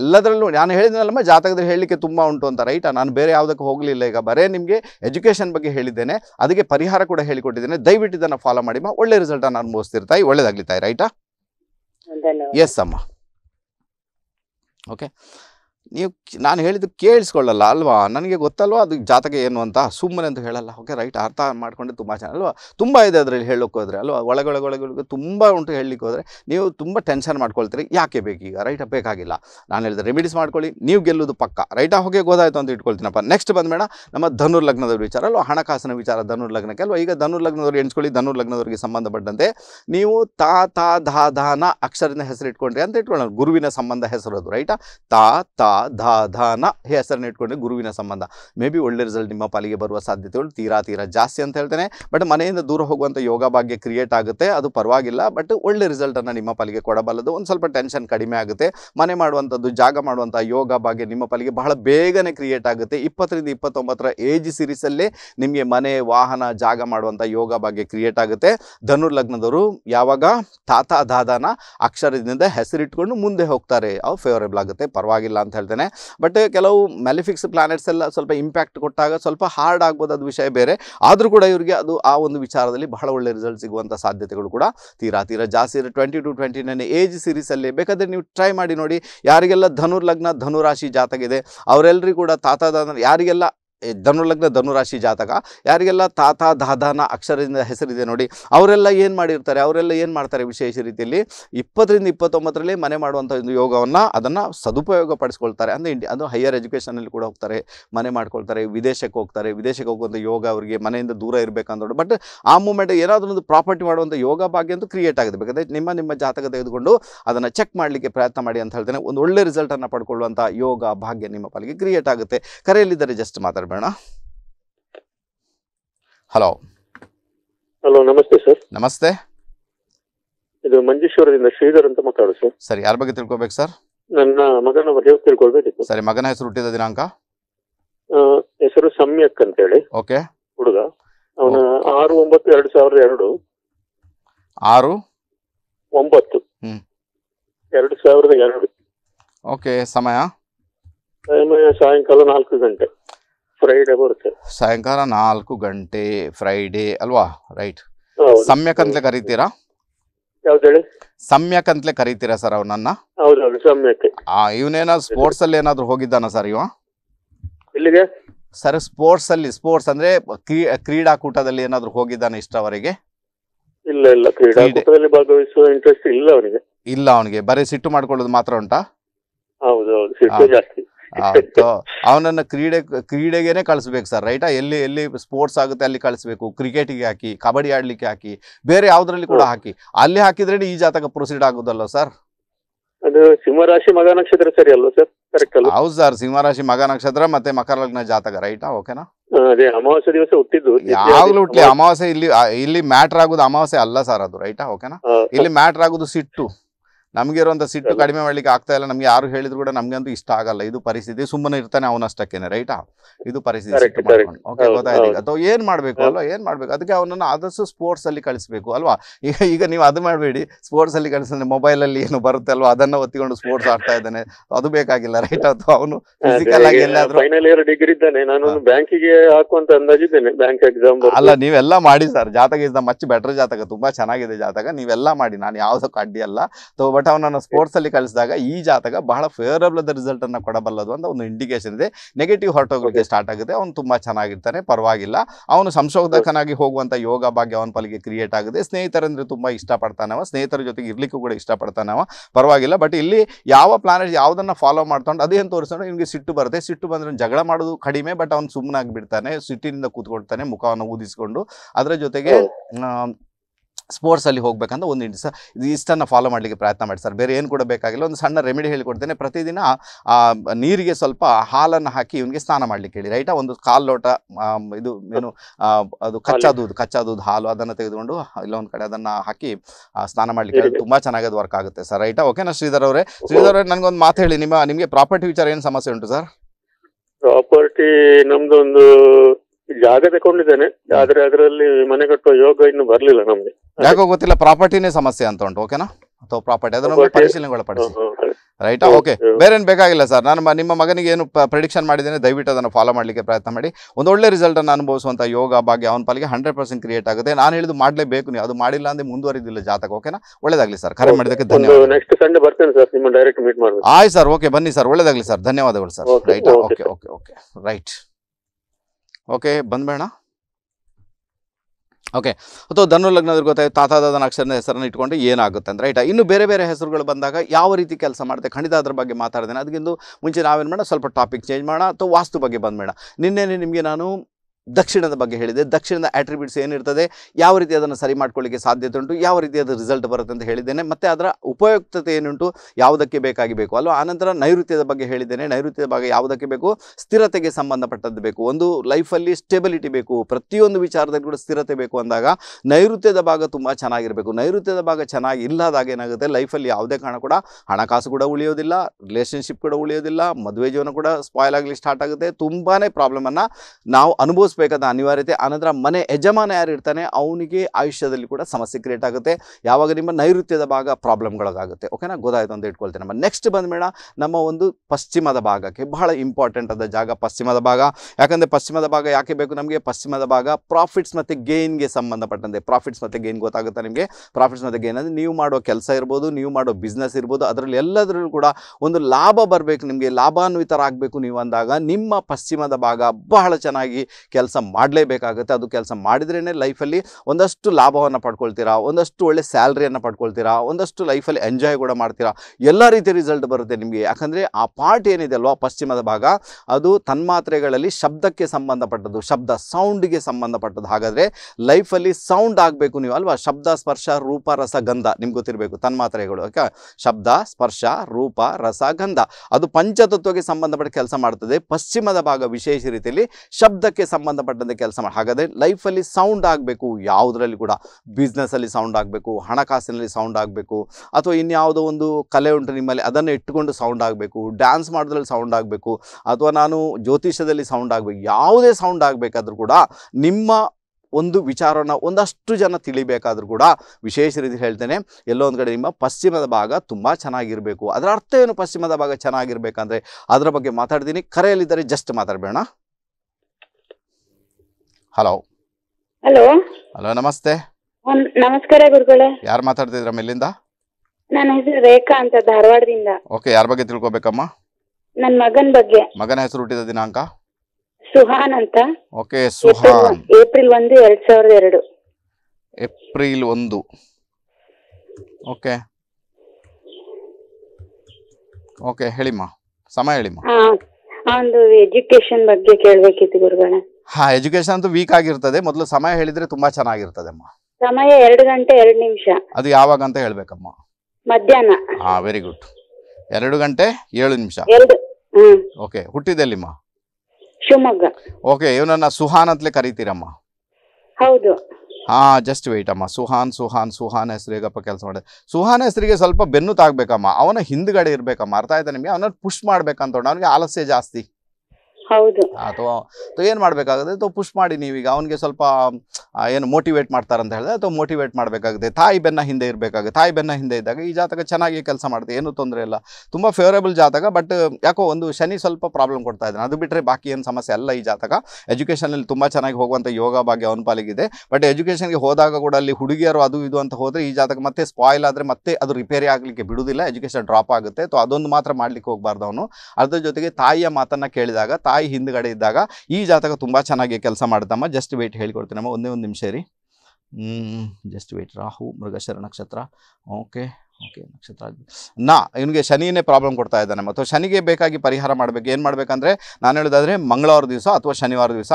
ಎಲ್ಲದರಲ್ಲೂ ನಾನು ಹೇಳಿದ್ನಲ್ಲಮ್ಮ ಜಾತಕದಲ್ಲಿ ಹೇಳಲಿಕ್ಕೆ ತುಂಬ ಉಂಟು ಅಂತ ರೈಟಾ ನಾನು ಬೇರೆ ಯಾವುದಕ್ಕೆ ಹೋಗಲಿಲ್ಲ ಈಗ ಬರೇ ನಿಮಗೆ ಎಜುಕೇಷನ್ ಬಗ್ಗೆ ಹೇಳಿದ್ದೇನೆ ಅದಕ್ಕೆ ಪರಿಹಾರ ಕೂಡ ಹೇಳಿಕೊಟ್ಟಿದ್ದೇನೆ ದಯವಿಟ್ಟು ಇದನ್ನು ಫಾಲೋ ಮಾಡಿಮ್ಮ ಒಳ್ಳೆ ರಿಸಲ್ಟ್ ರಿಸಲ್ಟನ್ನು ಅನುಭವಿಸ್ತಿರ್ತಾಯಿ ತಾಯಿ ರೈಟಾ ಎಸ್ ಅಮ್ಮ okay ನೀವು ನಾನು ಹೇಳಿದ್ದು ಕೇಳಿಸ್ಕೊಳ್ಳಲ್ಲ ಅಲ್ವಾ ನನಗೆ ಗೊತ್ತಲ್ವಾ ಅದು ಜಾತಕ ಏನು ಅಂತ ಸುಮ್ಮನೆ ಅಂತ ಹೇಳಲ್ಲ ಓಕೆ ರೈಟ್ ಅರ್ಥ ಮಾಡ್ಕೊಂಡು ತುಂಬ ಚೆನ್ನಾಗಿ ಅಲ್ವಾ ತುಂಬ ಇದೆ ಅದರಲ್ಲಿ ಹೇಳೋಕೆ ಹೋದರೆ ಅಲ್ವಾ ಒಳಗೊಳಗೊಳಗೊಳಗೆ ತುಂಬ ಉಂಟು ಹೇಳಲಿಕ್ಕೆ ಹೋದರೆ ನೀವು ತುಂಬ ಟೆನ್ಷನ್ ಮಾಡ್ಕೊಳ್ತೀರಿ ಯಾಕೆ ಬೇಕೀಗ ರೈಟ್ ಬೇಕಾಗಿಲ್ಲ ನಾನು ಹೇಳಿದ್ರೆ ರೆಮಿಡೀಸ್ ಮಾಡ್ಕೊಳ್ಳಿ ನೀವು ಗೆಲ್ಲೋದು ಪಕ್ಕ ರೈಟ್ ಹೋಗಿ ಗೊತ್ತಾಯಿತು ಅಂತ ಇಟ್ಕೊಳ್ತೀನಪ್ಪ ನೆಕ್ಸ್ಟ್ ಬಂದಬೇಡ ನಮ್ಮ ಧನುರ್ ಲಗ್ನದ ವಿಚಾರ ಅಲ್ವಾ ಹಣಕಾಸಿನ ವಿಚಾರ ಧನುರ್ ಲಗ್ನಕ್ಕೆ ಅಲ್ವಾ ಈಗ ಧನುರ್ ಲಗ್ನದವ್ರು ಎಣಿಸ್ಕೊಳ್ಳಿ ಧನುರ್ ಲಗ್ನದವ್ರಿಗೆ ಸಂಬಂಧಪಟ್ಟಂತೆ ನೀವು ತಾ ತಾ ಧಾ ಧಾನ ಅಕ್ಷರದಿಂದ ಹೆಸರು ಇಟ್ಕೊಂಡ್ರಿ ಅಂತ ಇಟ್ಕೊಳ್ಳೋಣ ಗುರುವಿನ ಸಂಬಂಧ ಹೆಸರು ಅದು ರೈಟ ತಾ ತಾ ಧ ಧನ ಹೆಸರನ್ನು ಇಟ್ಕೊಂಡು ಗುರುವಿನ ಸಂಬಂಧ ಮೇ ಬಿ ಒಳ್ಳೆ ರಿಸಲ್ಟ್ ನಿಮ್ಮ ಪಾಲಿಗೆ ಬರುವ ಸಾಧ್ಯತೆಗಳು ತೀರಾ ತೀರಾ ಜಾಸ್ತಿ ಅಂತ ಹೇಳ್ತೇನೆ ಬಟ್ ಮನೆಯಿಂದ ದೂರ ಹೋಗುವಂಥ ಯೋಗ ಭಾಗ್ಯ ಕ್ರಿಯೇಟ್ ಆಗುತ್ತೆ ಅದು ಪರವಾಗಿಲ್ಲ ಬಟ್ ಒಳ್ಳೆ ರಿಸಲ್ಟನ್ನು ನಿಮ್ಮ ಪಾಲಿಗೆ ಕೊಡಬಲ್ಲದು ಒಂದು ಸ್ವಲ್ಪ ಟೆನ್ಷನ್ ಕಡಿಮೆ ಆಗುತ್ತೆ ಮನೆ ಮಾಡುವಂಥದ್ದು ಜಾಗ ಮಾಡುವಂಥ ಯೋಗ ಭಾಗ್ಯ ನಿಮ್ಮ ಪಾಲಿಗೆ ಬಹಳ ಬೇಗನೆ ಕ್ರಿಯೇಟ್ ಆಗುತ್ತೆ ಇಪ್ಪತ್ತರಿಂದ ಇಪ್ಪತ್ತೊಂಬತ್ತರ ಏಜ್ ಸಿರೀಸಲ್ಲೇ ನಿಮಗೆ ಮನೆ ವಾಹನ ಜಾಗ ಮಾಡುವಂಥ ಯೋಗ ಭಾಗ್ಯ ಕ್ರಿಯೇಟ್ ಆಗುತ್ತೆ ಧನುರ್ ಲಗ್ನದವರು ಯಾವಾಗ ತಾತ ದಾದಾನ ಅಕ್ಷರದಿಂದ ಹೆಸರಿಟ್ಕೊಂಡು ಮುಂದೆ ಹೋಗ್ತಾರೆ ಅವು ಫೇವರೇಬಲ್ ಆಗುತ್ತೆ ಪರವಾಗಿಲ್ಲ ಅಂತ ಹೇಳ್ತೇನೆ ಬಟ್ ಕೆಲವು ಮ್ಯಾಲಿಫಿಕ್ಸ್ ಪ್ಲಾನೆಟ್ಸ್ ಎಲ್ಲ ಸ್ವಲ್ಪ ಇಂಪ್ಯಾಕ್ಟ್ ಕೊಟ್ಟಾಗ ಸ್ವಲ್ಪ ಹಾರ್ಡ್ ಆಗ್ಬೋದು ಅದು ವಿಷಯ ಬೇರೆ ಆದರೂ ಕೂಡ ಇವರಿಗೆ ಅದು ಆ ಒಂದು ವಿಚಾರದಲ್ಲಿ ಬಹಳ ಒಳ್ಳೆ ರಿಸಲ್ಟ್ ಸಿಗುವಂಥ ಸಾಧ್ಯತೆಗಳು ಕೂಡ ತೀರಾ ತೀರಾ ಜಾಸ್ತಿ ಇದೆ twenty two twenty nine age ಸೀರೀಸಲ್ಲಿ ಬೇಕಾದರೆ ನೀವು ಟ್ರೈ ಮಾಡಿ ನೋಡಿ ಯಾರಿಗೆಲ್ಲ ಧನುರ್ ಲಗ್ನ ಧನುರಾಶಿ ಜಾತಕ ಇದೆ ಅವರೆಲ್ಲರಿಗೂ ಕೂಡ ತಾತದ ಯಾರಿಗೆಲ್ಲ ಧನುಲಗ್ನ ಧನುರಾಶಿ ಜಾತಕ ಯಾರಿಗೆಲ್ಲ ತಾತ ದಾದಾನ ಅಕ್ಷರದಿಂದ ಹೆಸರಿದೆ ನೋಡಿ ಅವರೆಲ್ಲ ಏನು ಮಾಡಿರ್ತಾರೆ ಅವರೆಲ್ಲ ಏನು ಮಾಡ್ತಾರೆ ವಿಶೇಷ ರೀತಿಯಲ್ಲಿ ಇಪ್ಪತ್ತರಿಂದ ಇಪ್ಪತ್ತೊಂಬತ್ತರಲ್ಲಿ ಮನೆ ಮಾಡುವಂಥ ಒಂದು ಯೋಗವನ್ನು ಅದನ್ನು ಸದುಪಯೋಗ ಪಡಿಸ್ಕೊಳ್ತಾರೆ ಅಂದರೆ ಇಂಡಿ ಅದು ಹೈಯರ್ ಎಜುಕೇಷನಲ್ಲಿ ಕೂಡ ಹೋಗ್ತಾರೆ ಮನೆ ಮಾಡ್ಕೊಳ್ತಾರೆ ವಿದೇಶಕ್ಕೆ ಹೋಗ್ತಾರೆ ವಿದೇಶಕ್ಕೆ ಹೋಗುವಂಥ ಯೋಗ ಅವರಿಗೆ ಮನೆಯಿಂದ ದೂರ ಇರಬೇಕಂದೋಡು ಬಟ್ ಆ ಮೂಮೆಂಟ್ ಏನಾದರೂ ಒಂದು ಪ್ರಾಪರ್ಟಿ ಮಾಡುವಂಥ ಯೋಗ ಭಾಗ್ಯ ಅಂತೂ ಕ್ರಿಯೇಟ್ ಬೇಕಾದರೆ ನಿಮ್ಮ ನಿಮ್ಮ ಜಾತಕ ತೆಗೆದುಕೊಂಡು ಅದನ್ನು ಚೆಕ್ ಮಾಡಲಿಕ್ಕೆ ಪ್ರಯತ್ನ ಮಾಡಿ ಅಂತ ಹೇಳ್ತೇನೆ ಒಂದು ಒಳ್ಳೆ ರಿಸಲ್ಟನ್ನು ಪಡ್ಕೊಳ್ಳುವಂಥ ಯೋಗ ಭಾಗ್ಯ ನಿಮ್ಮ ಪಾಲಿಗೆ ಕ್ರಿಯೇಟ್ ಆಗುತ್ತೆ ಕರೆಯಲ್ಲಿದ್ದರೆ ಜಸ್ಟ್ ಮಾತಾಡಬೇಕು ಮಾಡೋಣ ಹಲೋ ಹಲೋ ನಮಸ್ತೆ ಸರ್ ನಮಸ್ತೆ ಇದು ಮಂಜೇಶ್ವರದಿಂದ ಶ್ರೀಧರ್ ಅಂತ ಮಾತಾಡೋದು ಸರ್ ಸರಿ ಯಾರ ಬಗ್ಗೆ ತಿಳ್ಕೊಬೇಕು ಸರ್ ನನ್ನ ಮಗನ ಬಗ್ಗೆ ತಿಳ್ಕೊಳ್ಬೇಕಿತ್ತು ಸರಿ ಮಗನ ಹೆಸರು ಹುಟ್ಟಿದ ದಿನಾಂಕ ಹೆಸರು ಸಮ್ಯಕ್ ಅಂತ ಹೇಳಿ ಓಕೆ ಹುಡುಗ ಅವನ ಆರು ಒಂಬತ್ತು ಎರಡು ಸಾವಿರದ ಎರಡು ಆರು ಒಂಬತ್ತು ಎರಡು ಸಾವಿರದ ಎರಡು ಓಕೆ ಸಮಯ ಸಾಯಂಕಾಲ ನಾಲ್ಕು ಗಂಟೆ ಸಾಯಂಕಾಲ ನಾಲ್ಕು ಗಂಟೆ ಫ್ರೈಡೆ ಅಲ್ವಾ ರೈಟ್ ಸಮ್ಯಕ್ ಅಂತಲೇ ಕರೀತೀರಾ ಸಮ್ಯಕ್ ಅಂತಲೇ ಕರಿತೀರಾ ಸರ್ ಅವನನ್ನ ಇವನೇನಾದ್ರು ಸ್ಪೋರ್ಟ್ಸ್ ಅಲ್ಲಿ ಏನಾದ್ರು ಹೋಗಿದ್ದಾನ ಸರ್ ಇವ ಇಲ್ಲಿ ಸರ್ ಸ್ಪೋರ್ಟ್ಸ್ ಅಲ್ಲಿ ಸ್ಪೋರ್ಟ್ಸ್ ಅಂದ್ರೆ ಕ್ರೀಡಾಕೂಟದಲ್ಲಿ ಏನಾದ್ರು ಹೋಗಿದ್ದಾನೆ ಇಷ್ಟವರೆಗೆ ಇಲ್ಲ ಇಲ್ಲ ಕ್ರೀಡಾಕೂಟದಲ್ಲಿ ಇಂಟ್ರೆಸ್ಟ್ ಇಲ್ಲ ಅವನಿಗೆ ಇಲ್ಲ ಅವನಿಗೆ ಬರೀ ಸಿಟ್ಟು ಮಾಡ್ಕೊಳ್ಳೋದು ಮಾತ್ರ ಉಂಟಾ ಸಿಟ್ಟು ಜಾಸ್ತಿ ಅವನನ್ನ ಕ್ರೀಡೆ ಕ್ರೀಡೆಗೇನೆ ಕಳಿಸ್ಬೇಕು ಸರ್ ರೈಟಾ ಎಲ್ಲಿ ಎಲ್ಲಿ ಸ್ಪೋರ್ಟ್ಸ್ ಆಗುತ್ತೆ ಅಲ್ಲಿ ಕಳಿಸ್ಬೇಕು ಕ್ರಿಕೆಟಿಗೆ ಹಾಕಿ ಕಬಡ್ಡಿ ಆಡ್ಲಿಕ್ಕೆ ಹಾಕಿ ಬೇರೆ ಯಾವ್ದ್ರಲ್ಲಿ ಕೂಡ ಹಾಕಿ ಅಲ್ಲಿ ಹಾಕಿದ್ರೆ ಈ ಜಾತಕ ಪ್ರೊಸೀಡ್ ಆಗುದಲ್ಲ ಸರ್ ಅದು ಸಿಂಹರಾಶಿ ಮಗ ನಕ್ಷತ್ರ ಸರ್ ಹೌದು ಸರ್ ಸಿಂಹರಾಶಿ ಮಗ ನಕ್ಷತ್ರ ಮತ್ತೆ ಮಕರ ಲಗ್ನ ಜಾತಕ ರೈಟಾ ಓಕೆನಾ ದಿವಸ ಹುಟ್ಟಿದ್ದು ಯಾವಾಗ್ಲೂ ಹುಟ್ಲಿ ಅಮಾವಾಸ್ಯ ಇಲ್ಲಿ ಇಲ್ಲಿ ಮ್ಯಾಟರ್ ಆಗುದು ಅಮಾವಾಸ್ಯ ಅಲ್ಲ ಸರ್ ಅದು ರೈಟಾ ಓಕೆನಾ ಇಲ್ಲಿ ಮ್ಯಾಟರ್ ಆಗುದು ಸಿಟ್ಟು ನಮಗೆ ಇರುವಂಥ ಸಿಟ್ಟು ಕಡಿಮೆ ಮಾಡ್ಲಿಕ್ಕೆ ಆಗ್ತಾ ಇಲ್ಲ ನಮ್ಗೆ ಯಾರು ಹೇಳಿದ್ರು ಕೂಡ ಅಂತೂ ಇಷ್ಟ ಆಗಲ್ಲ ಇದು ಪರಿಸ್ಥಿತಿ ಸುಮ್ಮನೆ ಇರ್ತಾನೆ ಅವನಷ್ಟಕ್ಕೇನೆ ರೈಟಾ ಇದು ಪರಿಸ್ಥಿತಿ ಓಕೆ ಗೊತ್ತಾಯ್ತು ಅಥವಾ ಏನ್ ಮಾಡ್ಬೇಕು ಅಲ್ವಾ ಏನ್ ಮಾಡ್ಬೇಕು ಅದಕ್ಕೆ ಅವನನ್ನು ಆದಷ್ಟು ಸ್ಪೋರ್ಟ್ಸ್ ಅಲ್ಲಿ ಕಳಿಸ್ಬೇಕು ಅಲ್ವಾ ಈಗ ಈಗ ನೀವು ಅದು ಮಾಡಬೇಡಿ ಸ್ಪೋರ್ಟ್ಸ್ ಅಲ್ಲಿ ಕಳಿಸಿದ್ರೆ ಮೊಬೈಲ್ ಅಲ್ಲಿ ಏನು ಬರುತ್ತೆ ಅಲ್ವಾ ಅದನ್ನ ಒತ್ತಿಕೊಂಡು ಸ್ಪೋರ್ಟ್ಸ್ ಆಡ್ತಾ ಇದ್ದಾನೆ ಅದು ಬೇಕಾಗಿಲ್ಲ ರೈಟ್ ಅಥವಾ ಅವನು ಫಿಸಿಕಲ್ ಆಗಿ ಡಿಗ್ರಿ ನಾನು ಅಲ್ಲ ನೀವೆಲ್ಲ ಮಾಡಿ ಸರ್ ಜಾತಕ ದ ಮಚ್ ಬೆಟರ್ ಜಾತಕ ತುಂಬಾ ಚೆನ್ನಾಗಿದೆ ಜಾತಕ ನೀವೆಲ್ಲ ಮಾಡಿ ನಾನು ಯಾವ್ದಕ್ಕೂ ಅಡ್ಡಿ ಅಲ್ಲ ಬಟ್ ಅವನನ್ನು ಸ್ಪೋರ್ಟ್ಸ್ ಅಲ್ಲಿ ಕಳಿಸಿದಾಗ ಈ ಜಾತಕ ಬಹಳ ಫೇವರಬಲ್ ದ ರಿಸಲ್ಟ್ ಅನ್ನ ಕೊಡಬಲ್ಲದು ಅಂತ ಒಂದು ಇಂಡಿಕೇಶನ್ ಇದೆ ನೆಗೆಟಿವ್ ಹೊರಟೋಗ್ಲಿಕ್ಕೆ ಸ್ಟಾರ್ಟ್ ಆಗುತ್ತೆ ಅವನು ತುಂಬಾ ಚೆನ್ನಾಗಿರ್ತಾನೆ ಪರವಾಗಿಲ್ಲ ಅವನು ಸಂಶೋಧಕನಾಗಿ ಹೋಗುವಂತ ಯೋಗ ಭಾಗ್ಯ ಅವನ ಪಾಲಿಗೆ ಕ್ರಿಯೇಟ್ ಆಗುತ್ತೆ ಸ್ನೇಹಿತರಂದ್ರೆ ತುಂಬಾ ಇಷ್ಟಪಡ್ತಾನವ ಸ್ನೇಹಿತರ ಜೊತೆಗೆ ಇರ್ಲಿಕ್ಕೂ ಕೂಡ ಇಷ್ಟಪಡ್ತಾನವ ಪರವಾಗಿಲ್ಲ ಬಟ್ ಇಲ್ಲಿ ಯಾವ ಪ್ಲಾನೆಟ್ ಯಾವ್ದನ್ನ ಫಾಲೋ ಮಾಡ್ಕೊಂಡು ಅದೇನು ತೋರಿಸೋಣ ನಿಮಗೆ ಸಿಟ್ಟು ಬರುತ್ತೆ ಸಿಟ್ಟು ಬಂದ್ರೆ ಜಗಳ ಮಾಡೋದು ಕಡಿಮೆ ಬಟ್ ಅವನು ಸುಮ್ಮನಾಗಿ ಬಿಡ್ತಾನೆ ಸಿಟ್ಟಿನಿಂದ ಕೂತ್ಕೊಳ್ತಾನೆ ಮುಖವನ್ನು ಊದಿಸಿಕೊಂಡು ಅದರ ಜೊತೆಗೆ ಸ್ಪೋರ್ಟ್ಸಲ್ಲಿ ಹೋಗಬೇಕಂತ ಒಂದು ಇಂಡಿಸ ಇಷ್ಟನ್ನು ಫಾಲೋ ಮಾಡಲಿಕ್ಕೆ ಪ್ರಯತ್ನ ಮಾಡಿ ಸರ್ ಬೇರೆ ಏನು ಕೂಡ ಬೇಕಾಗಿಲ್ಲ ಒಂದು ಸಣ್ಣ ರೆಮಿಡಿ ಹೇಳಿಕೊಡ್ತೇನೆ ಪ್ರತಿದಿನ ನೀರಿಗೆ ಸ್ವಲ್ಪ ಹಾಲನ್ನು ಹಾಕಿ ಇವನಿಗೆ ಸ್ನಾನ ಮಾಡಲಿಕ್ಕೆ ಹೇಳಿ ರೈಟಾ ಒಂದು ಕಾಲು ಲೋಟ ಇದು ಏನು ಅದು ಕಚ್ಚಾ ದೂದು ಕಚ್ಚಾ ದೂದು ಹಾಲು ಅದನ್ನು ತೆಗೆದುಕೊಂಡು ಇಲ್ಲೊಂದು ಕಡೆ ಅದನ್ನು ಹಾಕಿ ಸ್ನಾನ ಮಾಡಲಿಕ್ಕೆ ತುಂಬ ಚೆನ್ನಾಗಿ ಅದು ವರ್ಕ್ ಆಗುತ್ತೆ ಸರ್ ರೈಟಾ ಓಕೆನಾ ಶ್ರೀಧರ್ ಅವರೇ ಶ್ರೀಧರ್ ಅವರೇ ನನಗೊಂದು ಮಾತು ಹೇಳಿ ನಿಮ್ಮ ನಿಮಗೆ ಪ್ರಾಪರ್ಟಿ ವಿಚಾರ ಏನು ಸಮಸ್ಯೆ ಉಂಟು ಸರ್ ಪ್ರಾಪರ್ಟಿ ನಮ್ದೊಂದು ಜಾಗ ತಗೊಂಡಿದ್ದೇನೆ ಆದ್ರೆ ಅದರಲ್ಲಿ ಮನೆ ಕಟ್ಟುವ ಯೋಗ ಇನ್ನು ಬರ್ಲಿಲ್ಲ ನಮ್ಗೆ ಯಾಕೋ ಗೊತ್ತಿಲ್ಲ ಪ್ರಾಪರ್ಟಿನೇ ಸಮಸ್ಯೆ ಅಂತ ಉಂಟು ಓಕೆನಾ ಅಥವಾ ಪ್ರಾಪರ್ಟಿ ಅದನ್ನ ಪರಿಶೀಲನೆಗೊಳಪಡಿಸಿ ರೈಟ್ ಓಕೆ ಬೇರೆ ಏನು ಬೇಕಾಗಿಲ್ಲ ಸರ್ ನಾನು ನಿಮ್ಮ ಮಗನಿಗೆ ಏನು ಪ್ರಿಡಿಕ್ಷನ್ ಮಾಡಿದ್ದೇನೆ ದಯವಿಟ್ಟು ಅದನ್ನು ಫಾಲೋ ಮಾಡಲಿಕ್ಕೆ ಪ್ರಯತ್ನ ಮಾಡಿ ಒಂದು ಒಳ್ಳೆ ಅನ್ನು ಅನುಭವಿಸುವಂತ ಯೋಗ ಭಾಗ್ಯ ಅವನ ಪಾಲಿಗೆ ಹಂಡ್ರೆಡ್ ಪರ್ಸೆಂಟ್ ಕ್ರಿಯೇಟ್ ಆಗುತ್ತೆ ನಾನು ಹೇಳಿದ್ದು ಮಾಡಲೇಬೇಕು ನೀವು ಅದು ಮಾಡಿಲ್ಲ ಅಂದ್ರೆ ಮುಂದುವರಿದಿಲ್ಲ ಜಾತಕ ಓಕೆನಾ ಒಳ್ಳೇದಾಗಲಿ ಸರ್ ಕರೆ ಮಾಡಿದ್ದಕ್ಕೆ ಧನ್ಯವಾದ ನೆಕ್ಸ್ಟ್ ಸಂಡೆ ಬರ್ತೇನೆ ಸರ್ ನಿಮ್ಮ ಡೈರೆಕ್ಟ್ ಮೀಟ್ ಮಾಡಿ ಆಯ್ತು ಸರ್ ಓಕೆ ಬನ್ನಿ ಸರ್ ಒಳ್ಳೇದಾಗಲಿ ಸರ್ ಧನ್ಯವಾದಗಳು sir right okay okay okay right okay ಬಂದ್ಬೇಡ ಓಕೆ ಅಥವಾ ಧನು ಲಗ್ನದ ಗೊತ್ತಾಯ್ತು ತಾತಾದ ಅಕ್ಷರನ ಹೆಸರನ್ನು ಇಟ್ಕೊಂಡು ಏನಾಗುತ್ತೆ ಅಂದರೆ ರೈಟ್ ಇನ್ನು ಬೇರೆ ಬೇರೆ ಹೆಸರುಗಳು ಬಂದಾಗ ಯಾವ ರೀತಿ ಕೆಲಸ ಮಾಡುತ್ತೆ ಖಂಡಿತ ಅದ್ರ ಬಗ್ಗೆ ಮಾತಾಡ್ತೇನೆ ಅದಕ್ಕಿಂತ ಮುಂಚೆ ನಾವೇನು ಮಾಡೋಣ ಸ್ವಲ್ಪ ಟಾಪಿಕ್ ಚೇಂಜ್ ಮಾಡೋಣ ಅಥವಾ ವಾಸ್ತು ಬಗ್ಗೆ ಬಂದ್ಬೇಡ ನಿನ್ನೆ ನಿಮಗೆ ನಾನು ದಕ್ಷಿಣದ ಬಗ್ಗೆ ಹೇಳಿದೆ ದಕ್ಷಿಣದ ಆಟ್ರಿಬ್ಯೂಟ್ಸ್ ಏನಿರ್ತದೆ ಯಾವ ರೀತಿ ಅದನ್ನು ಸರಿ ಮಾಡ್ಕೊಳ್ಳಿಕ್ಕೆ ಸಾಧ್ಯತೆ ಉಂಟು ಯಾವ ರೀತಿ ಅದು ರಿಸಲ್ಟ್ ಬರುತ್ತೆ ಅಂತ ಹೇಳಿದ್ದೇನೆ ಮತ್ತು ಅದರ ಉಪಯುಕ್ತತೆ ಏನುಂಟು ಯಾವುದಕ್ಕೆ ಬೇಕಾಗಿ ಬೇಕು ಆ ಆನಂತರ ನೈಋತ್ಯದ ಬಗ್ಗೆ ಹೇಳಿದ್ದೇನೆ ನೈಋತ್ಯದ ಬಗ್ಗೆ ಯಾವುದಕ್ಕೆ ಬೇಕು ಸ್ಥಿರತೆಗೆ ಸಂಬಂಧಪಟ್ಟದ್ದು ಬೇಕು ಒಂದು ಲೈಫಲ್ಲಿ ಸ್ಟೆಬಿಲಿಟಿ ಬೇಕು ಪ್ರತಿಯೊಂದು ವಿಚಾರದಲ್ಲಿ ಕೂಡ ಸ್ಥಿರತೆ ಬೇಕು ಅಂದಾಗ ನೈಋತ್ಯದ ಭಾಗ ತುಂಬ ಚೆನ್ನಾಗಿರಬೇಕು ನೈಋತ್ಯದ ಭಾಗ ಚೆನ್ನಾಗಿ ಇಲ್ಲದಾಗ ಏನಾಗುತ್ತೆ ಲೈಫಲ್ಲಿ ಯಾವುದೇ ಕಾರಣ ಕೂಡ ಹಣಕಾಸು ಕೂಡ ಉಳಿಯೋದಿಲ್ಲ ರಿಲೇಷನ್ಶಿಪ್ ಕೂಡ ಉಳಿಯೋದಿಲ್ಲ ಮದುವೆ ಜೀವನ ಕೂಡ ಸ್ಪಾಯ್ಲ್ ಆಗಲಿ ಸ್ಟಾರ್ಟ್ ಆಗುತ್ತೆ ತುಂಬಾ ಪ್ರಾಬ್ಲಮನ್ನು ನಾವು ಅನುಭವಿಸ್ತೀವಿ ಬೇಕಾದ ಅನಿವಾರ್ಯತೆ ಆನಂತರ ಮನೆ ಯಜಮಾನ ಯಾರು ಇರ್ತಾನೆ ಅವನಿಗೆ ಆಯುಷ್ಯದಲ್ಲಿ ಕೂಡ ಸಮಸ್ಯೆ ಕ್ರಿಯೇಟ್ ಆಗುತ್ತೆ ಯಾವಾಗ ನಿಮ್ಮ ನೈಋತ್ಯದ ಭಾಗ ಪ್ರಾಬ್ಲಮ್ಗಳಾಗುತ್ತೆ ಓಕೆನಾ ಗೊತ್ತಾಯ್ತು ಅಂತ ಇಟ್ಕೊಳ್ತೇನೆ ನಮ್ಮ ನೆಕ್ಸ್ಟ್ ಬಂದಮೇಲೆ ನಮ್ಮ ಒಂದು ಪಶ್ಚಿಮದ ಭಾಗಕ್ಕೆ ಬಹಳ ಇಂಪಾರ್ಟೆಂಟ್ ಆದ ಜಾಗ ಪಶ್ಚಿಮದ ಭಾಗ ಯಾಕಂದರೆ ಪಶ್ಚಿಮದ ಭಾಗ ಯಾಕೆ ಬೇಕು ನಮಗೆ ಪಶ್ಚಿಮದ ಭಾಗ ಪ್ರಾಫಿಟ್ಸ್ ಮತ್ತು ಗೇನ್ಗೆ ಸಂಬಂಧಪಟ್ಟಂತೆ ಪ್ರಾಫಿಟ್ಸ್ ಮತ್ತು ಗೇನ್ ಗೊತ್ತಾಗುತ್ತೆ ನಿಮಗೆ ಪ್ರಾಫಿಟ್ಸ್ ಮತ್ತು ಗೇನ್ ಅಂದರೆ ನೀವು ಮಾಡೋ ಕೆಲಸ ಇರ್ಬೋದು ನೀವು ಮಾಡೋ ಬಿಸ್ನೆಸ್ ಇರ್ಬೋದು ಅದರಲ್ಲಿ ಎಲ್ಲದರಲ್ಲೂ ಕೂಡ ಒಂದು ಲಾಭ ಬರಬೇಕು ನಿಮಗೆ ಲಾಭಾನ್ವಿತರಾಗಬೇಕು ನೀವು ಅಂದಾಗ ನಿಮ್ಮ ಪಶ್ಚಿಮದ ಭಾಗ ಬಹಳ ಚೆನ್ನಾಗಿ ಕೆಲಸ ಮಾಡಲೇಬೇಕಾಗುತ್ತೆ ಅದು ಕೆಲಸ ಮಾಡಿದ್ರೇ ಲೈಫಲ್ಲಿ ಒಂದಷ್ಟು ಲಾಭವನ್ನು ಪಡ್ಕೊಳ್ತೀರಾ ಒಂದಷ್ಟು ಒಳ್ಳೆ ಸ್ಯಾಲ್ರಿಯನ್ನು ಪಡ್ಕೊಳ್ತೀರಾ ಒಂದಷ್ಟು ಲೈಫಲ್ಲಿ ಎಂಜಾಯ್ ಕೂಡ ಮಾಡ್ತೀರಾ ಎಲ್ಲ ರೀತಿ ರಿಸಲ್ಟ್ ಬರುತ್ತೆ ನಿಮಗೆ ಯಾಕಂದರೆ ಆ ಪಾರ್ಟ್ ಏನಿದೆ ಅಲ್ವಾ ಪಶ್ಚಿಮದ ಭಾಗ ಅದು ತನ್ಮಾತ್ರೆಗಳಲ್ಲಿ ಶಬ್ದಕ್ಕೆ ಸಂಬಂಧಪಟ್ಟದ್ದು ಶಬ್ದ ಸೌಂಡ್ಗೆ ಸಂಬಂಧಪಟ್ಟದ್ದು ಹಾಗಾದರೆ ಲೈಫಲ್ಲಿ ಸೌಂಡ್ ಆಗಬೇಕು ನೀವು ಅಲ್ವಾ ಶಬ್ದ ಸ್ಪರ್ಶ ರೂಪ ರಸ ಗಂಧ ನಿಮ್ಗೆ ಗೊತ್ತಿರಬೇಕು ತನ್ಮಾತ್ರೆಗಳು ಓಕೆ ಶಬ್ದ ಸ್ಪರ್ಶ ರೂಪ ರಸ ಗಂಧ ಅದು ಪಂಚತತ್ವಕ್ಕೆ ಸಂಬಂಧಪಟ್ಟ ಕೆಲಸ ಮಾಡ್ತದೆ ಪಶ್ಚಿಮದ ಭಾಗ ವಿಶೇಷ ರೀತಿಯಲ್ಲಿ ಶಬ್ದಕ್ಕೆ ಸಂಬಂಧ ಸಂಬಂಧಪಟ್ಟಂತೆ ಕೆಲಸ ಮಾಡಿ ಹಾಗಾದರೆ ಲೈಫಲ್ಲಿ ಸೌಂಡ್ ಆಗಬೇಕು ಯಾವುದರಲ್ಲಿ ಕೂಡ ಬಿಸ್ನೆಸ್ಸಲ್ಲಿ ಸೌಂಡ್ ಆಗಬೇಕು ಹಣಕಾಸಿನಲ್ಲಿ ಸೌಂಡ್ ಆಗಬೇಕು ಅಥವಾ ಇನ್ಯಾವುದೋ ಒಂದು ಕಲೆ ಉಂಟು ನಿಮ್ಮಲ್ಲಿ ಅದನ್ನು ಇಟ್ಟುಕೊಂಡು ಸೌಂಡ್ ಆಗಬೇಕು ಡ್ಯಾನ್ಸ್ ಮಾಡೋದ್ರಲ್ಲಿ ಸೌಂಡ್ ಆಗಬೇಕು ಅಥವಾ ನಾನು ಜ್ಯೋತಿಷ್ಯದಲ್ಲಿ ಸೌಂಡ್ ಆಗಬೇಕು ಯಾವುದೇ ಸೌಂಡ್ ಆಗಬೇಕಾದ್ರೂ ಕೂಡ ನಿಮ್ಮ ಒಂದು ವಿಚಾರನ ಒಂದಷ್ಟು ಜನ ತಿಳಿಬೇಕಾದ್ರೂ ಕೂಡ ವಿಶೇಷ ರೀತಿ ಹೇಳ್ತೇನೆ ಎಲ್ಲೋ ಒಂದು ಕಡೆ ನಿಮ್ಮ ಪಶ್ಚಿಮದ ಭಾಗ ತುಂಬ ಚೆನ್ನಾಗಿರಬೇಕು ಅದರ ಅರ್ಥ ಏನು ಪಶ್ಚಿಮದ ಭಾಗ ಚೆನ್ನಾಗಿರ್ಬೇಕಂದ್ರೆ ಅದರ ಬಗ್ಗೆ ಮಾತಾಡ್ತೀನಿ ಕರೆಯಲ್ಲಿದ್ದರೆ ಜಸ್ಟ್ ಮಾತಾಡಬೇಡ ಹಲೋ ಹಲೋ ಹಲೋ ನಮಸ್ತೆ ನಮಸ್ಕಾರ ಗುರುಗಳೇ ಯಾರು ಮಾತಾಡ್ತಿದ್ರ ಮೇಲಿಂದ ನನ್ನ ಹೆಸರು ರೇಖಾ ಅಂತ ಧಾರವಾಡದಿಂದ ಓಕೆ ಯಾರ ಬಗ್ಗೆ ತಿಳ್ಕೊಬೇಕಮ್ಮ ನನ್ನ ಮಗನ ಬಗ್ಗೆ ಮಗನ ಹೆಸರು ಹುಟ್ಟಿದ ದಿನಾಂಕ ಸುಹಾನ್ ಅಂತ ಓಕೆ ಸುಹಾನ್ ಏಪ್ರಿಲ್ ಒಂದು ಎರಡ್ ಸಾವಿರದ ಎರಡು ಏಪ್ರಿಲ್ ಒಂದು ಓಕೆ ಓಕೆ ಹೇಳಿಮ್ಮ ಸಮಯ ಹೇಳಿಮ್ಮ ಒಂದು ಎಜುಕೇಶನ್ ಬಗ್ಗೆ ಕೇಳಬೇಕಿತ್ತು ಗುರುಗಳೇ ಹಾ ಎಜುಕೇಶನ್ ಅಂತೂ ವೀಕ್ ಆಗಿರ್ತದೆ ಮೊದಲು ಸಮಯ ಹೇಳಿದ್ರೆ ತುಂಬಾ ಚೆನ್ನಾಗಿರ್ತದೆ ಅಮ್ಮ ಸಮಯ ಗಂಟೆ ನಿಮಿಷ ಅದು ಯಾವಾಗ ಅಂತ ಹೇಳ್ಬೇಕಮ್ಮ ಹಾ ವೆರಿ ಗುಡ್ ಎರಡು ಗಂಟೆ ಏಳು ನಿಮಿಷ ಓಕೆ ಹುಟ್ಟಿದೆಲ್ಲಿಮ್ಮ ಓಕೆ ಇವನನ್ನ ಸುಹಾನ್ ಅಂತಲೇ ಕರಿತೀರಮ್ಮ ಹೌದು ಹಾ ಜಸ್ಟ್ ವೆಯ್ಟ್ ಅಮ್ಮ ಸುಹಾನ್ ಸುಹಾನ್ ಸುಹಾನ್ ಹೆಸರಿಗಪ್ಪ ಕೆಲಸ ಮಾಡಿದೆ ಸುಹಾನ್ ಹೆಸರಿಗೆ ಸ್ವಲ್ಪ ಬೆನ್ನು ತಾಗ್ಬೇಕಮ್ಮ ಅವನ ಹಿಂದ್ಗಡೆ ಇರ್ಬೇಕಮ್ಮ ಅರ್ಥ ಆಯ್ತಾ ನಿಮಗೆ ಅವನ ಪುಷ್ ಮಾಡ್ಬೇಕಂತ ಅವನಿಗೆ ಆಲಸ್ಯ ಜಾಸ್ತಿ ಹೌದು ಅಥವಾ ಏನ್ ಮಾಡ್ಬೇಕಾಗುತ್ತೆ ಅಥವಾ ಪುಷ್ ಮಾಡಿ ನೀವೀಗ ಅವನಿಗೆ ಸ್ವಲ್ಪ ಏನು ಮೋಟಿವೇಟ್ ಮಾಡ್ತಾರಂತ ಹೇಳಿದ್ರೆ ಅಥವಾ ಮೋಟಿವೇಟ್ ಮಾಡ್ಬೇಕಾಗುತ್ತೆ ತಾಯಿ ಬೆನ್ನ ಹಿಂದೆ ಇರಬೇಕಾಗುತ್ತೆ ತಾಯಿ ಬೆನ್ನ ಹಿಂದೆ ಇದ್ದಾಗ ಈ ಜಾತಕ ಚೆನ್ನಾಗಿ ಕೆಲಸ ಮಾಡುತ್ತೆ ಏನು ತೊಂದರೆ ಇಲ್ಲ ತುಂಬಾ ಫೇವರೇಬಲ್ ಜಾತಕ ಬಟ್ ಯಾಕೋ ಒಂದು ಶನಿ ಸ್ವಲ್ಪ ಪ್ರಾಬ್ಲಮ್ ಕೊಡ್ತಾ ಇದ್ದಾನೆ ಅದು ಬಿಟ್ಟರೆ ಬಾಕಿ ಏನು ಸಮಸ್ಯೆ ಅಲ್ಲ ಈ ಜಾತಕ ಅಲ್ಲಿ ತುಂಬಾ ಚೆನ್ನಾಗಿ ಹೋಗುವಂತ ಯೋಗ ಭಾಗ್ಯ ಅವನ ಪಾಲಿಗಿದೆ ಬಟ್ ಎಜುಕೇಷನ್ಗೆ ಹೋದಾಗ ಕೂಡ ಅಲ್ಲಿ ಹುಡುಗಿಯರು ಅದು ಇದು ಅಂತ ಹೋದ್ರೆ ಈ ಜಾತಕ ಮತ್ತೆ ಸ್ಪಾಯ್ಲ್ ಆದ್ರೆ ಮತ್ತೆ ಅದು ರಿಪೇರಿ ಆಗಲಿಕ್ಕೆ ಬಿಡುದಿಲ್ಲ ಎಜುಕೇಶನ್ ಡ್ರಾಪ್ ಆಗುತ್ತೆ ಅಥವಾ ಅದೊಂದು ಮಾತ್ರ ಮಾಡ್ಲಿಕ್ಕೆ ಹೋಗಬಾರ್ದು ಅವನು ಅದ್ರ ಜೊತೆಗೆ ತಾಯಿಯ ಮಾತನ್ನ ಕೇಳಿದಾಗ ತಾಯಿ ತಾಯಿ ಹಿಂದ್ಗಡೆ ಇದ್ದಾಗ ಈ ಜಾತಕ ತುಂಬ ಚೆನ್ನಾಗಿ ಕೆಲಸ ಮಾಡುತ್ತಮ್ಮ ಜಸ್ಟ್ ವೇಟ್ ಹೇಳ್ಕೊಡ್ತೀನಮ್ಮ ಒಂದೇ ಒಂದು ನಿಮಿಷ ರೀ ಜಸ್ಟ್ ವೇಟ್ ರಾಹು ಮೃಗಶರ ನಕ್ಷತ್ರ ಓಕೆ ಓಕೆ ನಕ್ಷತ್ರ ನಾ ಇವನಿಗೆ ಶನಿಯೇ ಪ್ರಾಬ್ಲಮ್ ಕೊಡ್ತಾ ಇದ್ದಾನೆ ಮತ್ತು ಶನಿಗೆ ಬೇಕಾಗಿ ಪರಿಹಾರ ಮಾಡಬೇಕು ಏನು ಮಾಡಬೇಕಂದ್ರೆ ನಾನು ಹೇಳೋದಾದರೆ ಮಂಗಳವಾರ ದಿವಸ ಅಥವಾ ಶನಿವಾರ ದಿವಸ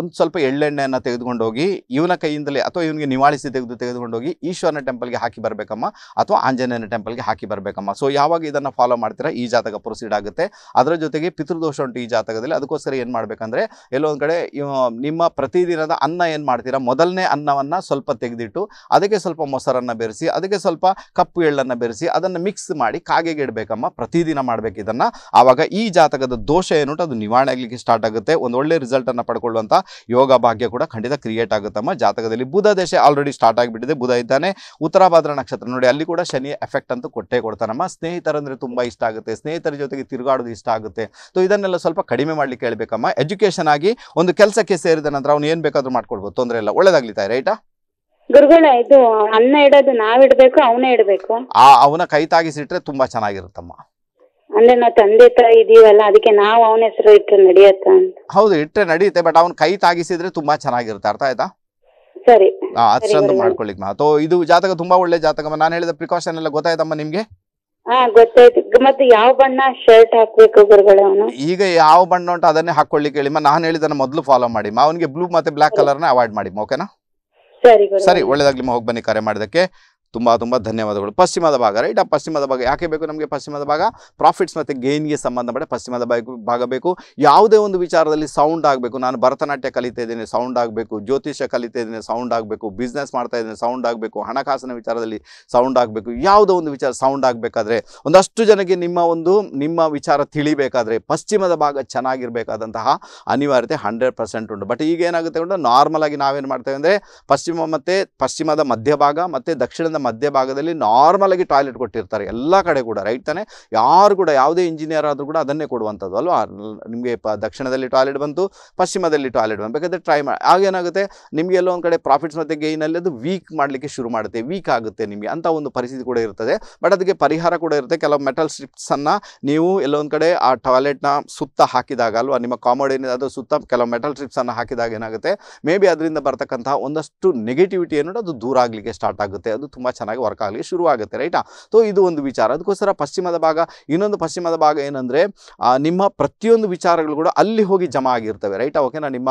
ಒಂದು ಸ್ವಲ್ಪ ಎಳ್ಳೆಣ್ಣೆಯನ್ನು ತೆಗೆದುಕೊಂಡೋಗಿ ಇವನ ಕೈಯಿಂದಲೇ ಅಥವಾ ಇವನಿಗೆ ನಿವಾಳಿಸಿ ತೆಗೆದು ತೆಗೆದುಕೊಂಡೋಗಿ ಈಶ್ವರನ ಟೆಂಪಲ್ಗೆ ಹಾಕಿ ಬರಬೇಕಮ್ಮ ಅಥವಾ ಆಂಜನೇಯನ ಟೆಂಪಲ್ಗೆ ಹಾಕಿ ಬರಬೇಕಮ್ಮ ಸೊ ಯಾವಾಗ ಇದನ್ನು ಫಾಲೋ ಮಾಡ್ತೀರಾ ಈ ಜಾತಕ ಪ್ರೊಸೀಡ್ ಆಗುತ್ತೆ ಅದರ ಜೊತೆಗೆ ಪಿತೃದೋಷ ಉಂಟು ಈ ಜಾತಕದಲ್ಲಿ ಅದಕ್ಕೋಸ್ಕರ ಏನು ಮಾಡಬೇಕಂದ್ರೆ ಎಲ್ಲೊಂದು ಕಡೆ ನಿಮ್ಮ ಪ್ರತಿದಿನದ ಅನ್ನ ಏನು ಮಾಡ್ತೀರಾ ಮೊದಲನೇ ಅನ್ನವನ್ನು ಸ್ವಲ್ಪ ತೆಗೆದಿಟ್ಟು ಅದಕ್ಕೆ ಸ್ವಲ್ಪ ಮೊಸರನ್ನು ಬೆರೆಸಿ ಅದಕ್ಕೆ ಸ್ವಲ್ಪ ತಪ್ಪು ಎಳ್ಳನ್ನು ಬೆರೆಸಿ ಅದನ್ನು ಮಿಕ್ಸ್ ಮಾಡಿ ಕಾಗೆಗೆ ಇಡಬೇಕಮ್ಮ ಪ್ರತಿದಿನ ಮಾಡಬೇಕು ಇದನ್ನು ಆವಾಗ ಈ ಜಾತಕದ ದೋಷ ಏನುಂಟು ಅದು ನಿವಾರಣೆ ಆಗಲಿಕ್ಕೆ ಸ್ಟಾರ್ಟ್ ಆಗುತ್ತೆ ಒಂದು ಒಳ್ಳೆ ರಿಸಲ್ಟನ್ನು ಪಡ್ಕೊಳ್ಳುವಂಥ ಯೋಗ ಭಾಗ್ಯ ಕೂಡ ಖಂಡಿತ ಕ್ರಿಯೇಟ್ ಆಗುತ್ತಮ್ಮ ಜಾತಕದಲ್ಲಿ ಬುಧ ದೇಶ ಆಲ್ರೆಡಿ ಸ್ಟಾರ್ಟ್ ಆಗಿಬಿಟ್ಟಿದೆ ಬುಧ ಇದ್ದಾನೆ ಉತ್ತರಭಾದ್ರ ನಕ್ಷತ್ರ ನೋಡಿ ಅಲ್ಲಿ ಕೂಡ ಶನಿ ಎಫೆಕ್ಟ್ ಅಂತೂ ಕೊಟ್ಟೇ ಕೊಡ್ತಾನಮ್ಮ ಸ್ನೇಹಿತರಂದರೆ ತುಂಬ ಇಷ್ಟ ಆಗುತ್ತೆ ಸ್ನೇಹಿತರ ಜೊತೆಗೆ ತಿರುಗಾಡೋದು ಇಷ್ಟ ಆಗುತ್ತೆ ಸೊ ಇದನ್ನೆಲ್ಲ ಸ್ವಲ್ಪ ಕಡಿಮೆ ಮಾಡಲಿಕ್ಕೆ ಹೇಳಬೇಕಮ್ಮ ಎಜುಕೇಷನ್ ಆಗಿ ಒಂದು ಕೆಲಸಕ್ಕೆ ಸೇರಿದ ನಂತರ ಅವ್ನು ಏನು ಬೇಕಾದರೂ ಮಾಡ್ಕೊಳ್ಬೋದು ತೊಂದರೆ ಇಲ್ಲ ಒಳ್ಳೇದಾಗ್ಲಿತಾ ರೈಟಾ ಗುರುಗಳೇ ಇದು ಅನ್ನ ಇಡೋದು ನಾವ್ ಇಡ್ಬೇಕು ಅವನೇ ಇಡ್ಬೇಕು ಆ ಅವನ ಕೈ ತಾಗಿಸಿಟ್ರೆ ತುಂಬಾ ಚೆನ್ನಾಗಿರುತ್ತಮ್ಮ ಅಂದ್ರೆ ನಾವ್ ತಂದೆ ತಾಯಿ ಇದೀವಲ್ಲ ಅದಕ್ಕೆ ನಾವು ಅವನ ಹೆಸರು ಇಟ್ಟು ನಡೆಯತ್ತ ಹೌದು ಇಟ್ರೆ ನಡೆಯುತ್ತೆ ಬಟ್ ಅವನ ಕೈ ತಾಗಿಸಿದ್ರೆ ತುಂಬಾ ಚೆನ್ನಾಗಿರುತ್ತೆ ಅರ್ಥ ಆಯ್ತಾ ಸರಿ ಆ, ಅಷ್ಟೊಂದು ಮಾಡ್ಕೊಳ್ಳಿಕ್ಕೆ ಅಥವಾ ಇದು ಜಾತಕ ತುಂಬಾ ಒಳ್ಳೆ ಜಾತಕಮ್ಮ ನಾನು ಹೇಳಿದ ಪ್ರಿಕಾಷನ್ ಎಲ್ಲ ಗೊತ್ತಾಯ್ತಮ್ಮ ನಿಮ್ಗೆ ಹಾ ಗೊತ್ತಾಯ್ತು ಮತ್ತೆ ಯಾವ ಬಣ್ಣ ಶರ್ಟ್ ಹಾಕ್ಬೇಕು ಗುರುಗಳ ಅವನು ಈಗ ಯಾವ ಬಣ್ಣ ಉಂಟು ಅದನ್ನೇ ಹಾಕೊಳ್ಳಿಕ್ಕೆ ಹೇಳಿಮ್ಮ ನಾನು ಹೇಳಿದ್ದನ್ನು ಮೊದಲು ಫಾಲೋ ಮಾಡಿಮ್ಮ ಅವನಿಗೆ ಬ್ಲೂ ಮತ್ತೆ ಬ್ಲ್ಯಾಕ್ ಕಲರ್ನ ಅವಾಯ್ಡ್ ಮಾಡಿ ಓಕೆನಾ ಸರಿ ಒಳ್ಳೇದಾಗ್ಲಿ ಹೋಗಿ ಬನ್ನಿ ಕರೆ ಮಾಡೋದಕ್ಕೆ ತುಂಬ ತುಂಬ ಧನ್ಯವಾದಗಳು ಪಶ್ಚಿಮದ ಭಾಗ ರೈಟ್ ಆ ಪಶ್ಚಿಮದ ಭಾಗ ಯಾಕೆ ಬೇಕು ನಮಗೆ ಪಶ್ಚಿಮದ ಭಾಗ ಪ್ರಾಫಿಟ್ಸ್ ಮತ್ತು ಗೇನ್ಗೆ ಸಂಬಂಧಪಟ್ಟ ಪಶ್ಚಿಮದ ಭಾಗ ಭಾಗ ಬೇಕು ಯಾವುದೇ ಒಂದು ವಿಚಾರದಲ್ಲಿ ಸೌಂಡ್ ಆಗಬೇಕು ನಾನು ಭರತನಾಟ್ಯ ಕಲಿತಾ ಇದ್ದೇನೆ ಸೌಂಡ್ ಆಗಬೇಕು ಜ್ಯೋತಿಷ್ಯ ಕಲಿತಾ ಇದ್ದೇನೆ ಸೌಂಡ್ ಆಗಬೇಕು ಬಿಸ್ನೆಸ್ ಮಾಡ್ತಾ ಇದ್ದೇನೆ ಸೌಂಡ್ ಆಗಬೇಕು ಹಣಕಾಸಿನ ವಿಚಾರದಲ್ಲಿ ಸೌಂಡ್ ಆಗಬೇಕು ಯಾವುದೋ ಒಂದು ವಿಚಾರ ಸೌಂಡ್ ಆಗಬೇಕಾದ್ರೆ ಒಂದಷ್ಟು ಜನಕ್ಕೆ ನಿಮ್ಮ ಒಂದು ನಿಮ್ಮ ವಿಚಾರ ತಿಳಿಬೇಕಾದ್ರೆ ಪಶ್ಚಿಮದ ಭಾಗ ಚೆನ್ನಾಗಿರಬೇಕಾದಂತಹ ಅನಿವಾರ್ಯತೆ ಹಂಡ್ರೆಡ್ ಪರ್ಸೆಂಟ್ ಉಂಟು ಬಟ್ ಈಗ ಏನಾಗುತ್ತೆ ನಾರ್ಮಲ್ ಆಗಿ ನಾವೇನು ಮಾಡ್ತೇವೆ ಅಂದರೆ ಪಶ್ಚಿಮ ಮತ್ತು ಪಶ್ಚಿಮದ ಮಧ್ಯಭಾಗ ಮತ್ತು ದಕ್ಷಿಣದ ಮಧ್ಯಭಾಗದಲ್ಲಿ ನಾರ್ಮಲ್ ಆಗಿ ಟಾಯ್ಲೆಟ್ ಕೊಟ್ಟಿರ್ತಾರೆ ಎಲ್ಲ ಕಡೆ ಕೂಡ ರೈಟ್ ತಾನೆ ಯಾರು ಕೂಡ ಯಾವುದೇ ಇಂಜಿನಿಯರ್ ಆದರೂ ಕೂಡ ಅದನ್ನೇ ಕೊಡುವಂಥದ್ದು ಅಲ್ವಾ ನಿಮಗೆ ದಕ್ಷಿಣದಲ್ಲಿ ಟಾಯ್ಲೆಟ್ ಬಂತು ಪಶ್ಚಿಮದಲ್ಲಿ ಟಾಯ್ಲೆಟ್ ಬಂತು ಬೇಕಾದರೆ ಟ್ರೈ ಮಾಡಿ ಆಗೇನಾಗುತ್ತೆ ನಿಮಗೆ ಎಲ್ಲೋ ಒಂದು ಕಡೆ ಪ್ರಾಫಿಟ್ಸ್ ಮತ್ತು ಗೈನಲ್ಲಿ ಅದು ವೀಕ್ ಮಾಡಲಿಕ್ಕೆ ಶುರು ಮಾಡುತ್ತೆ ವೀಕ್ ಆಗುತ್ತೆ ನಿಮಗೆ ಅಂತ ಒಂದು ಪರಿಸ್ಥಿತಿ ಕೂಡ ಇರ್ತದೆ ಬಟ್ ಅದಕ್ಕೆ ಪರಿಹಾರ ಕೂಡ ಇರುತ್ತೆ ಕೆಲವು ಮೆಟಲ್ ಸ್ಟ್ರಿಪ್ಸನ್ನು ನೀವು ಎಲ್ಲೊಂದು ಕಡೆ ಆ ಟಾಯ್ಲೆಟ್ನ ಸುತ್ತ ಹಾಕಿದಾಗ ಅಲ್ವಾ ನಿಮ್ಮ ಕಾಮೋಡಿನ ಅದು ಸುತ್ತ ಕೆಲವು ಮೆಟಲ್ ಸ್ಟ್ರಿಪ್ಸನ್ನು ಹಾಕಿದಾಗ ಏನಾಗುತ್ತೆ ಮೇ ಬಿ ಅದರಿಂದ ಬರ್ತಕ್ಕಂಥ ಒಂದಷ್ಟು ನೆಗೆಟಿವಿಟಿ ಏನೋ ಅದು ದೂರ ಆಗಲಿಕ್ಕೆ ಸ್ಟಾರ್ಟ್ ಆಗುತ್ತೆ ಅದು ತುಂಬ ಚೆನ್ನಾಗಿ ವರ್ಕ್ ಆಗಲಿಕ್ಕೆ ಶುರುವಾಗುತ್ತೆ ರೈಟಾ ಸೊ ಇದು ಒಂದು ವಿಚಾರ ಅದಕ್ಕೋಸ್ಕರ ಪಶ್ಚಿಮದ ಭಾಗ ಇನ್ನೊಂದು ಪಶ್ಚಿಮದ ಭಾಗ ಏನಂದರೆ ನಿಮ್ಮ ಪ್ರತಿಯೊಂದು ವಿಚಾರಗಳು ಕೂಡ ಅಲ್ಲಿ ಹೋಗಿ ಜಮಾ ಆಗಿರ್ತವೆ ರೈಟಾ ಓಕೆನಾ ನಿಮ್ಮ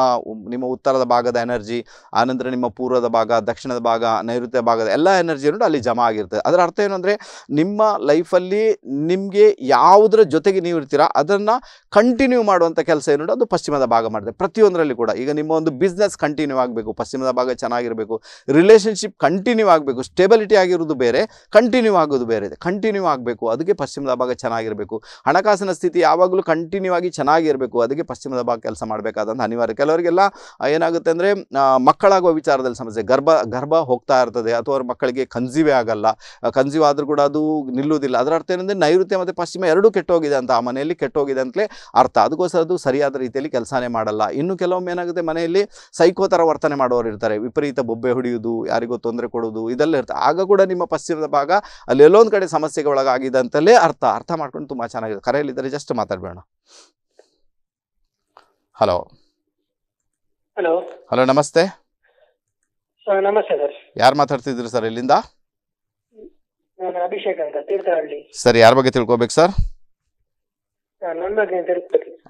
ನಿಮ್ಮ ಉತ್ತರದ ಭಾಗದ ಎನರ್ಜಿ ಆನಂತರ ನಿಮ್ಮ ಪೂರ್ವದ ಭಾಗ ದಕ್ಷಿಣದ ಭಾಗ ನೈಋತ್ಯ ಭಾಗದ ಎಲ್ಲ ಎನರ್ಜಿನೂ ಅಲ್ಲಿ ಜಮಾ ಆಗಿರ್ತದೆ ಅದರ ಅರ್ಥ ಏನಂದರೆ ನಿಮ್ಮ ಲೈಫಲ್ಲಿ ನಿಮಗೆ ಯಾವುದರ ಜೊತೆಗೆ ನೀವು ಇರ್ತೀರಾ ಅದನ್ನು ಕಂಟಿನ್ಯೂ ಮಾಡುವಂಥ ಕೆಲಸ ಏನು ಅದು ಪಶ್ಚಿಮದ ಭಾಗ ಮಾಡಿದೆ ಪ್ರತಿಯೊಂದರಲ್ಲಿ ಕೂಡ ಈಗ ನಿಮ್ಮ ಒಂದು ಬಿಸ್ನೆಸ್ ಕಂಟಿನ್ಯೂ ಆಗಬೇಕು ಪಶ್ಚಿಮದ ಭಾಗ ಚೆನ್ನಾಗಿರಬೇಕು ರಿಲೇಷನ್ಶಿಪ್ ಕಂಟಿನ್ಯೂ ಆಗಬೇಕು ಸ್ಟೆಬಿಲಿಟಿ ಆಗಿರುವುದು ಆಗಿರೋದು ಬೇರೆ ಕಂಟಿನ್ಯೂ ಆಗೋದು ಬೇರೆ ಇದೆ ಕಂಟಿನ್ಯೂ ಆಗಬೇಕು ಅದಕ್ಕೆ ಪಶ್ಚಿಮದ ಭಾಗ ಚೆನ್ನಾಗಿರಬೇಕು ಹಣಕಾಸಿನ ಸ್ಥಿತಿ ಯಾವಾಗಲೂ ಕಂಟಿನ್ಯೂ ಆಗಿ ಚೆನ್ನಾಗಿರಬೇಕು ಅದಕ್ಕೆ ಪಶ್ಚಿಮದ ಭಾಗ ಕೆಲಸ ಮಾಡಬೇಕಾದಂಥ ಅನಿವಾರ್ಯ ಕೆಲವರಿಗೆಲ್ಲ ಏನಾಗುತ್ತೆ ಅಂದರೆ ಮಕ್ಕಳಾಗುವ ವಿಚಾರದಲ್ಲಿ ಸಮಸ್ಯೆ ಗರ್ಭ ಗರ್ಭ ಹೋಗ್ತಾ ಇರ್ತದೆ ಅಥವಾ ಅವ್ರ ಮಕ್ಕಳಿಗೆ ಕನ್ಸೀವೇ ಆಗಲ್ಲ ಕನ್ಸೀವ್ ಆದರೂ ಕೂಡ ಅದು ನಿಲ್ಲುವುದಿಲ್ಲ ಅದರ ಅರ್ಥ ಏನಂದರೆ ನೈಋತ್ಯ ಮತ್ತು ಪಶ್ಚಿಮ ಎರಡೂ ಕೆಟ್ಟೋಗಿದೆ ಅಂತ ಆ ಮನೆಯಲ್ಲಿ ಕೆಟ್ಟೋಗಿದೆ ಅಂತಲೇ ಅರ್ಥ ಅದಕ್ಕೋಸ್ಕರ ಅದು ಸರಿಯಾದ ರೀತಿಯಲ್ಲಿ ಕೆಲಸನೇ ಮಾಡಲ್ಲ ಇನ್ನು ಕೆಲವೊಮ್ಮೆ ಏನಾಗುತ್ತೆ ಮನೆಯಲ್ಲಿ ಸೈಕೋ ಥರ ವರ್ತನೆ ಮಾಡೋರು ಇರ್ತಾರೆ ವಿಪರೀತ ಬೊಬ್ಬೆ ಹೊಡೆಯುವುದು ಯಾರಿಗೂ ತೊಂದರೆ ಕೊಡೋದು ಇದೆಲ್ಲ ಇರ್ತದೆ ಆಗ ಕೂಡ ನಿಮ್ಮ ಪಶ್ಚಿಮದ ಭಾಗ ಅಲ್ಲಿ ಎಲ್ಲೊಂದ್ ಕಡೆ ಸಮಸ್ಯೆಗೆ ಒಳಗಾಗಿದೆ ಅಂತಲೇ ಅರ್ಥ ಅರ್ಥ ಮಾಡ್ಕೊಂಡು ತುಂಬಾ ಚೆನ್ನಾಗಿದೆ ಕರೆಯಲ್ಲಿದ್ದರೆ ಜಸ್ಟ್ ಮಾತಾಡಬೇಡ ಹಲೋ ಹಲೋ ಹಲೋ ನಮಸ್ತೆ ನಮಸ್ತೆ ಸರ್ ಯಾರು ಮಾತಾಡ್ತಿದ್ರು ಸರ್ ಇಲ್ಲಿಂದ ನಾನು ಅಭಿಷೇಕ್ ಅಂತ ತೀರ್ಥಹಳ್ಳಿ ಸರ್ ಯಾರ ಬಗ್ಗೆ ತಿಳ್ಕೊಬೇಕು ಸರ್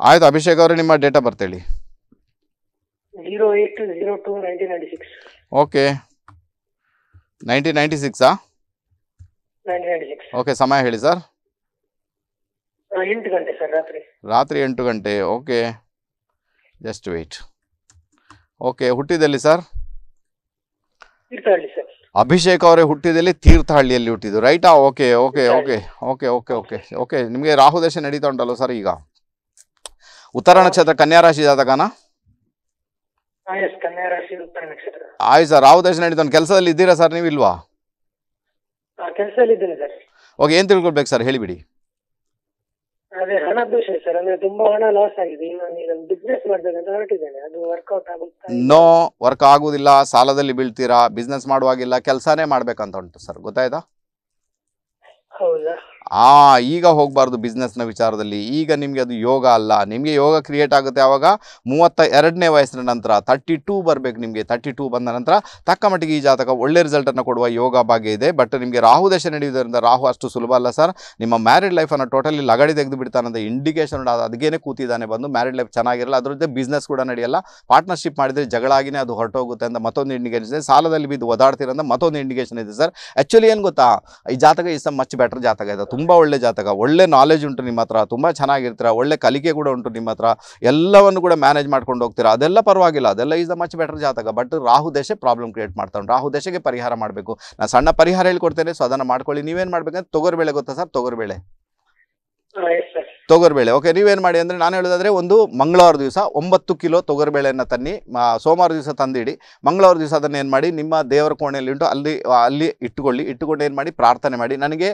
ಆಯ್ತು ಅಭಿಷೇಕ್ ಅವರೇ ನಿಮ್ಮ data of zero okay nineteen ಸಿಕ್ಸಾ ಓಕೆ ಸಮಯ ಹೇಳಿ ಸರ್ ರಾತ್ರಿ ಎಂಟು ಗಂಟೆ ಓಕೆ ಜಸ್ಟ್ ವೆಯ್ಟ್ ಓಕೆ ಹುಟ್ಟಿದಲ್ಲಿ ಸರ್ ಅಭಿಷೇಕ್ ಅವರೇ ಹುಟ್ಟಿದಲ್ಲಿ ತೀರ್ಥಹಳ್ಳಿಯಲ್ಲಿ ಹುಟ್ಟಿದ್ದು ರೈಟಾ okay okay okay okay okay okay okay ನಿಮಗೆ ರಾಹು ದಶೆ ನಡೀತಾ ಉಂಟಲ್ಲ ಸರ್ ಈಗ ಉತ್ತರ ನಕ್ಷತ್ರ ಕನ್ಯಾ ರಾಶಿ ಜಾತಕನಾ ಆಯ್ತು ಸರ್ ರಾಹು ದರ್ಶನ ನಡೀತಾನೆ ಕೆಲಸದಲ್ಲಿ ಇದ್ದೀರಾ ಸರ್ ನೀವು ಇಲ್ವಾ ಓಕೆ ತಿಳ್ಕೊಳ್ಬೇಕು ಸರ್ ಹೇಳಿಬಿಡಿ ನೋ ವರ್ಕ್ ಆಗೋದಿಲ್ಲ ಸಾಲದಲ್ಲಿ ಬೀಳ್ತೀರಾ ಬಿಸ್ನೆಸ್ ಮಾಡುವಾಗಿಲ್ಲ ಕೆಲಸನೇ ಮಾಡ್ಬೇಕಂತ ಉಂಟು ಸರ್ ಗೊತ್ತಾಯ್ತಾ ಆ ಈಗ ಹೋಗಬಾರ್ದು ಬಿಸ್ನೆಸ್ನ ವಿಚಾರದಲ್ಲಿ ಈಗ ನಿಮಗೆ ಅದು ಯೋಗ ಅಲ್ಲ ನಿಮಗೆ ಯೋಗ ಕ್ರಿಯೇಟ್ ಆಗುತ್ತೆ ಆವಾಗ ಮೂವತ್ತ ಎರಡನೇ ವಯಸ್ಸಿನ ನಂತರ ತರ್ಟಿ ಟೂ ಬರಬೇಕು ನಿಮಗೆ ತರ್ಟಿ ಟೂ ಬಂದ ನಂತರ ತಕ್ಕ ಮಟ್ಟಿಗೆ ಈ ಜಾತಕ ಒಳ್ಳೆ ರಿಸಲ್ಟನ್ನು ಕೊಡುವ ಯೋಗ ಭಾಗ್ಯ ಇದೆ ಬಟ್ ನಿಮಗೆ ರಾಹು ದೇಶ ನಡೆಯುವುದರಿಂದ ರಾಹು ಅಷ್ಟು ಸುಲಭ ಅಲ್ಲ ಸರ್ ನಿಮ್ಮ ಮ್ಯಾರಿಡ್ ಲೈಫನ್ನು ಟೋಟಲಿ ಲಗಡಿ ತೆಗೆದು ಬಿಡ್ತಾನಂತ ಇಂಡಿಕೇಶನ್ ಅದಗೇನೆ ಕೂತಿದ್ದಾನೆ ಬಂದು ಮ್ಯಾರಿಡ್ ಲೈಫ್ ಚೆನ್ನಾಗಿರಲ್ಲ ಅದ್ರ ಜೊತೆ ಬಿಸ್ನೆಸ್ ಕೂಡ ನಡೆಯಲ್ಲ ಪಾರ್ಟ್ನರ್ಶಿಪ್ ಮಾಡಿದರೆ ಜಗಳಾಗಿನೇ ಅದು ಹೊರಟೋಗುತ್ತೆ ಅಂತ ಮತ್ತೊಂದು ಇಂಡಿಕೇಶನ್ ಇದೆ ಸಾಲದಲ್ಲಿ ಬಿದ್ದು ಓದಾಡ್ತೀರಂತ ಮತ್ತೊಂದು ಇಂಡಿಕೇಶನ್ ಇದೆ ಸರ್ ಆ್ಯಕ್ಚುಲಿ ಏನು ಗೊತ್ತಾ ಈ ಜಾತಕ ಈ ಮಚ್ ಬೆಟರ್ ಜಾತಕ ಇದೆ ತುಂಬ ಒಳ್ಳೆ ಜಾತಕ ಒಳ್ಳೆ ನಾಲೆಜ್ ಉಂಟು ನಿಮ್ಮ ಹತ್ರ ತುಂಬ ಚೆನ್ನಾಗಿರ್ತೀರ ಒಳ್ಳೆ ಕಲಿಕೆ ಕೂಡ ಉಂಟು ನಿಮ್ಮ ಹತ್ರ ಎಲ್ಲವನ್ನು ಕೂಡ ಮ್ಯಾನೇಜ್ ಮಾಡ್ಕೊಂಡು ಹೋಗ್ತೀರ ಅದೆಲ್ಲ ಪರವಾಗಿಲ್ಲ ಅದೆಲ್ಲ ಈಸ್ ದ ಮಚ್ ಬೆಟರ್ ಜಾತಕ ಬಟ್ ರಾಹು ದೇಶ ಪ್ರಾಬ್ಲಮ್ ಕ್ರಿಯೇಟ್ ಮಾಡ್ತಾವೆ ರಾಹು ದೇಶಕ್ಕೆ ಪರಿಹಾರ ಮಾಡಬೇಕು ನಾನು ಸಣ್ಣ ಪರಿಹಾರ ಹೇಳ್ಕೊಡ್ತೇನೆ ಸೊ ಅದನ್ನು ಮಾಡ್ಕೊಳ್ಳಿ ನೀವೇನು ಮಾಡ್ಬೇಕಂದ್ರೆ ತೊಗೋರ್ಬೇಳೆ ಗೊತ್ತಾ ಸರ್ ತೊಗೋರ್ಬೇಳೆ ತೊಗರಿಬೇಳೆ ಓಕೆ ನೀವೇನು ಮಾಡಿ ಅಂದರೆ ನಾನು ಹೇಳೋದಾದರೆ ಒಂದು ಮಂಗಳವಾರ ದಿವಸ ಒಂಬತ್ತು ಕಿಲೋ ತೊಗರಿಬೇಳೆಯನ್ನು ತನ್ನಿ ಸೋಮವಾರ ದಿವಸ ತಂದಿಡಿ ಮಂಗಳವಾರ ದಿವಸ ಅದನ್ನು ಏನು ಮಾಡಿ ನಿಮ್ಮ ದೇವರ ಕೋಣೆಯಲ್ಲಿ ಉಂಟು ಅಲ್ಲಿ ಅಲ್ಲಿ ಇಟ್ಟುಕೊಳ್ಳಿ ಇಟ್ಟುಕೊಂಡು ಏನು ಮಾಡಿ ಪ್ರಾರ್ಥನೆ ಮಾಡಿ ನನಗೆ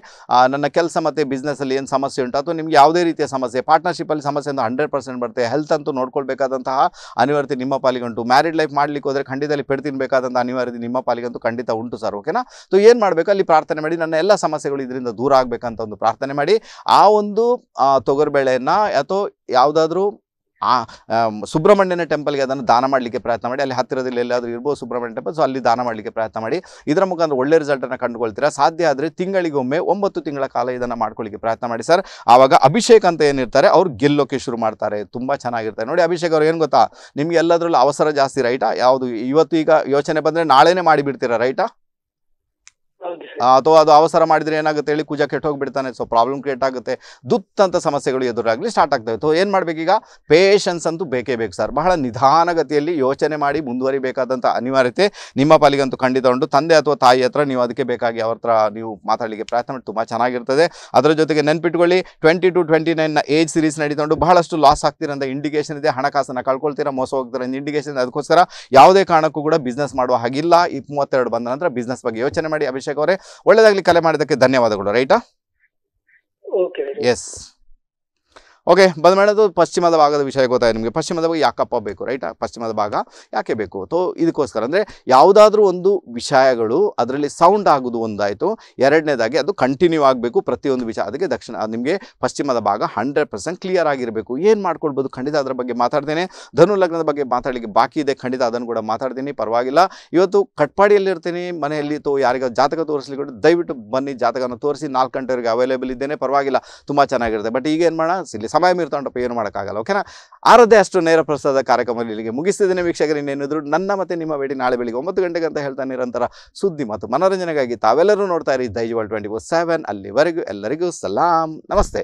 ನನ್ನ ಕೆಲಸ ಮತ್ತು ಬಿಸ್ನೆಸ್ಸಲ್ಲಿ ಏನು ಸಮಸ್ಯೆ ಉಂಟು ಅಥವಾ ನಿಮಗೆ ಯಾವುದೇ ರೀತಿಯ ಸಮಸ್ಯೆ ಪಾರ್ಟ್ನರ್ಶಿಪ್ಪಲ್ಲಿ ಸಮಸ್ಯೆ ಅಂತ ಹಂಡ್ರೆಡ್ ಪರ್ಸೆಂಟ್ ಬರುತ್ತೆ ಹೆಲ್ತ್ ಅಂತೂ ನೋಡ್ಕೊಳ್ಬೇಕಾದಂತಹ ಅನಿವಾರ್ಯತೆ ನಿಮ್ಮ ಪಾಲಿಗಂಟು ಮ್ಯಾರಿಡ್ ಲೈಫ್ ಮಾಡಲಿಕ್ಕೆ ಹೋದರೆ ಖಂಡಿತದಲ್ಲಿ ಪೆಡ್ ತಿನ್ನಬೇಕಾದಂಥ ಅನಿವಾರ್ಯತೆ ನಿಮ್ಮ ಪಾಲಿಗಂತೂ ಖಂಡಿತ ಉಂಟು ಸರ್ ಓಕೆನಾ ಸೊ ಏನು ಮಾಡಬೇಕು ಅಲ್ಲಿ ಪ್ರಾರ್ಥನೆ ಮಾಡಿ ನನ್ನ ಎಲ್ಲ ಸಮಸ್ಯೆಗಳು ಇದರಿಂದ ದೂರ ಆಗಬೇಕಂತ ಒಂದು ಪ್ರಾರ್ಥನೆ ಮಾಡಿ ಆ ಒಂದು ತೊಗರಿ ಕೋಕೋರ್ ಬೆಳೆಯನ್ನು ಅಥವಾ ಯಾವುದಾದ್ರೂ ಆ ಸುಬ್ರಹ್ಮಣ್ಯನ ಟೆಂಪಲ್ಗೆ ಅದನ್ನು ದಾನ ಮಾಡಲಿಕ್ಕೆ ಪ್ರಯತ್ನ ಮಾಡಿ ಅಲ್ಲಿ ಹತ್ತಿರದಲ್ಲಿ ಎಲ್ಲಾದರೂ ಇರ್ಬೋದು ಸುಬ್ರಹ್ಮಣ್ಯ ಟೆಂಪಲ್ ಸೊ ಅಲ್ಲಿ ದಾನ ಮಾಡಲಿಕ್ಕೆ ಪ್ರಯತ್ನ ಮಾಡಿ ಇದರ ಮುಖಾಂತರ ಒಳ್ಳೆ ರಿಸಲ್ಟನ್ನು ಕಂಡುಕೊಳ್ತೀರಾ ಸಾಧ್ಯ ಆದರೆ ತಿಂಗಳಿಗೊಮ್ಮೆ ಒಂಬತ್ತು ತಿಂಗಳ ಕಾಲ ಇದನ್ನು ಮಾಡ್ಕೊಳ್ಳಿಕ್ಕೆ ಪ್ರಯತ್ನ ಮಾಡಿ ಸರ್ ಆವಾಗ ಅಭಿಷೇಕ್ ಅಂತ ಏನಿರ್ತಾರೆ ಅವ್ರು ಗೆಲ್ಲೋಕೆ ಶುರು ಮಾಡ್ತಾರೆ ತುಂಬ ಚೆನ್ನಾಗಿರ್ತಾರೆ ನೋಡಿ ಅಭಿಷೇಕ್ ಅವ್ರು ಏನು ಗೊತ್ತಾ ನಿಮಗೆ ಎಲ್ಲದರಲ್ಲೂ ಅವಸರ ಜಾಸ್ತಿ ರೈಟಾ ಯಾವುದು ಇವತ್ತು ಈಗ ಯೋಚನೆ ಬಂದರೆ ನಾಳೆನೇ ಮಾಡಿಬಿಡ್ತೀರಾ ರೈಟಾ ಅಥವಾ ಅದು ಅವಸರ ಮಾಡಿದ್ರೆ ಏನಾಗುತ್ತೆ ಹೇಳಿ ಕೆಟ್ಟ ಹೋಗ್ಬಿಡ್ತಾನೆ ಸೊ ಪ್ರಾಬ್ಲಮ್ ಕ್ರಿಯೇಟ್ ಆಗುತ್ತೆ ದುತ್ತಂತ ಸಮಸ್ಯೆಗಳು ಎದುರಾಗಲಿ ಸ್ಟಾರ್ಟ್ ಆಗ್ತವೆ ಸೊ ಏನು ಮಾಡಬೇಕೀಗ ಪೇಷನ್ಸ್ ಅಂತೂ ಬೇಕೇ ಬೇಕು ಸರ್ ಬಹಳ ನಿಧಾನಗತಿಯಲ್ಲಿ ಯೋಚನೆ ಮಾಡಿ ಮುಂದುವರಿಬೇಕಾದಂತಹ ಅನಿವಾರ್ಯತೆ ನಿಮ್ಮ ಪಾಲಿಗಂತೂ ಖಂಡಿತ ಉಂಟು ತಂದೆ ಅಥವಾ ತಾಯಿ ಹತ್ರ ನೀವು ಅದಕ್ಕೆ ಬೇಕಾಗಿ ಅವ್ರ ಹತ್ರ ನೀವು ಮಾತಾಡಲಿಕ್ಕೆ ಪ್ರಯತ್ನ ಮಾಡಿ ತುಂಬ ಚೆನ್ನಾಗಿರ್ತದೆ ಅದರ ಜೊತೆಗೆ ನೆನ್ಪಿಟ್ಕೊಳ್ಳಿ ಟ್ವೆಂಟಿ ಟು ಟ್ವೆಂಟಿ ನ ಏಜ್ ಸೀರೀಸ್ ನಡೀತೊಂಡು ಬಹಳಷ್ಟು ಲಾಸ್ ಆಗ್ತೀರಂತ ಇಂಡಿಕೇಷನ್ ಇದೆ ಹಣಕಾಸನ್ನು ಕಳ್ಕೊಳ್ತೀರಾ ಮೋಸ ಹೋಗ್ತಾರೆ ಇಂಡಿಕೇಷನ್ ಅದಕ್ಕೋಸ್ಕರ ಯಾವುದೇ ಕಾರಣಕ್ಕೂ ಕೂಡ ಬಿಸ್ನೆಸ್ ಮಾಡುವ ಹಾಗಿಲ್ಲ ಈ ಮೂವತ್ತೆರಡು ಬಂದ ನಂತರ ಬಿಸ್ನೆಸ್ ಬಗ್ಗೆ ಯೋಚನೆ ಮಾಡಿ ಅಭಿಷೇಕ್ ಅಭಿಷೇಕ್ ಅವರೇ ಒಳ್ಳೇದಾಗ್ಲಿ ಕಲೆ ಮಾಡಿದಕ್ಕೆ ಧನ್ಯವಾದಗಳು ರೈಟಾ ಎಸ್ ಓಕೆ ಬಂದ ಮಾಡೋದು ಪಶ್ಚಿಮದ ಭಾಗದ ವಿಷಯ ಗೊತ್ತಾಯ್ತು ನಿಮಗೆ ಪಶ್ಚಿಮದ ಭಾಗ ಯಾಕಪ್ಪ ಬೇಕು ರೈಟ್ ಪಶ್ಚಿಮದ ಭಾಗ ಯಾಕೆ ಬೇಕು ತೋ ಇದಕ್ಕೋಸ್ಕರ ಅಂದರೆ ಯಾವುದಾದ್ರೂ ಒಂದು ವಿಷಯಗಳು ಅದರಲ್ಲಿ ಸೌಂಡ್ ಆಗೋದು ಒಂದಾಯಿತು ಎರಡನೇದಾಗಿ ಅದು ಕಂಟಿನ್ಯೂ ಆಗಬೇಕು ಪ್ರತಿಯೊಂದು ವಿಷಯ ಅದಕ್ಕೆ ದಕ್ಷಿಣ ನಿಮಗೆ ಪಶ್ಚಿಮದ ಭಾಗ ಹಂಡ್ರೆಡ್ ಪರ್ಸೆಂಟ್ ಕ್ಲಿಯರ್ ಆಗಿರಬೇಕು ಏನು ಮಾಡ್ಕೊಳ್ಬೋದು ಖಂಡಿತ ಅದರ ಬಗ್ಗೆ ಮಾತಾಡ್ತೇನೆ ಧನು ಲಗ್ನದ ಬಗ್ಗೆ ಮಾತಾಡಲಿಕ್ಕೆ ಬಾಕಿ ಇದೆ ಖಂಡಿತ ಅದನ್ನು ಕೂಡ ಮಾತಾಡ್ತೀನಿ ಪರವಾಗಿಲ್ಲ ಇವತ್ತು ಕಟ್ಪಾಡಿಯಲ್ಲಿ ಇರ್ತೀನಿ ಮನೆಯಲ್ಲಿ ತೋ ಯಾರಿಗ ಜಾತಕ ತೋರಿಸ್ಲಿಕ್ಕೆ ದಯವಿಟ್ಟು ಬನ್ನಿ ಜಾತಕನ ತೋರಿಸಿ ನಾಲ್ಕು ಗಂಟೆವರೆಗೆ ಅವೈಲೇಬಲ್ ಇದ್ದೇನೆ ಪರವಾಗಿಲ್ಲ ತುಂಬ ಚೆನ್ನಾಗಿರುತ್ತೆ ಬಟ್ ಈಗ ಏನು ಮಾಡೋಣ ಇಲ್ಲಿ ಸಮಯ ತಗೊಂಡಪ್ಪ ಏನು ಮಾಡೋಕ್ಕಾಗಲ್ಲ ಓಕೆನಾ ಆರದೇ ಅಷ್ಟು ನೇರ ಪ್ರಸಾದ ಕಾರ್ಯಕ್ರಮದಲ್ಲಿ ಇಲ್ಲಿಗೆ ಮುಗಿಸ್ತಿದ್ದೇನೆ ವೀಕ್ಷಕರು ಇನ್ನೇನಿದ್ರು ನನ್ನ ಮತ್ತೆ ನಿಮ್ಮ ಬೇಡಿ ನಾಳೆ ಬೆಳಿಗ್ಗೆ ಒಂಬತ್ತು ಗಂಟೆಗೆ ಅಂತ ಹೇಳ್ತಾ ನಿರಂತರ ಸುದ್ದಿ ಮತ್ತು ಮನೋರಂಜನೆಗಾಗಿ ತಾವೆಲ್ಲರೂ ನೋಡ್ತಾ ಇರಿ ದೈಜ್ವಾಲ್ ಟ್ವೆಂಟಿ ಫೋರ್ ಸೆವೆನ್ ಅಲ್ಲಿವರೆಗೂ ಎಲ್ಲರಿಗೂ ಸಲಾಂ ನಮಸ್ತೆ